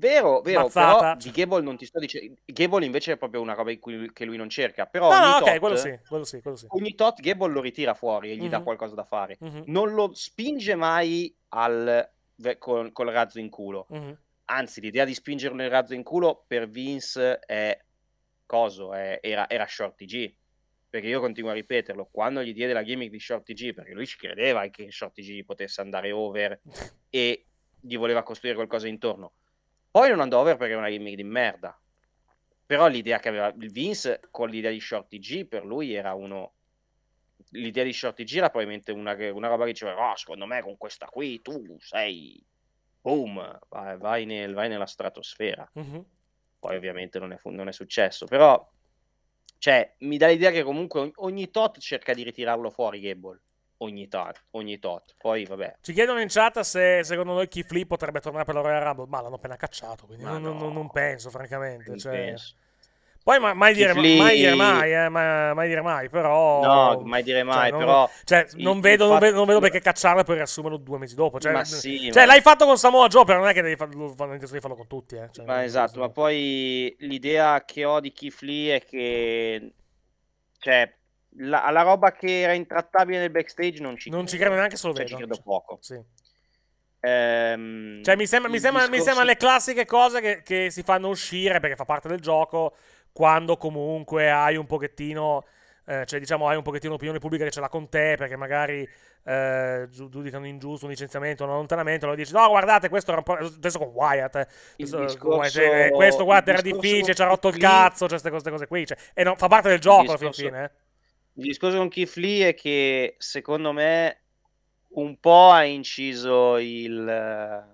Speaker 2: Vero, vero, Mazzata. però di Gable non ti sto dicendo. Gable invece è proprio una roba cui, che lui non cerca. Però no, no, tot, ok, quello sì, quello sì, quello sì. Ogni tot Gable lo ritira fuori e gli mm-hmm. dà mhm. qualcosa da fare. Mm-hmm. Non lo spinge mai al, col, col razzo in culo. Mm-hmm. Anzi, l'idea di spingerlo nel razzo in culo per Vince è coso, è, era, era Shorty G. Perché io continuo a ripeterlo, quando gli diede la gimmick di Shorty G, perché lui ci credeva che Shorty G potesse andare over e gli voleva costruire qualcosa intorno poi non andò over perché è una gimmick di merda. Però l'idea che aveva il Vince con l'idea di Shorty G per lui era uno. L'idea di Shorty G era probabilmente una, una roba che diceva: oh, secondo me con questa qui tu sei. Boom, vai, vai, nel, vai nella stratosfera. Mm-hmm. Poi ovviamente non è, non è, successo, però. Cioè, mi dà l'idea che comunque ogni, ogni tot cerca di ritirarlo fuori Gable ogni, tar- ogni tot. Poi, vabbè.
Speaker 1: Ci chiedono in chat se secondo noi chi Flip potrebbe tornare per la Royal Rumble. Ma l'hanno appena cacciato, quindi non, no. non, non, penso, francamente. Non cioè... penso. Poi ma, mai, dire, Kifli... mai, dire, mai, eh, ma, mai dire mai, però... No, mai dire mai, cioè, non, però... Cioè, non vedo, fatto... non, vedo, perché cacciarla e poi riassumerlo due mesi dopo. Cioè, ma sì, cioè ma... l'hai fatto con Samoa Joe, però non è che devi, farlo, devi farlo con tutti. Eh. Cioè, ma esatto,
Speaker 2: ma poi l'idea che ho di Keith Lee è che... Cioè, la, alla roba che era intrattabile nel backstage non ci credo. Non ci credo neanche solo cioè, vedo. Ci credo poco. Sì.
Speaker 1: Ehm,
Speaker 2: cioè, mi sembra, mi sembra, discorso... mi sembra le
Speaker 1: classiche cose che, che, si fanno uscire perché fa parte del gioco quando comunque hai un pochettino. Eh, cioè, diciamo, hai un pochettino l'opinione pubblica che ce l'ha con te perché magari eh, giudicano ingiusto un licenziamento, un allontanamento. Allora dici, no, guardate, questo era un po'. Adesso con Wyatt, eh. discorso, eh, questo guarda era difficile, ci ha rotto il cazzo. Cioè, queste cose, qui. Cioè, e no, fa parte del gioco alla fine. Eh.
Speaker 4: Il
Speaker 2: discorso con Keith Lee è che secondo me un po' ha inciso il,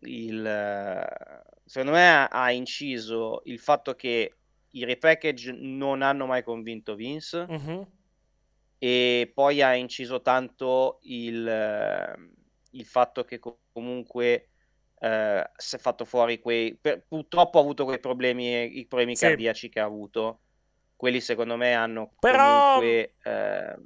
Speaker 2: il secondo me ha inciso il fatto che i repackage non hanno mai convinto Vince mm-hmm. e poi ha inciso tanto il, il fatto che comunque eh, si è fatto fuori quei per, purtroppo ha avuto quei problemi i problemi sì. cardiaci che ha avuto quelli secondo me hanno però... comunque...
Speaker 1: Eh,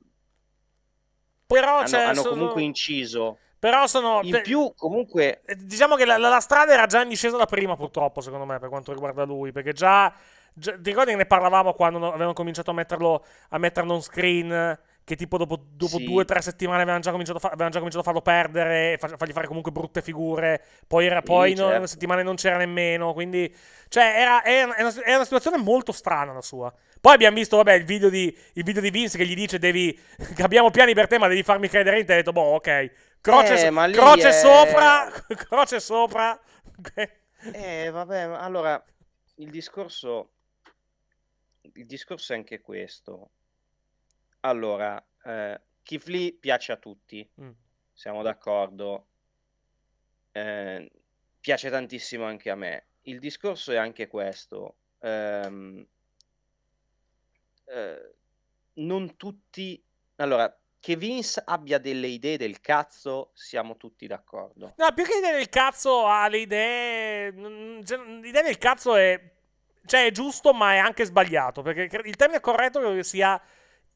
Speaker 1: però hanno, cioè, hanno comunque
Speaker 2: inciso.
Speaker 1: Però sono. In cioè, più, comunque. Eh, diciamo che la, la, strada era già in discesa da prima, purtroppo, secondo me, per quanto riguarda lui. Perché già. già ti ricordi che ne parlavamo quando avevano cominciato a metterlo a metterlo on screen? che tipo dopo, dopo sì. due o tre settimane avevano già, cominciato a fa- avevano già cominciato a farlo perdere, fa- fargli fare comunque brutte figure, poi, era, sì, poi certo. non, settimane non c'era nemmeno, quindi cioè era, era, era, una, era, una, situazione molto strana la sua. Poi abbiamo visto, vabbè, il video di, il video di Vince che gli dice devi, che abbiamo piani per te ma devi farmi credere in te, ha detto boh ok, croce, eh, croce è... sopra, croce sopra. eh vabbè,
Speaker 2: allora il discorso, il discorso è anche questo allora, eh, Keith Lee piace a tutti, mm. siamo d'accordo. Eh, piace tantissimo anche a me. Il discorso è anche questo. Eh, eh, non tutti... Allora, che Vince abbia delle idee del cazzo, siamo tutti d'accordo.
Speaker 1: No, più che idee del cazzo ha le idee... Cioè, l'idea del cazzo è... Cioè, è giusto, ma è anche sbagliato. Perché il termine corretto credo che sia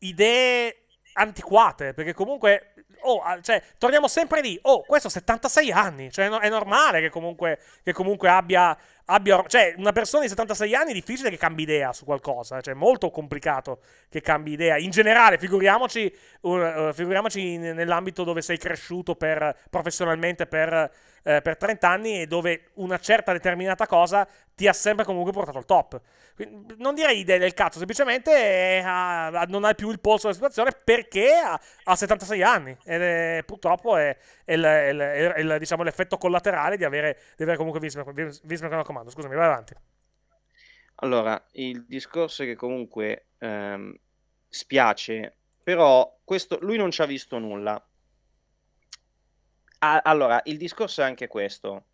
Speaker 1: idee antiquate, perché comunque oh, ah, cioè, torniamo sempre lì. Oh, questo ha 76 anni. Cioè, è normale che comunque, che comunque abbia, abbia, Cioè, una persona di 76 anni è difficile che cambi idea su qualcosa. Cioè, è molto complicato che cambi idea. In generale, figuriamoci, uh, uh, figuriamoci nell'ambito dove sei cresciuto per, professionalmente per eh, per 30 anni e dove una certa determinata cosa ti ha sempre comunque portato al top. Quindi, non direi idee del cazzo, semplicemente eh, ha, non hai più il polso della situazione perché ha, ha 76 anni ed è, purtroppo è, è, il, è, il, è diciamo, l'effetto collaterale di avere, di avere comunque Vismer al comando. Scusami, vai avanti.
Speaker 2: Allora, il discorso è che comunque ehm, spiace, però questo, lui non ci ha visto nulla. Ah, allora, il discorso è anche questo.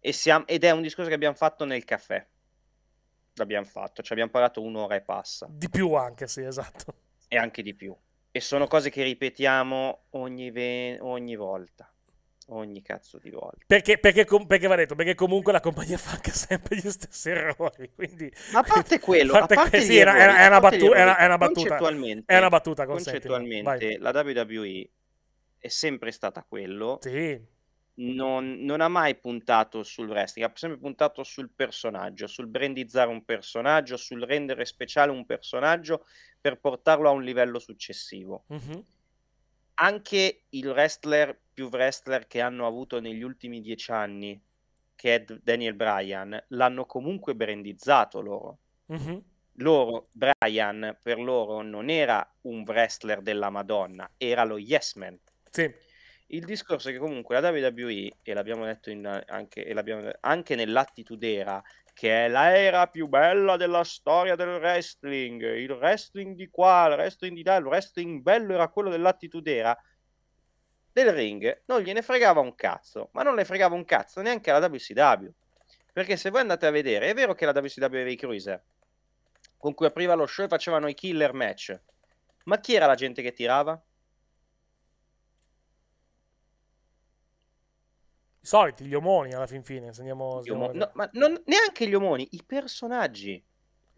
Speaker 2: Siamo, ed è un discorso che abbiamo fatto nel caffè. L'abbiamo fatto, ci abbiamo parlato un'ora e passa.
Speaker 1: Di più anche, sì, esatto.
Speaker 2: E anche di più. E sono cose che ripetiamo ogni, ogni volta. Ogni cazzo di volta.
Speaker 1: Perché, perché, perché va detto? Perché comunque la compagnia fa anche sempre gli stessi errori. Quindi, Ma a parte quello, a parte, a sì, è, una, è, è, è una battuta. Concettualmente, è una battuta, concettualmente
Speaker 2: la WWE è sempre stata quello. Sì. Non, non, ha mai puntato sul wrestling, ha sempre puntato sul personaggio, sul brandizzare un personaggio, sul rendere speciale un personaggio per portarlo a un livello successivo. Mm-hmm. Anche il wrestler più wrestler che hanno avuto negli ultimi dieci anni, che è Daniel Bryan, l'hanno comunque brandizzato loro. Mm-hmm. Loro, Bryan, per loro non era un wrestler della Madonna, era lo Yes Man sì. Il discorso è che comunque la WWE, e l'abbiamo detto in, anche, e l'abbiamo, anche nell'attitudera, che è l'era più bella della storia del wrestling, il wrestling di qua, il wrestling di là, il wrestling bello era quello era, del ring non gliene fregava un cazzo, ma non le fregava un cazzo neanche alla WCW. Perché se voi andate a vedere, è vero che la WCW aveva i cruiser, con cui apriva lo show e facevano i killer match, ma chi era la gente che tirava?
Speaker 1: I soliti, gli omoni alla fin fine. Se andiamo, se andiamo no, ma non, neanche
Speaker 2: gli omoni, i personaggi.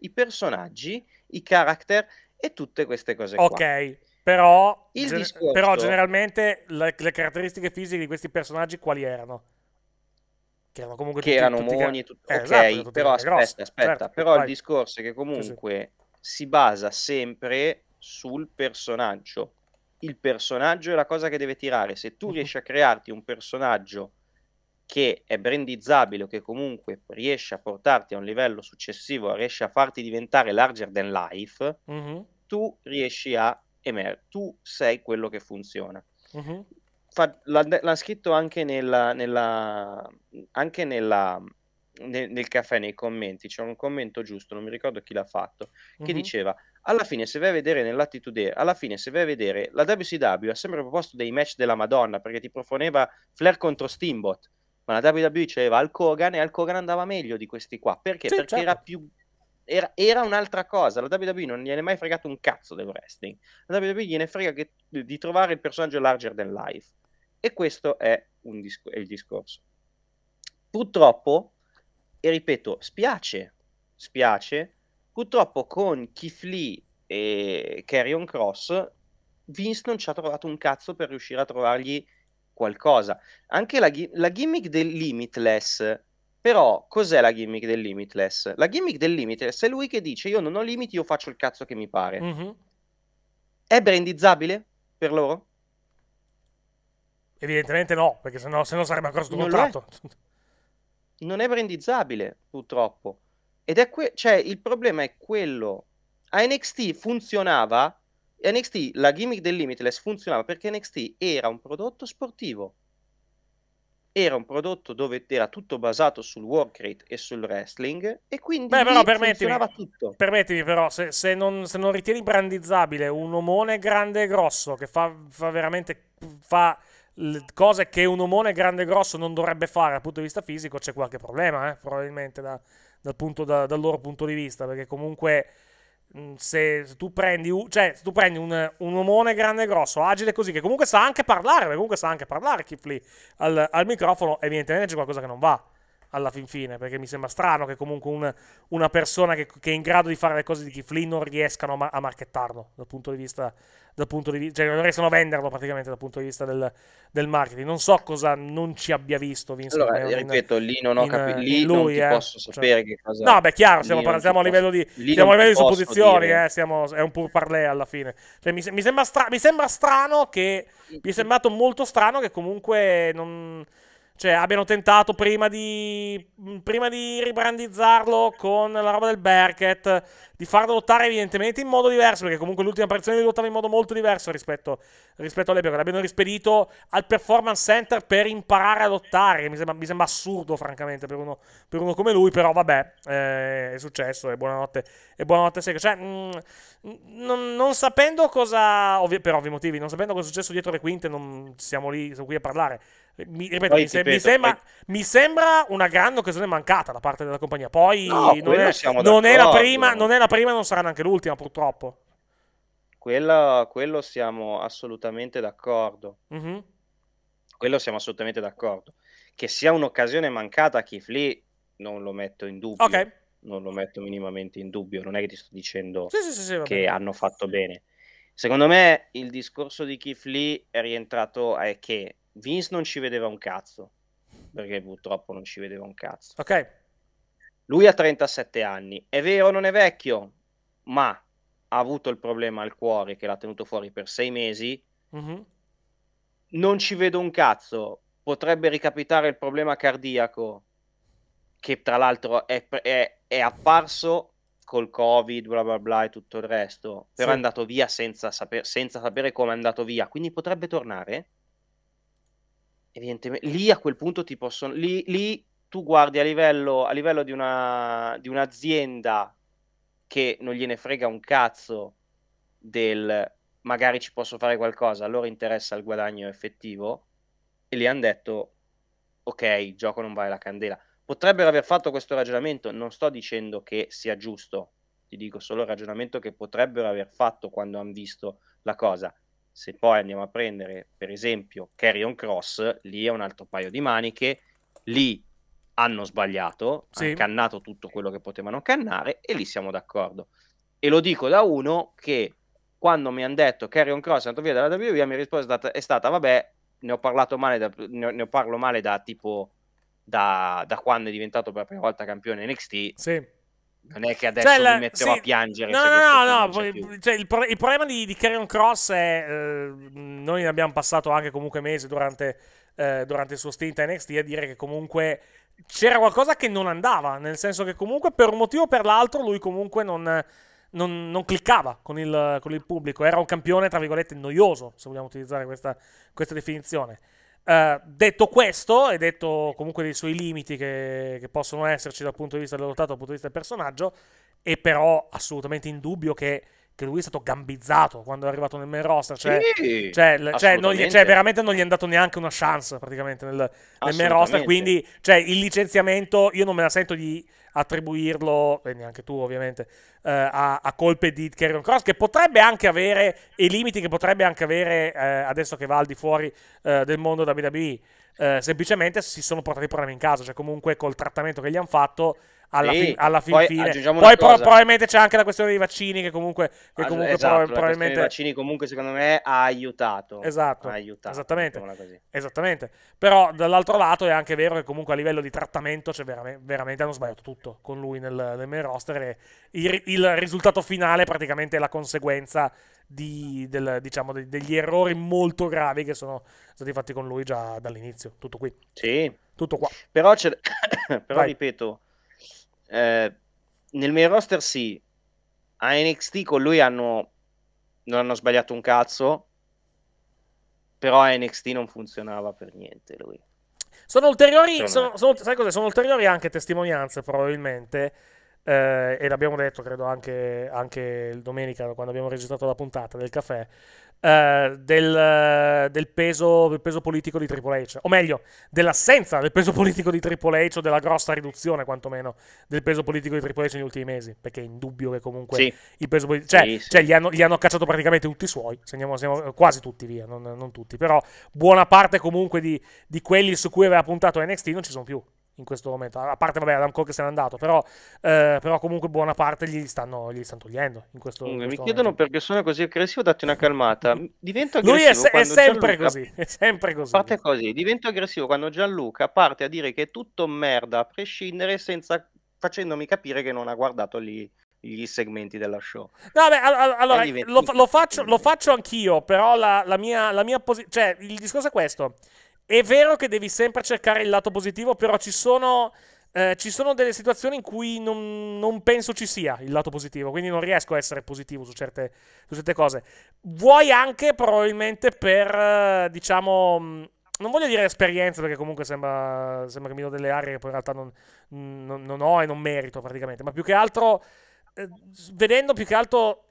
Speaker 2: I personaggi, i character e tutte queste cose qua. Ok,
Speaker 1: però, gen- discorso... però generalmente le, le, caratteristiche fisiche di questi personaggi quali erano? Che erano comunque che tutti, erano tutti omoni, tutti... Car- eh, ok, esatto,
Speaker 2: però aspetta, grossi, aspetta, certo, però vai. il discorso è che comunque sì, sì. si basa sempre sul personaggio. Il personaggio è la cosa che deve tirare. Se tu mhm. riesci a crearti un personaggio che è brandizzabile o che comunque riesce a portarti a un livello successivo, riesce a farti diventare larger than life, mm-hmm. tu riesci a emergere, tu sei quello che funziona. Mm-hmm. Fa, l'ha, l'ha, scritto anche, nella, nella, anche nella, nel, nel, caffè, nei commenti, c'è un commento giusto, non mi ricordo chi l'ha fatto, che mm-hmm. diceva, alla fine se vai a vedere nell'attitude, alla fine se vai a vedere, la WCW ha sempre proposto dei match della Madonna, perché ti proponeva Flair contro Steamboat, ma la WWE c'era Al Kogan e Al Kogan andava meglio di questi qua, perché? Sì, perché certo. era più era, era, un'altra cosa. La WWE non gliene è mai fregato un cazzo del wrestling. La WWE gliene frega che, di trovare il personaggio larger than life. E questo è, dis- è il discorso. Purtroppo, e ripeto, spiace, spiace, purtroppo con Keith Lee e Carrion Cross, Vince non ci ha trovato un cazzo per riuscire a trovargli qualcosa. Anche la, la gimmick del Limitless però cos'è la gimmick del limitless? La gimmick del limitless è lui che dice io non ho limiti, io faccio il cazzo che mi pare. Mm-hmm. È brandizzabile per loro? Evidentemente
Speaker 1: no, perché sennò,
Speaker 2: sennò sarebbe ancora sotto non contratto. È. non è brandizzabile, purtroppo. Ed è que- cioè, il problema è quello. A NXT funzionava NXT, la gimmick del Limitless funzionava perché NXT era un prodotto sportivo. Era un prodotto dove era tutto basato sul work rate e sul wrestling e
Speaker 1: quindi Beh, però, permettimi, tutto. Permettimi però, se, se, non, se, non, ritieni brandizzabile un omone grande e grosso che fa, fa veramente... fa cose che un omone grande e grosso non dovrebbe fare dal punto di vista fisico, c'è qualche problema, eh? probabilmente da, dal, punto, da, dal, loro punto di vista, perché comunque Mm, se tu prendi, cioè, se tu prendi un, un, uomone grande e grosso, agile così, che comunque sa anche parlare, comunque sa anche parlare Kifli al, al microfono, evidentemente c'è qualcosa che non va alla fin fine, perché mi sembra strano che comunque un, una persona che, che, è in grado di fare le cose di Kiflin non riescano a, ma- dal punto di vista, dal punto di cioè non riescono a venderlo praticamente dal punto di vista del, del marketing. Non so cosa non ci abbia visto Vince allora, McMahon. ripeto, in, lì non ho capito, eh, lì lui, non eh. posso cioè, sapere che cosa... No, beh, chiaro, stiamo, par- siamo, a livello di, siamo a livello di supposizioni, eh, siamo, è un pur parlé alla fine. Cioè, mi, mi, sembra stra- mi sembra strano che... Mi è sembrato molto strano che comunque non... Cioè, abbiano tentato prima di, prima di ribrandizzarlo con la roba del Berket, di farlo lottare evidentemente in modo diverso, perché comunque l'ultima apparizione lottava in modo molto diverso rispetto, rispetto all'epoca. L'abbiano rispedito al Performance Center per imparare a lottare, mi sembra, mi sembra assurdo francamente per uno, per uno, come lui, però vabbè, eh, è successo e buonanotte, e buonanotte secca. Cioè, mh, mm, non, non, sapendo cosa, ovvi, per ovvi motivi, non sapendo cosa è successo dietro le quinte, non siamo lì, siamo qui a parlare. Mi, ripeto, mi, se, mi, sembra, mi, sembra, una grande occasione mancata da parte della compagnia. Poi
Speaker 2: no, non, è, non, è prima, non,
Speaker 1: è, la prima, prima non sarà neanche l'ultima, purtroppo.
Speaker 2: Quella, quello siamo assolutamente d'accordo. Mm-hmm. Quello siamo assolutamente d'accordo. Che sia un'occasione mancata a Keith Lee, non lo metto in dubbio. Okay. Non lo metto minimamente in dubbio. Non è che ti sto dicendo sì, sì, sì, che hanno fatto bene. Secondo me il discorso di Keith Lee è rientrato è che Vince non ci vedeva un cazzo. Perché purtroppo non ci vedeva un cazzo. Ok lui ha 37 anni, è vero, non è vecchio, ma ha avuto il problema al cuore che l'ha tenuto fuori per sei mesi. Mm-hmm. Non ci vedo un cazzo. Potrebbe ricapitare il problema cardiaco, che tra l'altro è, è, è apparso col covid bla bla bla e tutto il resto però sì. è andato via senza, saper, senza sapere come è andato via quindi potrebbe tornare evidentemente lì a quel punto ti possono lì, lì tu guardi a livello, a livello di, una, di un'azienda che non gliene frega un cazzo del magari ci posso fare qualcosa, loro interessa il guadagno effettivo, e gli hanno detto ok, il gioco non vale la candela. Potrebbero aver fatto questo ragionamento, non sto dicendo che sia giusto, ti dico solo il ragionamento che potrebbero aver fatto quando hanno visto la cosa. Se poi andiamo a prendere, per esempio, Carrion Cross, lì è un altro paio di maniche, lì hanno sbagliato, sì. hanno cannato tutto quello che potevano cannare e lì siamo d'accordo. E lo dico da uno che quando mi hanno detto che Arion Cross è andato via dalla WWE, la mia risposta è stata, vabbè, ne ho parlato male da, ne, ne parlo male da tipo da, da, quando è diventato per la prima volta campione NXT.
Speaker 1: Sì. Non è che adesso cioè, la, mi metterò sì. a piangere. No, no, no, no. cioè, il, pro, il, problema di, di Carrion Cross è. Eh, noi abbiamo passato anche comunque mesi durante, eh, durante il suo stint a NXT a dire che comunque c'era qualcosa che non andava, nel senso che comunque per un motivo o per l'altro lui comunque non, non, non cliccava con il, con il, pubblico, era un campione tra virgolette noioso, se vogliamo utilizzare questa, questa definizione. Uh, detto questo, e detto comunque dei suoi limiti che, che possono esserci dal punto di vista dell'adottato, dal punto di vista del personaggio, è però assolutamente indubbio che che lui è stato gambizzato quando è arrivato nel main roster. Cioè, sì, cioè, cioè, non, cioè veramente non gli è andato neanche una chance praticamente nel, nel main roster. Quindi cioè, il licenziamento io non me la sento di attribuirlo, e neanche tu ovviamente, eh, a, a, colpe di Carrion Cross, che potrebbe anche avere, i limiti che potrebbe anche avere eh, adesso che va al di fuori eh, del mondo da WWE. Eh, semplicemente si sono portati i problemi in casa, cioè comunque col trattamento che gli hanno fatto alla, sì. fin, alla fin poi, fine. Poi pro- probabilmente c'è anche la questione dei vaccini che comunque, che comunque esatto, pro- probabilmente... dei
Speaker 2: vaccini comunque secondo me ha aiutato. Esatto. Ha aiutato, esattamente.
Speaker 1: esattamente. Però dall'altro lato è anche vero che comunque a livello di trattamento cioè, veramente, veramente hanno sbagliato tutto con lui nel, nel main roster e il, il risultato finale praticamente è la conseguenza di, del, diciamo, de, degli errori molto gravi che sono stati fatti con lui già dall'inizio. Tutto qui. Sì. Tutto qua. Però,
Speaker 2: però ripeto, eh, nel main roster sì, a NXT con lui hanno, non hanno sbagliato un cazzo, però a NXT non funzionava per niente
Speaker 4: lui.
Speaker 1: Sono ulteriori, sono, sono, sono ulteriori anche testimonianze probabilmente, eh, e l'abbiamo detto credo anche, anche domenica quando abbiamo registrato la puntata del caffè, eh, del, del, peso, del, peso, politico di Triple H, o meglio, dell'assenza del peso politico di Triple H o della grossa riduzione quantomeno del peso politico di Triple H negli ultimi mesi, perché è indubbio che comunque sì. il peso politico, cioè, sì, sì. cioè gli, hanno, gli, hanno, cacciato praticamente tutti i suoi, andiamo, andiamo, quasi tutti via, non, non, tutti, però buona parte comunque di, di quelli su cui aveva puntato NXT non ci sono più, in questo momento. A parte, vabbè, Adam Cole se n'è andato, però, eh, però comunque buona parte gli stanno, gli stanno togliendo. In questo, in mm, questo mi momento.
Speaker 2: chiedono perché sono così aggressivo, datti una calmata. Divento aggressivo. Lui è, se- è sempre Gianluca... così, è sempre così. Parte così, divento aggressivo quando Gianluca parte a dire che è tutto merda a prescindere senza facendomi
Speaker 1: capire che non ha guardato lì gli segmenti della show. No, beh, allora lo, lo, faccio, lo faccio anch'io, però la, la mia, la mia posizione. Cioè, il discorso è questo. È vero che devi sempre cercare il lato positivo, però ci sono, eh, ci sono delle situazioni in cui non, non, penso ci sia il lato positivo, quindi non riesco a essere positivo su certe, su certe cose. Vuoi anche probabilmente per, eh, diciamo mm, non voglio dire esperienza perché comunque sembra, sembra, che mi do delle aree che poi in realtà non, non, non ho e non merito praticamente, ma più che altro eh, vedendo più che altro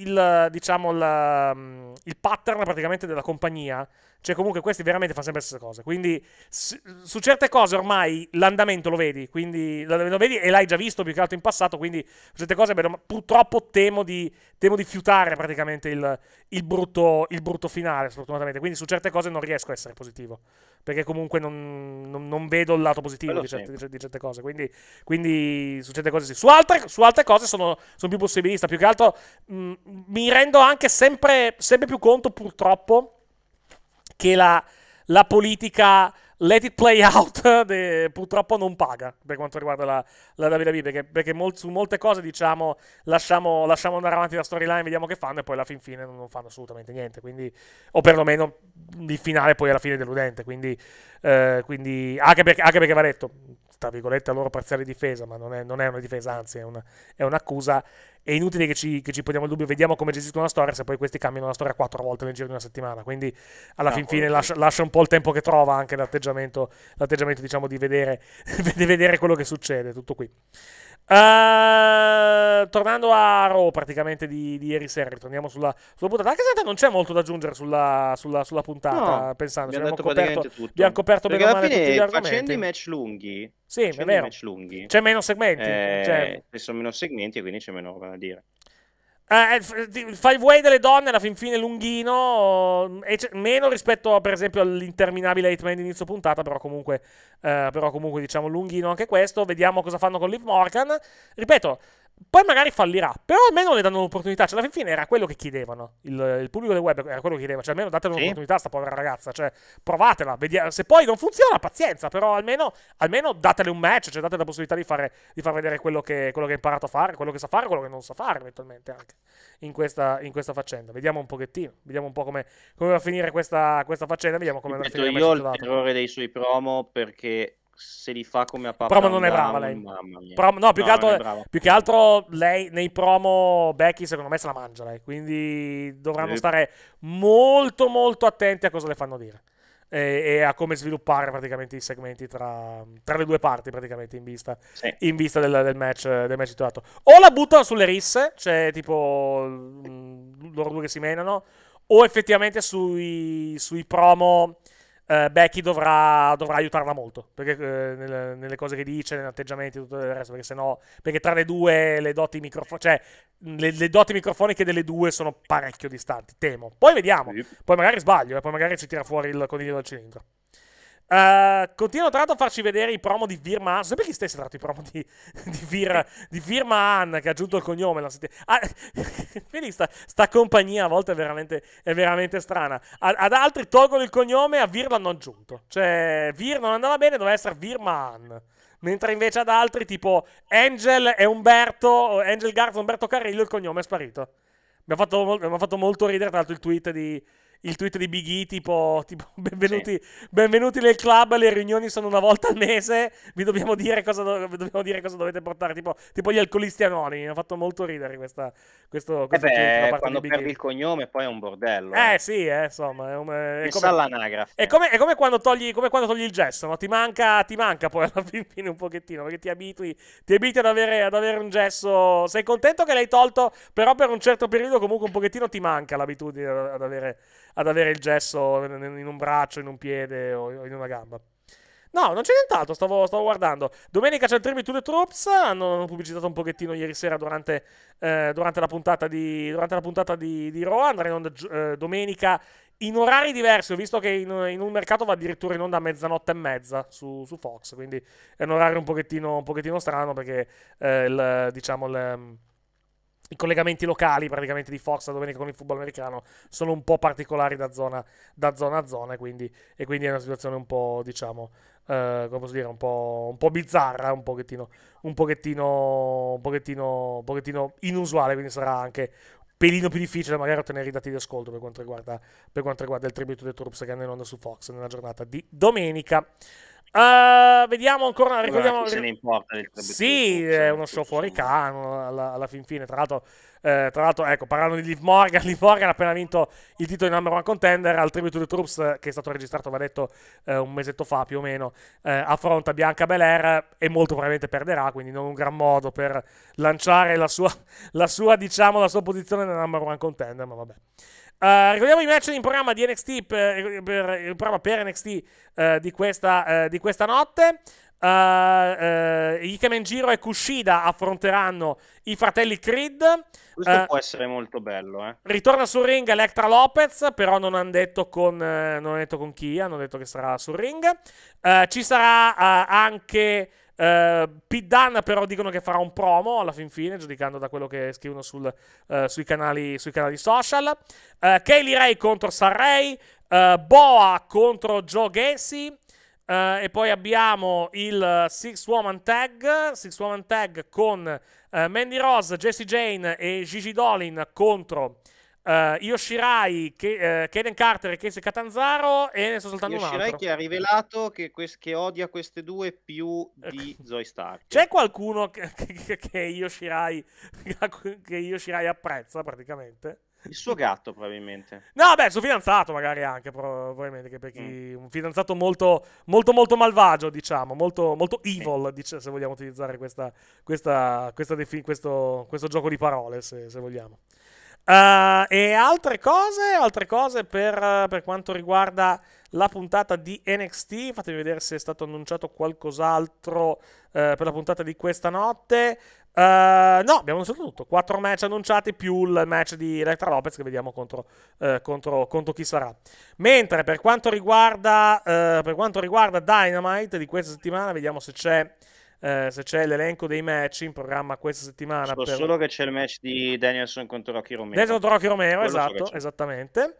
Speaker 1: il, diciamo, la, mm, il pattern praticamente della compagnia. Cioè, comunque, questi veramente fanno sempre le stesse cose. Quindi, su, su certe cose ormai l'andamento lo vedi. Quindi, lo vedi e l'hai già visto più che altro in passato. Quindi, su certe cose purtroppo temo di, temo di fiutare praticamente il, il, brutto, il brutto finale, sfortunatamente. Quindi, su certe cose non riesco a essere positivo perché comunque non, non, non vedo il lato positivo di certe, di certe, cose. Quindi, quindi su certe cose sì. Su altre, su altre cose sono, sono, più possibilista. Più che altro mh, mm, mi rendo anche sempre, sempre, più conto, purtroppo, che la, la politica Let It Play Out de, purtroppo non paga per quanto riguarda la, la WWE, perché, perché molt, su molte cose diciamo lasciamo, lasciamo andare avanti la storyline, vediamo che fanno e poi alla fin fine non, non, fanno assolutamente niente, quindi, o perlomeno il finale poi alla fine è deludente, quindi, eh, quindi anche, perché, anche perché va detto, tra virgolette, la loro parziale difesa, ma non è, non è una difesa, anzi è, una, è un'accusa. È inutile che ci, che ci poniamo il dubbio, vediamo come gestiscono la storia, se poi questi cambiano la storia quattro volte nel giro di una settimana. Quindi alla no, fin fine lascia, lascia, un po' il tempo che trova anche l'atteggiamento, l'atteggiamento diciamo, di vedere, di vedere quello che succede, tutto qui. Uh, tornando a Raw praticamente di, di, ieri sera, ritorniamo sulla, sulla, puntata. Anche se non c'è molto da aggiungere sulla, sulla, sulla puntata, no, pensando. Abbiamo, detto coperto, tutto. abbiamo coperto bene o male tutti gli argomenti. Facendo i match
Speaker 2: lunghi, sì, è vero. Match lunghi, c'è meno segmenti. Eh, cioè... Sono meno segmenti quindi c'è meno roba da dire.
Speaker 1: Eh, il five-way delle donne alla fin fine lunghino, meno rispetto per esempio all'interminabile Hitman di inizio puntata, però comunque, eh, però comunque diciamo lunghino anche questo. Vediamo cosa fanno con Liv Morgan. Ripeto, poi magari fallirà, però almeno le danno un'opportunità. Cioè, alla fine era quello che chiedevano. Il, il pubblico del web era quello che chiedeva. Cioè, almeno date un'opportunità a sì. sta povera ragazza. Cioè, provatela. Vediamo. Eh, se poi non funziona, pazienza. Però almeno, almeno datele un match. Cioè, date la possibilità di, fare, di far vedere quello che, quello che ha imparato a fare, quello che sa fare, quello che non sa fare, eventualmente anche in questa, in questa faccenda. Vediamo un pochettino. Vediamo un po' come, come va a finire questa, questa faccenda. Vediamo come va a finire. Io ho il
Speaker 2: terrore dei suoi promo perché se li fa come a Papa Promo non è brava lei. Promo, no, più, no, che altro, più, che
Speaker 1: altro, lei nei promo Becky secondo me se la mangia lei, quindi dovranno eh. stare molto molto attenti a cosa le fanno dire e, e a come sviluppare praticamente i segmenti tra, tra le due parti praticamente in vista, sì. in vista del, del, match, del match situato. O la buttano sulle risse, cioè tipo mm, loro due che si menano, o effettivamente sui, sui promo eh, Becky dovrà, dovrà, aiutarla molto perché, eh, nelle, nelle, cose che dice, negli atteggiamenti e tutto il resto, perché sennò, perché tra le due le doti microfoniche, cioè le, le, doti microfoniche delle due sono parecchio distanti, temo. Poi vediamo, sì. poi magari sbaglio, e eh, poi magari ci tira fuori il coniglio dal cilindro. Uh, eh, continuano tra l'altro a farci vedere i promo di Virma Han. Sempre gli stessi tra l'altro i promo di, di, Vir, di Firma Han che ha aggiunto il cognome. Ah, sta, sta, compagnia a volte è veramente, è veramente strana. Ad, ad, altri tolgono il cognome, a Vir l'hanno aggiunto. Cioè, Vir non andava bene, doveva essere Virma Han. Mentre invece ad altri, tipo Angel e Umberto, Angel Garza, e Umberto Carrillo, il cognome è sparito. Mi ha fatto, mi ha fatto molto ridere, tra l'altro, il tweet di, il tweet di Bighi tipo, tipo benvenuti, sì. benvenuti, nel club, le riunioni sono una volta al mese, vi dobbiamo dire cosa, do- dobbiamo dire cosa dovete portare, tipo, tipo, gli alcolisti anonimi, mi ha fatto molto ridere questa, questo, eh questo eh beh, tweet quando perdi il cognome poi è un bordello. Eh, eh. sì, eh, insomma, è, un, è, come, è, come, è come, quando togli, come, quando togli, il gesso, no? ti, manca, ti manca poi alla fine un pochettino, perché ti abitui, ti abitui ad, avere, ad avere un gesso, sei contento che l'hai tolto, però per un certo periodo comunque un pochettino ti manca l'abitudine ad avere ad avere il gesso in un braccio, in un piede o in una gamba. No, non c'è nient'altro, stavo, stavo, guardando. Domenica c'è il Tribute to the Troops, hanno pubblicizzato un pochettino ieri sera durante, eh, durante la puntata di, durante di, di Raw, andrà in onda eh, domenica in orari diversi, ho visto che in, in, un mercato va addirittura in onda a mezzanotte e mezza su, su Fox, quindi è un orario un pochettino, un pochettino strano perché eh, il, diciamo il i collegamenti locali praticamente di Fox la domenica con il football americano sono un po' particolari da zona, da zona a zona quindi, e quindi è una situazione un po' diciamo eh, come posso dire un po', un po', bizzarra un pochettino un pochettino un pochettino, un pochettino inusuale quindi sarà anche pelino più difficile magari ottenere i dati di ascolto per quanto riguarda, per quanto riguarda il tributo dei Troops che hanno in onda su Fox nella giornata di domenica Uh, vediamo ancora. Ricordiamo... Se ne importa del Sì, è cioè, uno show fuori cano alla, alla, fin fine. Tra l'altro, eh, tra l'altro, ecco, parlando di Liv Morgan, Liv Morgan ha appena vinto il titolo di number one contender al Tribute to the Troops, eh, che è stato registrato, va detto, eh, un mesetto fa più o meno. Eh, affronta Bianca Belair e molto probabilmente perderà, quindi non un gran modo per lanciare la sua, la sua diciamo, la sua posizione nel number one contender, ma vabbè. Uh, ricordiamo i match in programma di NXT per, per, per, per NXT uh, eh, di, questa, uh, di, questa, notte. Uh, Ikemenjiro e Kushida affronteranno i fratelli Creed. Questo può
Speaker 2: essere molto bello. Eh.
Speaker 1: Ritorna sul ring Electra Lopez, però non hanno detto, con, han detto con chi, hanno detto che sarà sul ring. ci sarà anche eh, Pidan però dicono che farà un promo alla fin fine, giudicando da quello che scrivono sul, uh, sui, canali, sui, canali, social. Uh, Kaylee Ray contro Sarray, uh, Boa contro Joe Gacy. e poi abbiamo il Six Woman Tag, Six Woman Tag con Mandy Rose, Jesse Jane e Gigi Dolin contro Uh, eh, Yoshirai, che, uh, eh, Kaden Carter e Kese Catanzaro e ne so soltanto Yoshirai un altro. Yoshirai che ha rivelato
Speaker 2: che, quest- che, odia queste due più di eh, Zoe Stark.
Speaker 1: C'è qualcuno che, che, che, Yoshirai, che Yoshirai apprezza praticamente?
Speaker 2: Il suo gatto,
Speaker 1: probabilmente. No, beh, il suo fidanzato, magari anche, probabilmente. per chi... Mm. Un fidanzato molto, molto, molto malvagio, diciamo. Molto, molto evil, mm. dice, se vogliamo utilizzare questa, questa, questa defi- questo, questo, gioco di parole, se, se vogliamo. Uh, e altre cose, altre cose per, per, quanto riguarda la puntata di NXT, fatemi vedere se è stato annunciato qualcos'altro uh, per la puntata di questa notte. Uh, no, abbiamo annunciato tutto, quattro match annunciati più il match di Electra Lopez che vediamo contro, contro, contro chi sarà. Mentre per quanto, riguarda, per quanto riguarda Dynamite di questa settimana, vediamo se c'è eh, se c'è l'elenco dei match in programma questa settimana. So per... solo
Speaker 2: che c'è il match di Danielson contro Rocky Romero. Danielson contro Rocky Romero, Quello esatto, so
Speaker 1: esattamente.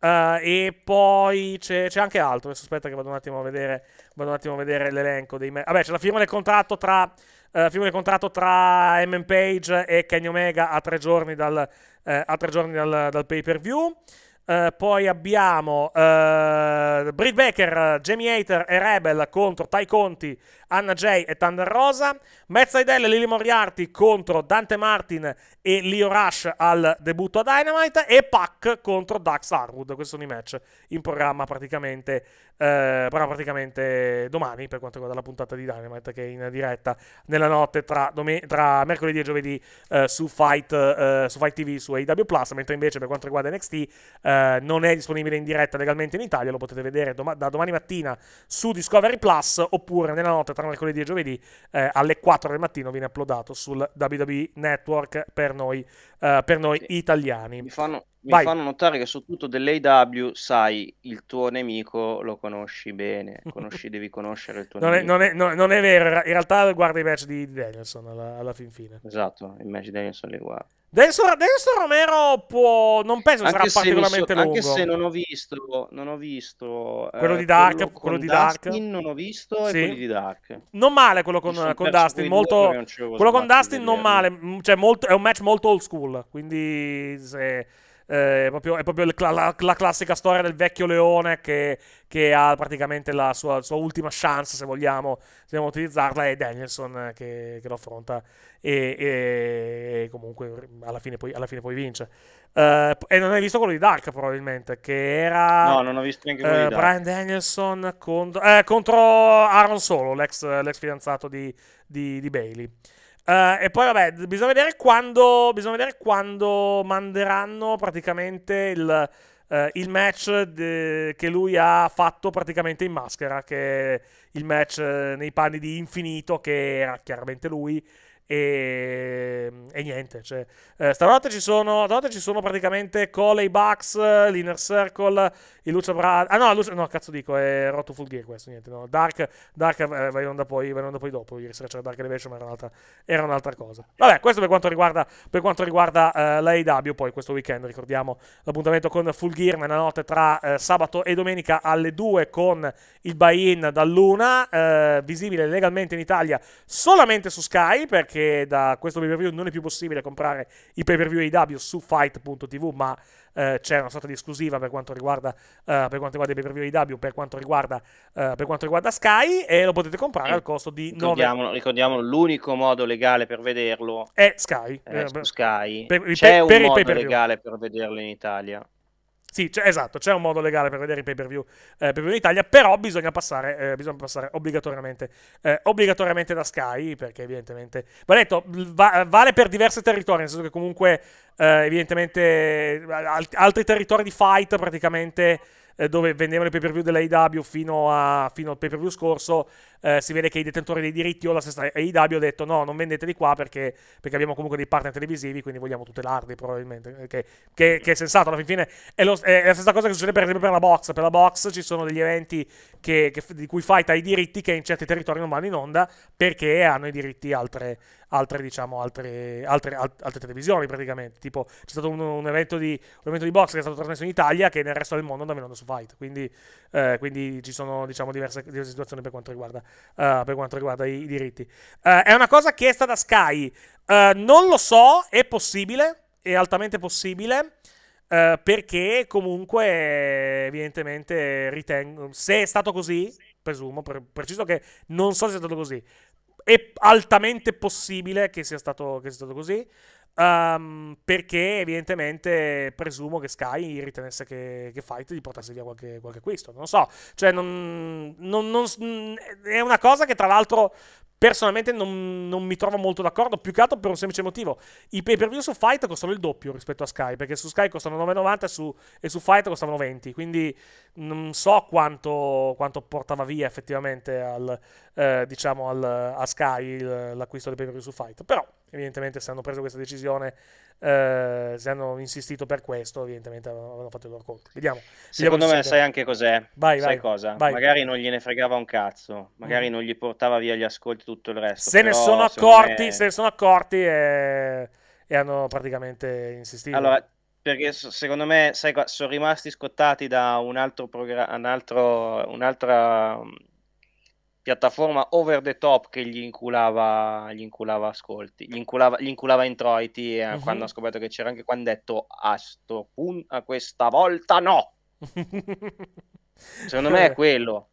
Speaker 1: Uh, e poi c'è, c'è, anche altro. Adesso aspetta che vado un attimo a vedere, vado un attimo a vedere l'elenco dei match. Vabbè, c'è la firma del contratto tra... Uh, firma del contratto tra MM Page e Kenny Omega a tre giorni dal, eh, a tre giorni dal, dal pay per view. Uh, eh, poi abbiamo uh, Britt Baker, Jamie Hater e Rebel contro Ty Conti Anna Jay e Thunder Rosa, Matt Seidel e Lily Moriarty contro Dante Martin e Leo Rush al debutto a Dynamite e Pac contro Dax Harwood. Questi sono i match in programma praticamente, eh, praticamente domani per quanto riguarda la puntata di Dynamite che è in diretta nella notte tra, tra mercoledì e giovedì eh, su, Fight, eh, su, Fight, TV, su AW Plus, mentre invece per quanto riguarda NXT eh, non è disponibile in diretta legalmente in Italia, lo potete vedere doma da domani mattina su Discovery Plus oppure nella notte tra mercoledì e giovedì eh, alle 4 del mattino viene uploadato sul WWE Network per noi, eh, per noi sì. italiani. Mi fanno, mi fanno, notare
Speaker 2: che soprattutto tutto dell'AW sai il tuo nemico lo conosci bene, conosci, devi conoscere il tuo non nemico. È, non,
Speaker 1: è, non, non, è vero, in realtà guarda i match di, di Danielson alla, alla, fin fine.
Speaker 2: Esatto, i match di Danielson li guarda.
Speaker 1: Denso, Denso Romero può. Non penso anche sarà
Speaker 2: particolarmente so, lungo. Anche se non ho visto. Non ho visto eh, quello di Dark. Quello, quello di Dark. non ho visto. Sì. E quelli di
Speaker 4: Dark. Non male quello con, con, con Dustin. Molto, quello con Dustin
Speaker 2: non male.
Speaker 1: Cioè, molto, è un match molto old school. Quindi. Se eh, è proprio, è proprio il, la, la, classica storia del vecchio leone che, che ha praticamente la sua, sua, ultima chance, se vogliamo, se vogliamo utilizzarla, e Danielson eh, che, che lo affronta e, e, e comunque alla fine poi, alla fine poi vince. Uh, e non hai visto quello di Dark probabilmente, che era... No, non ho visto neanche quello uh, di eh, Dark. Brian Danielson con, eh, contro Aaron Solo, l'ex, l'ex fidanzato di, di, di Bailey. Uh, e poi vabbè, bisogna vedere quando, bisogna vedere quando manderanno praticamente il, uh, il match de, che lui ha fatto praticamente in maschera, che è il match eh, nei panni di Infinito, che era chiaramente lui e, e niente. Cioè, eh, stanotte, ci sono, stanotte ci sono praticamente Cole, i Bucks, l'Inner Circle, il Lucha Brad. Ah no, Lucha, no, cazzo dico, è Rotto Full Gear questo. Niente, no. Dark, Dark eh, va, in onda poi, poi dopo. Ieri sera c'era Dark Elevation, ma era un'altra, era un'altra cosa. Vabbè, questo per quanto riguarda, per quanto riguarda eh, l'AEW. Poi questo weekend ricordiamo l'appuntamento con Full Gear nella notte tra eh, sabato e domenica alle 2 con il buy-in dall'una. Eh, visibile legalmente in Italia solamente su Sky perché che da questo pay per view non è più possibile comprare i pay per view AW su fight.tv, ma eh, c'è una sorta di esclusiva per quanto riguarda, eh, per quanto riguarda i pay per view AW, per quanto, riguarda, eh, per quanto riguarda Sky, e lo potete comprare al costo di 9 Ricordiamolo,
Speaker 2: ricordiamolo l'unico modo legale per vederlo
Speaker 1: è Sky. Eh, eh,
Speaker 2: Sky. Per, c'è per, un per modo legale per vederlo in Italia.
Speaker 1: Sì, cioè, esatto, c'è un modo legale per vedere i pay per view, eh, per view in Italia, però bisogna passare, eh, bisogna passare obbligatoriamente, eh, obbligatoriamente, da Sky, perché evidentemente... Va detto, va, vale per diversi territori, nel senso che comunque eh, evidentemente alt- altri territori di fight praticamente... Eh, dove vendevano i pay per view dell'AEW fino, fino al pay per view scorso, eh, si vede che i detentori dei diritti o la stessa AEW ha detto no, non vendeteli qua perché, perché, abbiamo comunque dei partner televisivi, quindi vogliamo tutelarli probabilmente, eh, che, che, che è sensato, alla fine è, lo, è, la stessa cosa che succede per esempio per la box, per la box ci sono degli eventi che, di cui Fight ha i diritti che in certi territori non vanno in onda perché hanno i diritti altre, altre, diciamo, altre, altre, altre televisioni praticamente. Tipo c'è stato un, un, evento di, un, evento di, box che è stato trasmesso in Italia che nel resto del mondo andava in onda su Fight. Quindi, eh, quindi ci sono diciamo, diverse, diverse, situazioni per quanto riguarda, uh, per quanto riguarda i, i diritti. Uh, è una cosa chiesta da Sky. Uh, non lo so, è possibile, è altamente possibile. Uh, perché comunque evidentemente ritengo se è stato così presumo per, preciso che non so se è stato così è altamente possibile che sia stato, che sia stato così. Um, perché evidentemente presumo che Sky ritenesse che, che Fight gli portasse via qualche, qualche acquisto. Non so, cioè non, non, non, è una cosa che tra l'altro personalmente non, non, mi trovo molto d'accordo, più che altro per un semplice motivo. I pay per view su Fight costano il doppio rispetto a Sky, perché su Sky costano 9,90 e su, e su Fight costavano 20, quindi non so quanto, quanto portava via effettivamente al, eh, diciamo al, a Sky l'acquisto dei pay per view su Fight, però evidentemente se hanno preso questa decisione, eh, se hanno insistito per questo, evidentemente avevano fatto il loro conto. Vediamo. Secondo Vediamo me sai anche cos'è, vai, sai cosa, vai. magari
Speaker 2: non gliene fregava un cazzo, magari mm. non gli portava via gli ascolti tutto il resto. Se, ne, sono accorti, me... se
Speaker 1: ne sono accorti e... e hanno praticamente insistito. Allora,
Speaker 2: perché secondo me sai, sono rimasti scottati da un altro, un altro, un piattaforma over the top che gli inculava, gli inculava ascolti, gli inculava, gli inculava introiti e eh, uh-huh. quando ha scoperto che c'era anche quando ha detto a sto punto, a questa volta no! Secondo me è eh. quello,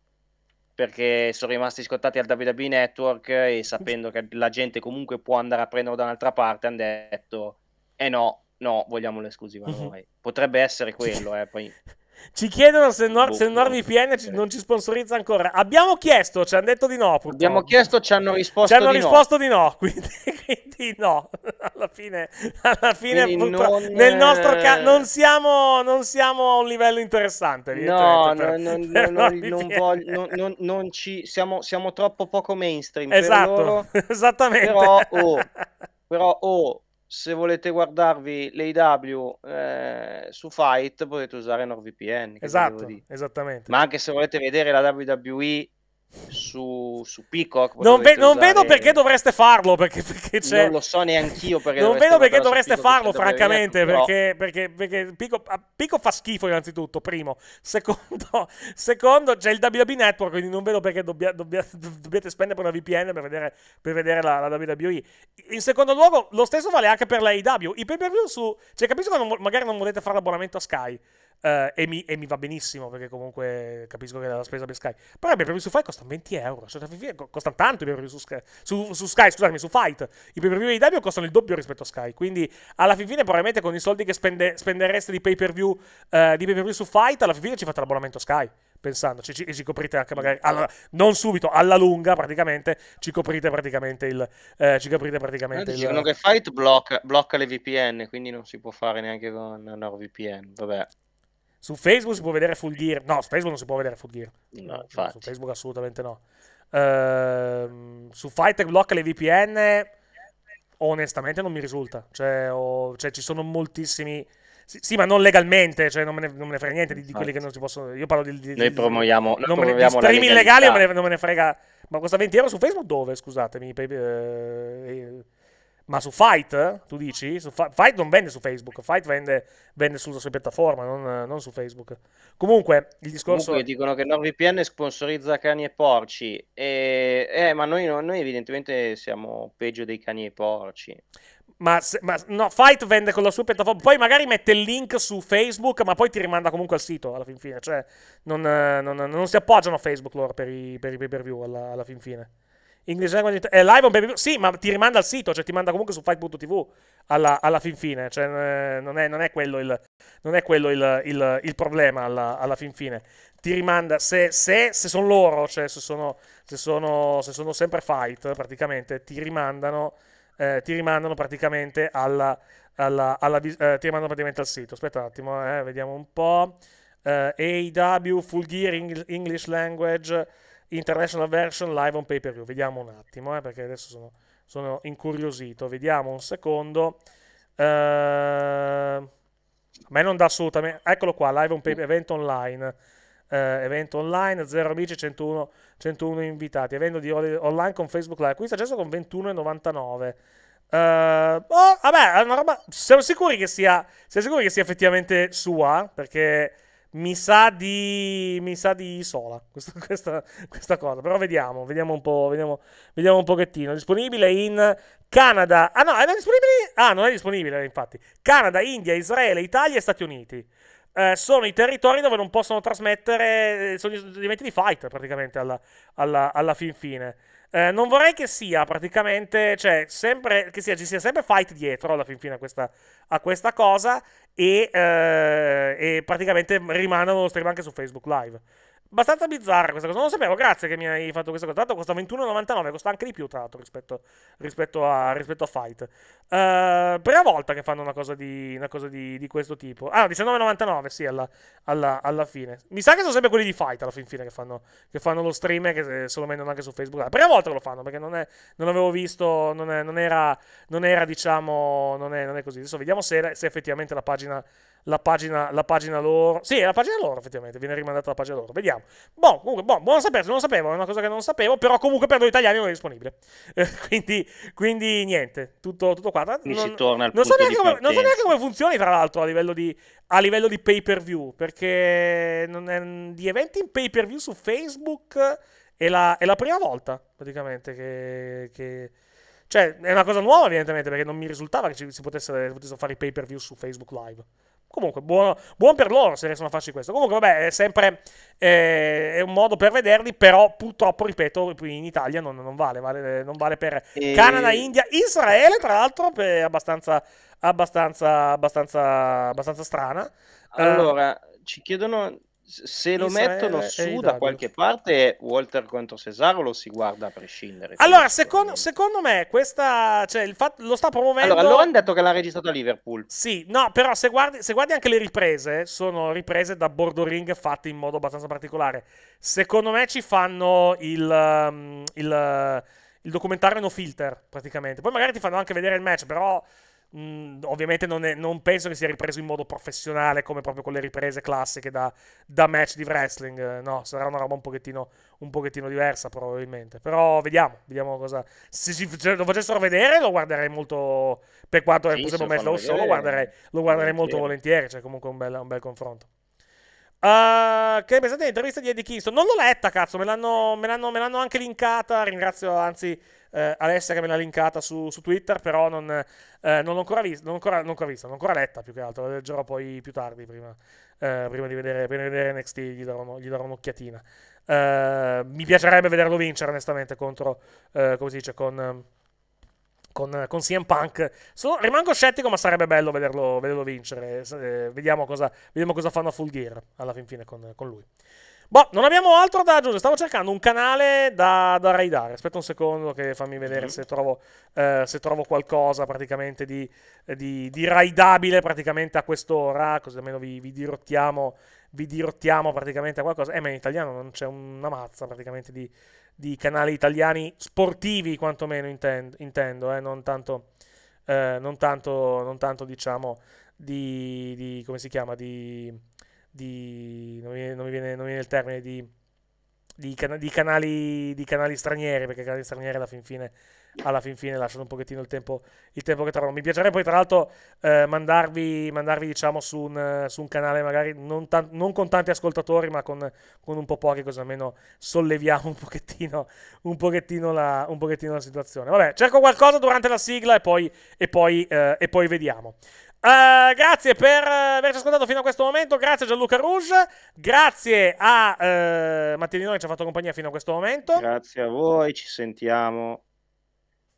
Speaker 2: perché sono rimasti scottati al WWE Network e sapendo che la gente comunque può andare a prenderlo da un'altra parte hanno detto eh no, no, vogliamo l'esclusiva mhm. noi. Potrebbe essere quello,
Speaker 1: eh, poi... Ci chiedono se, Nord, se boh, NordVPN ci, boh, non ci sponsorizza ancora. Abbiamo chiesto, ci hanno detto di no. Purtroppo. Abbiamo chiesto, ci hanno risposto, ci hanno di, risposto no. di no. Quindi, quindi no, alla fine, alla fine purtroppo, non... nel nostro caso eh, non siamo, non siamo, a un livello interessante. No, per, non, per non, voglio, non, ci
Speaker 2: siamo, siamo, troppo poco mainstream. Esatto, esattamente. Però, oh, però, oh se volete guardarvi l'AW eh, su Fight potete usare NordVPN. Esatto, esattamente. Ma anche se volete vedere la WWE su, su Peacock. Non, ve- non vedo perché
Speaker 1: dovreste farlo. Perché, perché c'è... Non lo
Speaker 2: so neanche io. non vedo perché dovreste farlo, perché francamente. Perché,
Speaker 1: perché, perché Peacock, ah, Peacock, fa schifo, innanzitutto. Primo, secondo, secondo c'è il WB Network. Quindi non vedo perché dobbia, dobbia, dovete spendere per una VPN per vedere, per vedere la, la, WWE. In secondo luogo, lo stesso vale anche per la AW. I pay per view su. Cioè, capisco che non, magari non volete fare l'abbonamento a Sky. Uh, e, mi, e, mi, va benissimo perché comunque capisco che la spesa per Sky. Però i pay-per-view su Fight costano 20 euro. Cioè, costano tanto i pay-per-view su Sky, su, su Sky, scusatemi, su Fight. I pay-per-view di W costano il doppio rispetto a Sky. Quindi alla fine probabilmente con i soldi che spende, spendereste di pay-per-view, uh, di pay-per-view su Fight, alla fine ci fate l'abbonamento Sky. Pensandoci, ci, e ci coprite anche magari, alla, non subito, alla lunga praticamente, ci coprite praticamente il... Eh, ci coprite praticamente no, il... Dicono che
Speaker 2: Fight blocca, blocca le VPN, quindi non si può fare neanche con NordVPN, vabbè.
Speaker 1: Su Facebook si può vedere full gear. No, su Facebook non si può vedere full gear. No, su Facebook assolutamente no. Uh, su Fighter blocca le VPN. Onestamente non mi risulta. Cioè, ho, cioè ci sono moltissimi. Sì, sì, ma non legalmente, cioè non me ne, non me ne frega niente di, di quelli che non si possono. Io parlo di. di Noi promuoviamo, non promuoviamo ne, di stream illegali, non me, ne, non me ne frega. Ma costa 20 euro su Facebook dove? Scusatemi. Per, eh, ma su Fight, eh, tu dici? Fa- Fight non vende su Facebook, Fight vende, vende sulla sua piattaforma, non, non, su Facebook. Comunque, il discorso... Comunque
Speaker 2: dicono che NordVPN sponsorizza cani e porci, e... Eh, ma noi, noi, evidentemente siamo peggio dei cani e porci.
Speaker 1: Ma, se, ma, no, Fight vende con la sua piattaforma, poi magari mette il link su Facebook, ma poi ti rimanda comunque al sito alla fin fine, cioè non, non, non si appoggiano a Facebook loro per i, per i pay per view alla, alla fin fine. English language è live on pay per Sì, ma ti rimanda al sito, cioè ti manda comunque su fight.tv alla, alla, fin fine. Cioè, eh, non, è, non è quello il, non è quello il, il, il problema alla, alla, fin fine. Ti rimanda se, se, se sono loro, cioè se sono, se sono, se sono sempre fight, praticamente ti rimandano. Eh, ti rimandano praticamente alla, alla, alla eh, ti rimandano praticamente al sito. Aspetta un attimo, eh, vediamo un po'. Eh, AW Full Gear English Language International Version live on pay per view. Vediamo un attimo, eh, perché adesso sono, sono, incuriosito. Vediamo un secondo. Uh, a me non dà assolutamente. Eccolo qua, live on pay per event online. Uh, evento online, 0 eh, amici, 101, 101 invitati. Evento di online con Facebook Live. Qui sta accesso con 21,99. Uh, eh, oh, vabbè, è una roba. Siamo sicuri che sia, siamo sicuri che sia effettivamente sua? Perché mi sa di. Mi sa di sola. Questa, questa, questa cosa. Però vediamo, vediamo un po'. Vediamo, vediamo, un pochettino. Disponibile in Canada. Ah, no, è disponibile. Ah, non è disponibile, infatti. Canada, India, Israele, Italia e Stati Uniti. Eh, sono i territori dove non possono trasmettere. Eh, sono diventati fight praticamente alla, alla, alla fin fine. Eh, non vorrei che sia praticamente, cioè, sempre, che sia, ci sia sempre fight dietro alla fin fine a questa, a questa cosa e, eh, e praticamente rimanano lo stream anche su Facebook Live abbastanza bizzarra questa cosa. Non lo sapevo, grazie che mi hai fatto questa cosa. Tanto costa 21,99, costa anche di più, tra l'altro, rispetto, rispetto, a, rispetto a Fight. Uh, eh, prima volta che fanno una cosa di, una cosa di, di questo tipo. Ah, 19,99, sì, alla, alla, alla, fine. Mi sa che sono sempre quelli di Fight alla fin fine che fanno, che fanno lo stream e che eh, se lo vendono anche su Facebook. Ah, la prima volta che lo fanno, perché non, è, non avevo visto, non, è, non, era, non era, diciamo, non è, non è così. Adesso vediamo se, se effettivamente la pagina la pagina, la pagina loro. Sì, è la pagina loro, effettivamente, viene rimandata la pagina loro. Vediamo. Boh, comunque, boh, buono sapersi, non lo sapevo, è una cosa che non sapevo, però comunque per noi italiani non è disponibile. Eh, quindi, quindi, niente, tutto, tutto qua. Non, non, so
Speaker 3: come, non, so neanche
Speaker 1: come, funzioni, tra l'altro, a livello di, a livello di pay-per-view, perché è, di eventi in pay-per-view su Facebook è la, è la prima volta, praticamente, che, che cioè, è una cosa nuova, evidentemente, perché non mi risultava che ci, si potesse, potessero fare i pay per view su Facebook Live. Comunque, buono, buon per loro se riescono a farci questo. Comunque, vabbè, è sempre eh, è un modo per vederli, però purtroppo, ripeto, in Italia non, non vale, vale, eh, non vale per e... Eh. Canada, India, Israele, tra l'altro, è abbastanza, abbastanza, abbastanza, abbastanza strana. Allora,
Speaker 2: uh, ci chiedono se lo Israele mettono su da qualche parte Walter contro Cesaro lo si guarda a prescindere allora
Speaker 1: secondo, secondo me questa cioè, il fatto, lo sta promuovendo allora loro hanno
Speaker 2: detto che l'ha registrato a Liverpool
Speaker 1: sì no però se guardi, se guardi anche le riprese sono riprese da bordo ring fatte in modo abbastanza particolare secondo me ci fanno il, um, il, il documentario no filter praticamente poi magari ti fanno anche vedere il match però Mm, ovviamente non, è, non, penso che sia ripreso in modo professionale come proprio con le riprese classiche da, da match di wrestling. Eh, no, sarà una roba un pochettino, un pochettino diversa probabilmente. Però vediamo, vediamo cosa... Se ci se lo facessero vedere lo guarderei molto... Per quanto sì, è possibile match lo lo guarderei, lo guarderei molto volentieri. Cioè comunque un bel, un bel confronto. Uh, che ne pensate dell'intervista di Eddie Kingston? Non l'ho letta, cazzo, me l'hanno, me l'hanno, me l'hanno anche linkata. Ringrazio, anzi, eh, Alessia che me l'ha linkata su, su Twitter, però non, eh, non l'ho ancora vista, non, ancora, non, ancora vista, non ancora letta più che altro, la leggerò poi più tardi, prima, eh, prima, di, vedere, prima di, vedere, NXT, gli darò, gli darò un'occhiatina. Eh, mi piacerebbe vederlo vincere, onestamente, contro, eh, come si dice, con... Con, con, CM Punk. Sono, rimango scettico, ma sarebbe bello vederlo, vederlo vincere. Eh, vediamo, cosa, vediamo, cosa, fanno a full gear alla fin fine con, con lui. Boh, non abbiamo altro da aggiungere. Stavo cercando un canale da, da raidare. Aspetta un secondo che fammi vedere mm -hmm. se, trovo, eh, se, trovo, qualcosa praticamente di, di, di raidabile praticamente a quest'ora. Così almeno vi, vi, dirottiamo, vi dirottiamo praticamente a qualcosa. Eh, ma in italiano non c'è una mazza praticamente di, di, canali italiani sportivi, quantomeno intendo, intendo eh, non tanto... Eh, non, tanto, non tanto diciamo di, di come si chiama di di non, viene, non, mi viene, non viene il termine di, di, can, di, canali, di canali stranieri, perché canali stranieri alla fin fine alla fin fine lasciano un pochettino il tempo, il tempo che trovano. Mi piacerebbe poi, tra l'altro, eh, mandarvi, mandarvi, diciamo, su un, su un canale magari non, tan- non, con tanti ascoltatori, ma con, con, un po' pochi, così almeno solleviamo un pochettino, un pochettino, la, un pochettino la situazione. Vabbè, cerco qualcosa durante la sigla e poi, e poi, eh, e poi vediamo. Uh, grazie per eh, averci ascoltato fino a questo momento. Grazie a Gianluca Rouge. Grazie a uh, eh, Mattia Di Noi che ci ha fatto compagnia fino a questo momento.
Speaker 2: Grazie a voi, ci sentiamo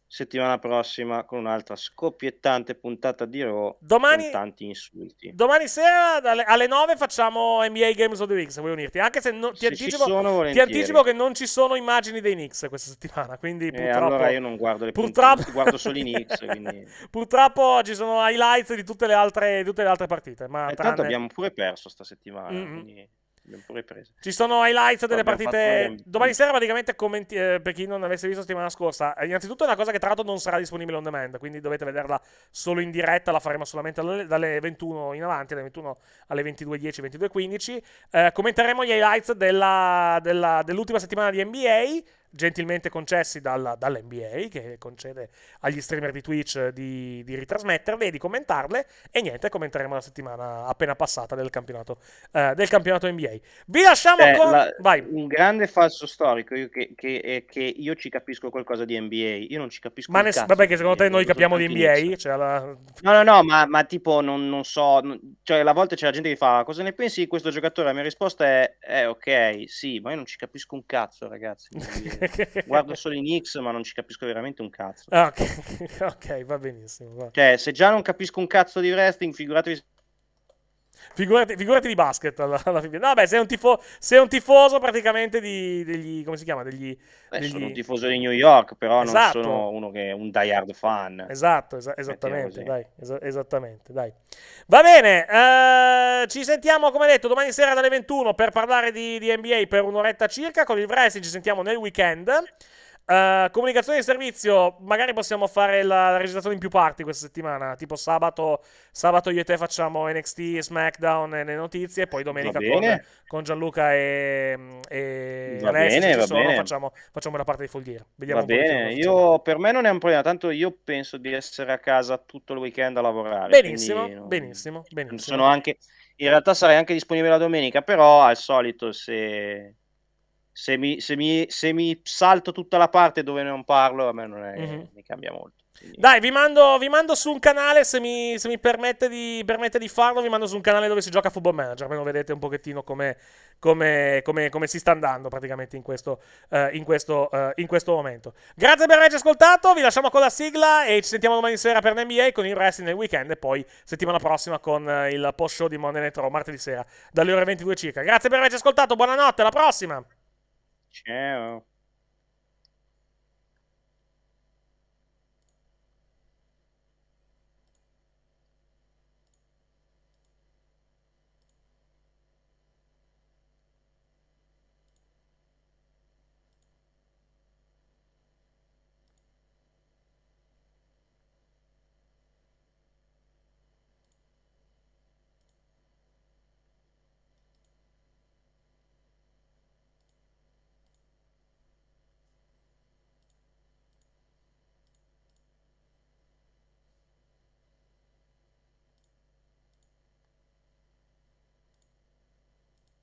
Speaker 2: settimana prossima con un'altra
Speaker 1: scoppiettante puntata di Raw domani, con tanti
Speaker 2: insulti.
Speaker 1: Domani sera alle 9 facciamo NBA Games of the Week se vuoi unirti, anche se no, ti, se anticipo, ti, anticipo, che non ci sono immagini dei Knicks questa settimana, quindi eh, purtroppo... allora io non guardo le purtroppo... puntate, guardo solo i Knicks. Quindi... purtroppo ci sono highlights di tutte le altre, tutte le altre partite. Ma e eh, tranne... abbiamo
Speaker 2: pure perso sta
Speaker 1: settimana, mm-hmm. quindi abbiamo Ci sono highlights delle abbiamo partite. Fatto... Domani sera, praticamente, commenti... eh, per chi non avesse visto la settimana scorsa. Eh, innanzitutto, è una cosa che tra l'altro non sarà disponibile on demand. Quindi dovete vederla solo in diretta. La faremo solamente dalle 21 in avanti, dalle 21 alle 22.10, 22.15. Eh, commenteremo gli highlights della... Della... dell'ultima settimana di NBA gentilmente concessi dalla, dall'NBA, che concede agli streamer di Twitch eh, di, di, ritrasmetterle e di commentarle. E niente, commenteremo la settimana appena passata del campionato, eh, del campionato NBA. Vi lasciamo eh, con... La,
Speaker 2: Vai. Un grande falso storico io che, che, eh, che, io ci capisco qualcosa di NBA. Io non ci capisco Ma ne, cazzo, vabbè, che secondo te noi capiamo di NBA? Cioè la... No, no, no, ma, ma tipo non, non so... cioè, a volte c'è la gente che fa cosa ne pensi di questo giocatore? La mia risposta è, eh, ok, sì, ma io non ci capisco un cazzo, ragazzi. Guardo solo i Knicks, ma non ci capisco veramente un cazzo.
Speaker 1: Ok, okay va benissimo. Va.
Speaker 2: Cioè, se già non capisco un cazzo di wrestling, figuratevi
Speaker 1: Figurati, figurati, di basket alla, alla fine. No, beh, sei un, tifo, sei un tifoso praticamente di, degli. come si chiama? Degli, beh, degli... Sono un
Speaker 2: tifoso di New York, però esatto. non sono uno che è un die hard fan.
Speaker 1: Esatto, es- esattamente. Dai, es- esattamente dai. Va bene, eh, ci sentiamo come detto domani sera dalle 21 per parlare di, di NBA per un'oretta circa. Con il Vresi ci sentiamo nel weekend. Uh, eh, comunicazione di servizio, magari possiamo fare la, la, registrazione in più parti questa settimana, tipo sabato, sabato io e te facciamo NXT, SmackDown e le notizie, e poi domenica con, con, Gianluca e, e va Alessio, bene, va bene. Facciamo, facciamo, la parte di Folghiera. Vediamo
Speaker 2: va bene, io, per me non è un problema, tanto io penso di essere a casa tutto il weekend a lavorare. Benissimo, non...
Speaker 1: benissimo, benissimo. Sono anche,
Speaker 2: in realtà sarei anche disponibile la domenica, però al solito se se mi, se, mi, se mi, salto tutta la parte dove non parlo, a me non è, mm-hmm. mi cambia molto.
Speaker 1: Dai, vi mando, vi mando, su un canale, se mi, se mi permette, di, permette, di, farlo, vi mando su un canale dove si gioca a Football Manager, almeno vedete un pochettino come, come, come, come si sta andando praticamente in questo, uh, in, questo, uh, in questo, momento. Grazie per averci ascoltato, vi lasciamo con la sigla e ci sentiamo domani sera per l'NBA con il wrestling nel weekend e poi settimana prossima con uh, il post show di Monday Night Raw martedì sera dalle ore 22 circa. Grazie per averci ascoltato, buonanotte, alla prossima! Ciao.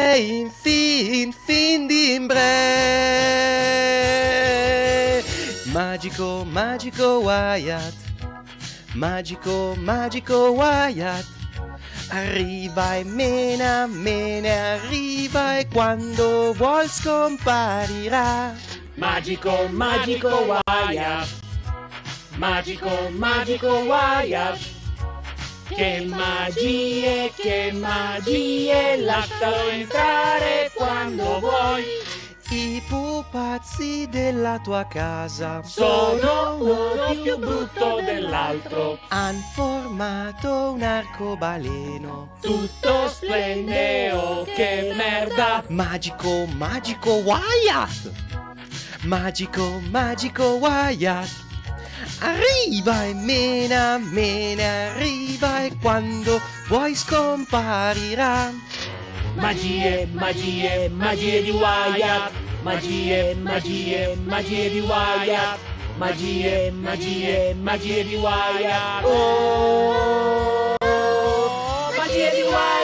Speaker 2: E infin, fin d'imbre. Magico, magico Wyatt, magico, magico Wyatt. Arriva e mena, mena, arriva e quando vuol scomparirà. Magico, magico Wyatt.
Speaker 1: Magico,
Speaker 4: magico
Speaker 1: Wyatt. Che magie, che magie,
Speaker 2: lascialo entrare quando vuoi. I pupazzi della tua casa sono uno più brutto dell'altro. Han formato un arcobaleno. Tutto splende, che merda! Magico, magico Wyatt! Magico, magico Wyatt! Arriva e mena, mena, arriva e quando vuoi scomparirà.
Speaker 4: Magie, magie, magie di Wyatt, magie, magie, magie di Wyatt, magie, magie, magie di Wyatt.
Speaker 1: Oh,
Speaker 4: magie di Wyatt.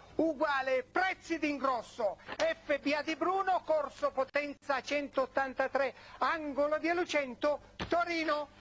Speaker 2: uguale prezzi d'ingrosso, FBA di Bruno, corso potenza 183, angolo di Alucento, Torino.